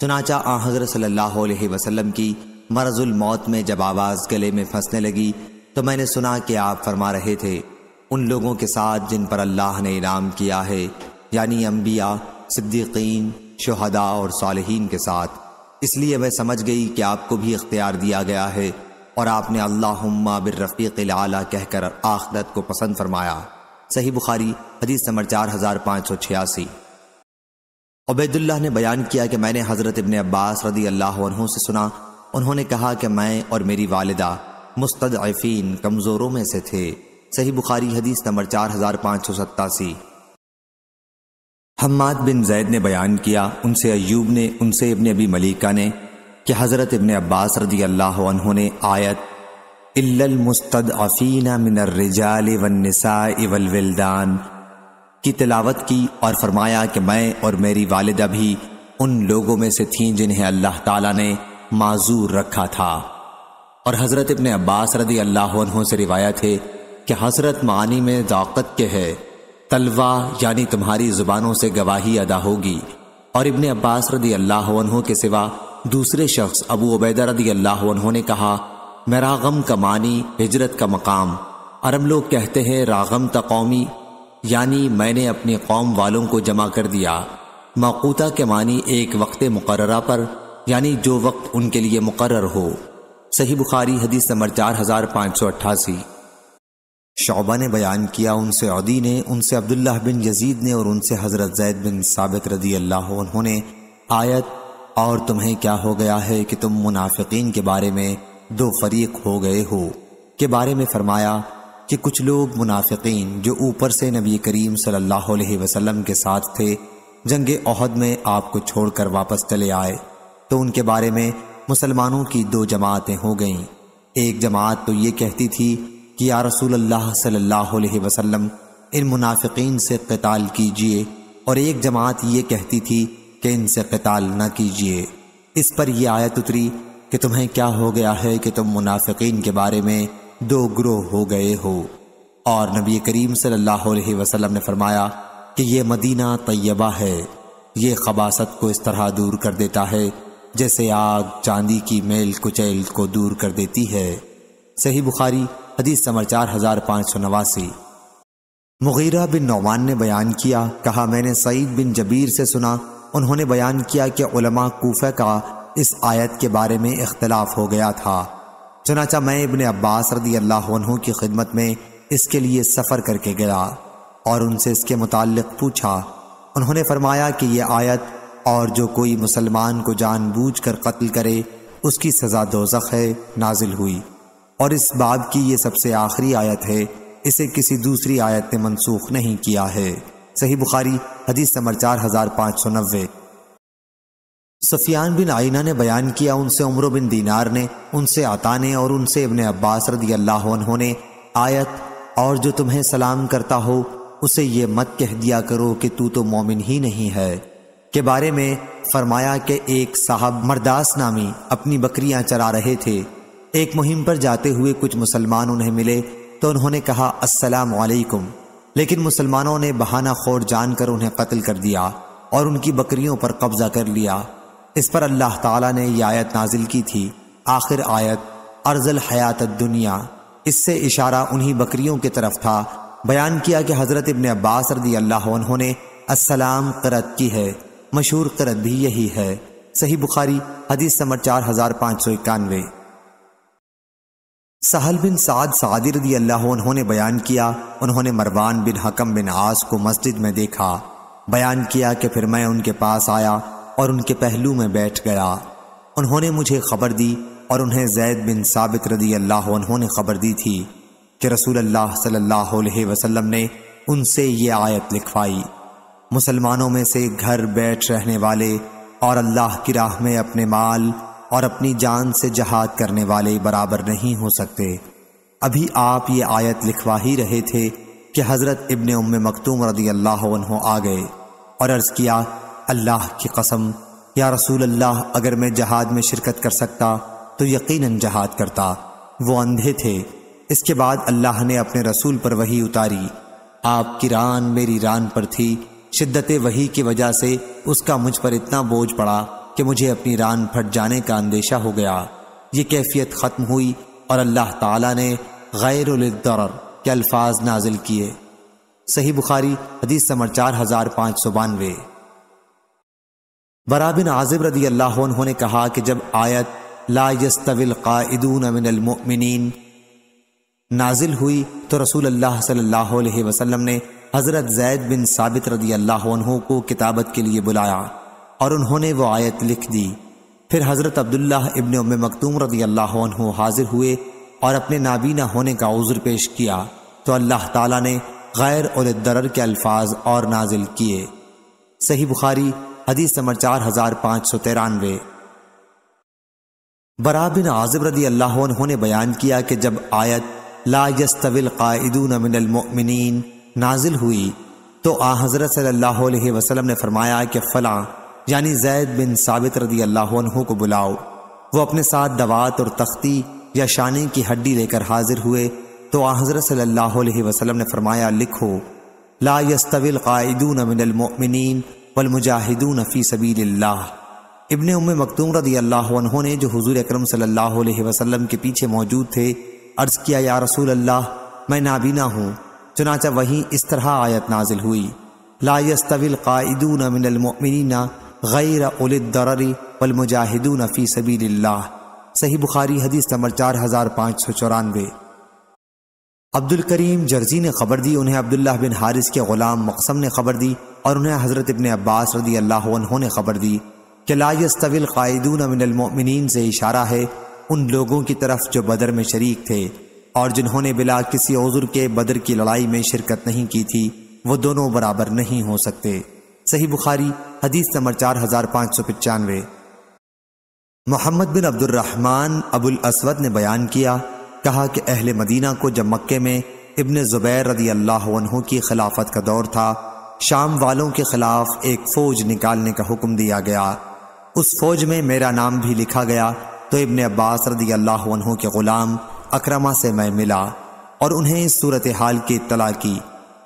चुनाचा आ सल्लल्लाहु अलैहि वसल्लम की मरजुल मौत में जब आवाज़ गले में फंसने लगी तो मैंने सुना कि आप फरमा रहे थे उन लोगों के साथ जिन पर अल्लाह ने इनाम किया है यानी अम्बिया सिद्दीकीन शहदा और सालहीन के साथ इसलिए मैं समझ गई कि आपको भी इख्तियार दिया गया है और आपने अल्लाहुम्मा रफ़ीक आला कहकर आखरत को पसंद फरमाया सही बुखारी हदीस नंबर चार हज़ार पाँच सौ छियासी उबैदुल्ला ने बयान किया कि मैंने हज़रत इबन अब्बास रदी अल्लाह उन्हों से सुना उन्होंने कहा कि मैं और मेरी वालदा मुस्तफ़ीन कमज़ोरों में से थे सही बुखारी हदीस नंबर चार हज़ार पाँच सौ सत्तासी हम्माद बिन जैद ने बयान किया उनसे अयूब ने उनसे इबन अबी मलिका ने कि हज़रत इबन अब्बास रदी अल्लाह उन्होंने आयत इल्लल मुस्तफ़ीना मिनर रिजाल वनसा इवल विल्दान की तिलावत की और फरमाया कि मैं और मेरी वालदा भी उन लोगों में से थीं जिन्हें अल्लाह ताला ने माजूर रखा था और हज़रत इबन अब्बास रदी अल्लाह से रिवायत थे कि हजरत मानी में दाकत के है तलवा यानी तुम्हारी ज़ुबानों से गवाही अदा होगी और इबन अब्बास रदी अल्लाह के सिवा दूसरे शख्स अबू उबैदा रदी अल्लाह ने कहा मैं रागम का मानी हिजरत का मकाम अरब लोग कहते हैं रागम तकौमी यानी मैंने अपनी कौम वालों को जमा कर दिया मकूता के मानी एक वक्त मुकर्रा पर यानी जो वक्त उनके लिए मुकर हो सही बुखारी हदीस नंबर चार हज़ार पाँच सौ अट्ठासी शोबा ने बयान किया उनसे अदी ने उनसे अब्दुल्ला बिन यजीद ने और उनसे हज़रत जैद बिन साबित रदी अल्लाह उन्होंने आयत और तुम्हें क्या हो गया है कि तुम मुनाफिक के बारे में दो फरीक हो गए हो के बारे में फरमाया कि कुछ लोग मुनाफिकीन जो ऊपर से नबी करीम सल्लल्लाहु अलैहि वसल्लम के साथ थे जंग अहद में आपको छोड़कर वापस चले आए तो उनके बारे में मुसलमानों की दो जमातें हो गईं एक जमात तो ये कहती थी कि या रसूल अल्लाह सल्लल्लाहु अलैहि वसल्लम इन मुनाफिकीन से कताल कीजिए और एक जमात ये कहती थी कि इनसे कताल न कीजिए इस पर यह आयत उतरी कि तुम्हें क्या हो गया है कि तुम मुनाफिकीन के बारे में दो ग्रोह हो गए हो और नबी करीम सल्लल्लाहु अलैहि वसल्लम ने फरमाया कि यह मदीना तय्यबा है ये खबासत को इस तरह दूर कर देता है जैसे आग चांदी की मेल कुचैल को दूर कर देती है सही बुखारी हदीस समर चार हजार पाँच सौ नवासी मुगीरा बिन नौमान ने बयान किया कहा मैंने सईद बिन जबीर से सुना उन्होंने बयान किया कि उलमा कूफे का इस आयत के बारे में इख्तलाफ हो गया था चनाचा मैं इबन अब्बास रदी अल्लाह की खिदमत में इसके लिए सफ़र करके गया और उनसे इसके मुतल पूछा उन्होंने फरमाया कि यह आयत और जो कोई मुसलमान को जानबूझ कर कत्ल करे उसकी सज़ा दोजख है नाजिल हुई और इस बाब की यह सबसे आखिरी आयत है इसे किसी दूसरी आयत ने मनसूख नहीं किया है सही बुखारी हदीस समर चार हज़ार पाँच सौ नब्बे सफियान बिन आइना ने बयान किया उनसे उम्र बिन दीनार ने उनसे आता ने और उनसे इबन अब्बास रदी अल्लाह ने आयत और जो तुम्हें सलाम करता हो उसे ये मत कह दिया करो कि तू तो मोमिन ही नहीं है के बारे में फरमाया कि एक साहब मरदास नामी अपनी बकरियां चरा रहे थे एक मुहिम पर जाते हुए कुछ मुसलमान उन्हें मिले तो उन्होंने कहा अस्सलाम वालेकुम लेकिन मुसलमानों ने बहाना खोर जानकर उन्हें कत्ल कर दिया और उनकी बकरियों पर कब्जा कर लिया इस पर अल्लाह ताला ने यह आयत नाजिल की थी आखिर आयत अर्जल हयात दुनिया इससे इशारा उन्हीं बकरियों की तरफ था बयान किया कि हज़रत इबन अब्बास रदी अल्लाह उन्होंने असलाम करत की है मशहूर करत भी यही है सही बुखारी हदीस समर चार हज़ार पाँच सौ इक्यानवे सहल बिन साद सादी रदी अल्लाह उन्होंने बयान किया उन्होंने मरवान बिन हकम बिन आस को मस्जिद में देखा बयान किया कि फिर मैं उनके पास आया और उनके पहलू में बैठ गया उन्होंने मुझे खबर दी और उन्हें जैद बिन साबित रदी अल्लाह उन्होंने खबर दी थी कि रसूल अल्लाह सल्लल्लाहु अलैहि वसल्लम ने उनसे ये आयत लिखवाई मुसलमानों में से घर बैठ रहने वाले और अल्लाह की राह में अपने माल और अपनी जान से जहाद करने वाले बराबर नहीं हो सकते अभी आप ये आयत लिखवा ही रहे थे कि हज़रत इबन उम मखतूम रदी अल्लाह आ गए और अर्ज़ किया अल्लाह की कसम या रसूल अल्लाह अगर मैं जहाद में शिरकत कर सकता तो यकीनन जहाद करता वो अंधे थे इसके बाद अल्लाह ने अपने रसूल पर वही उतारी आपकी रान मेरी रान पर थी शिद्दत वही की वजह से उसका मुझ पर इतना बोझ पड़ा कि मुझे अपनी रान फट जाने का अंदेशा हो गया ये कैफियत ख़त्म हुई और अल्लाह ताला ने गैरदर के अल्फाज नाजिल किए सही बुखारी हदीस समर चार हज़ार पाँच सौ बानवे वरा बिन आजिब रदी अल्लाह उन्होंने कहा कि जब आयत लाजस्तविल कादून मिनमिन नाजिल हुई तो रसूल अल्लाह सल्लल्लाहु अलैहि वसल्लम ने हज़रत जैद बिन साबित रदी अल्लाह को किताबत के लिए बुलाया और उन्होंने वो आयत लिख दी फिर हज़रत अब्दुल्ला इबन उम मखदूम रदी अल्लाह हाजिर हुए और अपने नाबीना होने का उज़र पेश किया तो अल्लाह ताला ने गैर और दरर के अल्फाज और नाजिल किए सही बुखारी हदीस नंबर चार हजार पाँच सौ तिरानवे बरा बिन आजिब रदी अल्लाह ने बयान किया कि जब आयत ला यस्तविल कायदून नाजिल हुई तो आ हज़रत सल्लल्लाहु अलैहि वसल्लम ने फरमाया कि फला यानी जैद बिन साबित रदी अल्लाह को बुलाओ वो अपने साथ दवात और तख्ती या शानी की हड्डी लेकर हाजिर हुए तो आ हज़रत सल्लल्लाहु अलैहि वसल्लम ने फरमाया लिखो ला यस्तविल कायदून वलमुजाहिदून फ़ी सबील्ला इबन उम मखदूम रदी अल्लाह ने जो हुजूर अकरम सल्लल्लाहु अलैहि वसल्लम के पीछे मौजूद थे अर्ज़ किया या रसूल अल्लाह मैं नाबीना हूँ चुनाचा वहीं इस तरह आयत नाजिल हुई लास्तविल कादून मिनलमिना गैर उलदर वलमुजाहिदून फ़ी सबील्ला सही बुखारी हदीस नंबर चार हज़ार पाँच सौ चौरानवे अब्दुल करीम जर्जी ने खबर दी उन्हें अब्दुल्ला बिन हारिस के ग़ुलाम मकसम ने खबर दी और उन्हें हज़रत इबन अब्बास रदी अल्लाह ने खबर दी कि लायस तविल कायदून अमिनमिन से इशारा है उन लोगों की तरफ जो बदर में शरीक थे और जिन्होंने बिला किसी उजुर के बदर की लड़ाई में शिरकत नहीं की थी वो दोनों बराबर नहीं हो सकते सही बुखारी हदीस नंबर चार हजार पाँच सौ पचानवे मोहम्मद बिन अब्दुलरहमान अबुल असवद ने बयान किया कहा कि अहल मदीना को जब मक्के में इबन ज़ुबैर रदी अल्लाह की खिलाफत का दौर था शाम वालों के खिलाफ एक फौज निकालने का हुक्म दिया गया उस फौज में मेरा नाम भी लिखा गया तो इबन अब्बास रदी अल्लाह के ग़ुलाम अक्रमा से मैं मिला और उन्हें इस सूरत हाल की इतला की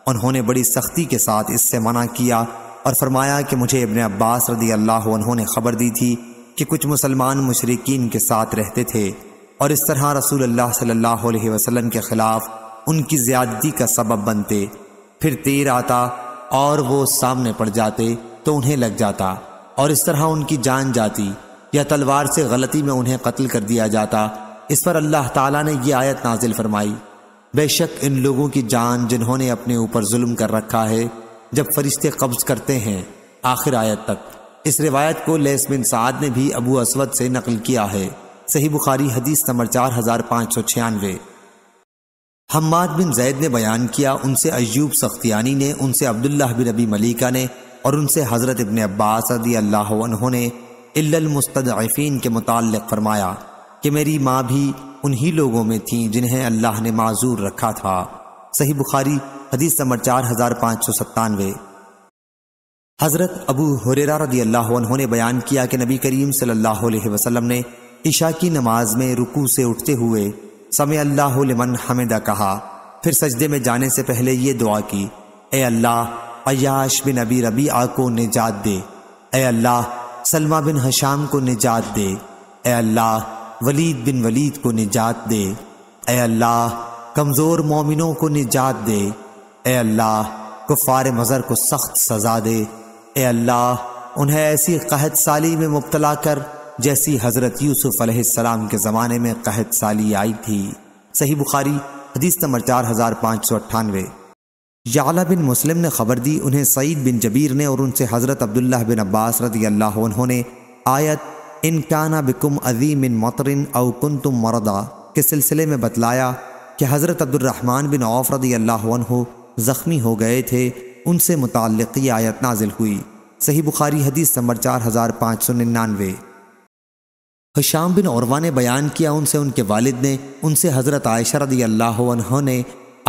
उन्होंने बड़ी सख्ती के साथ इससे मना किया और फरमाया कि मुझे इबन अब्बास रदी अल्लाह ने खबर दी थी कि कुछ मुसलमान मशरकिन के साथ रहते थे और इस तरह रसूल अल्लाह सल्लल्लाहु अलैहि वसल्लम के ख़िलाफ़ उनकी ज़्यादती का सबब बनते फिर तेर आता और वो सामने पड़ जाते तो उन्हें लग जाता और इस तरह उनकी जान जाती या तलवार से गलती में उन्हें कत्ल कर दिया जाता इस पर अल्लाह ताला ने यह आयत नाजिल फरमाई बेशक इन लोगों की जान जिन्होंने अपने ऊपर जुल्म कर रखा है जब फरिश्ते कब्ज करते हैं आखिर आयत तक इस रिवायत को लेस बिन साद ने भी अबू असवद से नकल किया है सही बुखारी हदीस नंबर चार हजार पाँच सौ छियानवे हम्माद बिन जैद ने बयान किया उनसे अयूब सख्तियानी ने उनसे अब्दुल्ला बिन अबी मलिका ने और उनसे हज़रत इबन अब्बास रदी अल्लाह ने इल्लमस्तफ़ीन के मुतक़ फरमाया कि मेरी माँ भी उन्हीं लोगों में थी जिन्हें अल्लाह ने माजूर रखा था सही बुखारी हदीस नंबर चार हज़ार पाँच सौ सत्तानवे हज़रत अबू हुरेरा रदी अल्लाह ने बयान किया कि नबी करीम सल्लल्लाहु अलैहि वसल्लम ने ईशा की नमाज में रुकू से उठते हुए समय अल्लाह लिमन हमिदा कहा फिर सजदे में जाने से पहले ये दुआ की ए अल्लाह अयाश बिन अबी रबी आ को निजात दे ए अल्लाह सलमा बिन हशाम को निजात दे ए अल्लाह वलीद बिन वलीद को निजात दे ए अल्लाह कमज़ोर मोमिनों को निजात दे ए अल्लाह कुफार मज़र को सख्त सजा दे ए अल्लाह उन्हें ऐसी कहत साली में मुबतला कर जैसी हज़रत यूसुफ सलाम के ज़माने में कहत साली आई थी सही बुखारी हदीस नंबर चार हज़ार पाँच सौ अट्ठानवे याला बिन मुस्लिम ने खबर दी उन्हें सईद बिन जबीर ने और उनसे हज़रत अब्दुल्ला बिन अब्बास रदी अल्लाह ने आयत इन काना बिकुम अजीम इन मतरिन अवकुन तुम मरदा के सिलसिले में बतलाया कि हज़रत अब्दुलरहमान बिन औफ रदी अल्लाह ज़ख्मी हो गए थे उनसे मुतल आयत नाजिल हुई सही बुखारी हदीस नंबर चार हज़ार पाँच सौ निन्यानवे हशाम बिन औरवा ने बयान किया उनसे उनके वालिद ने उनसे हज़रत आयशा रदी अल्लाह ने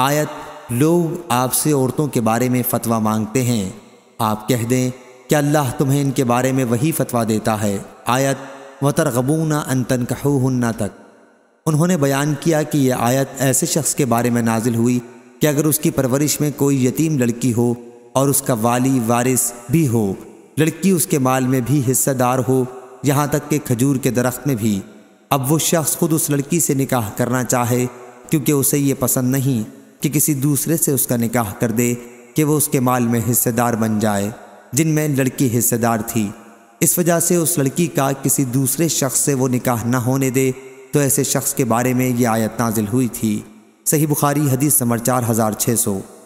आयत लोग आपसे औरतों के बारे में फ़तवा मांगते हैं आप कह दें कि अल्लाह तुम्हें इनके बारे में वही फ़तवा देता है आयत व ना अन तनकहन्ना तक उन्होंने बयान किया कि यह आयत ऐसे शख्स के बारे में नाजिल हुई कि अगर उसकी परवरिश में कोई यतीम लड़की हो और उसका वाली वारिस भी हो लड़की उसके माल में भी हिस्सेदार हो यहाँ तक कि खजूर के दरख्त में भी अब वो शख्स खुद उस लड़की से निकाह करना चाहे क्योंकि उसे ये पसंद नहीं कि किसी दूसरे से उसका निकाह कर दे कि वो उसके माल में हिस्सेदार बन जाए जिनमें लड़की हिस्सेदार थी इस वजह से उस लड़की का किसी दूसरे शख्स से वो निकाह ना होने दे तो ऐसे शख्स के बारे में ये आयत नाजिल हुई थी सही बुखारी हदीस समर चार हज़ार छः सौ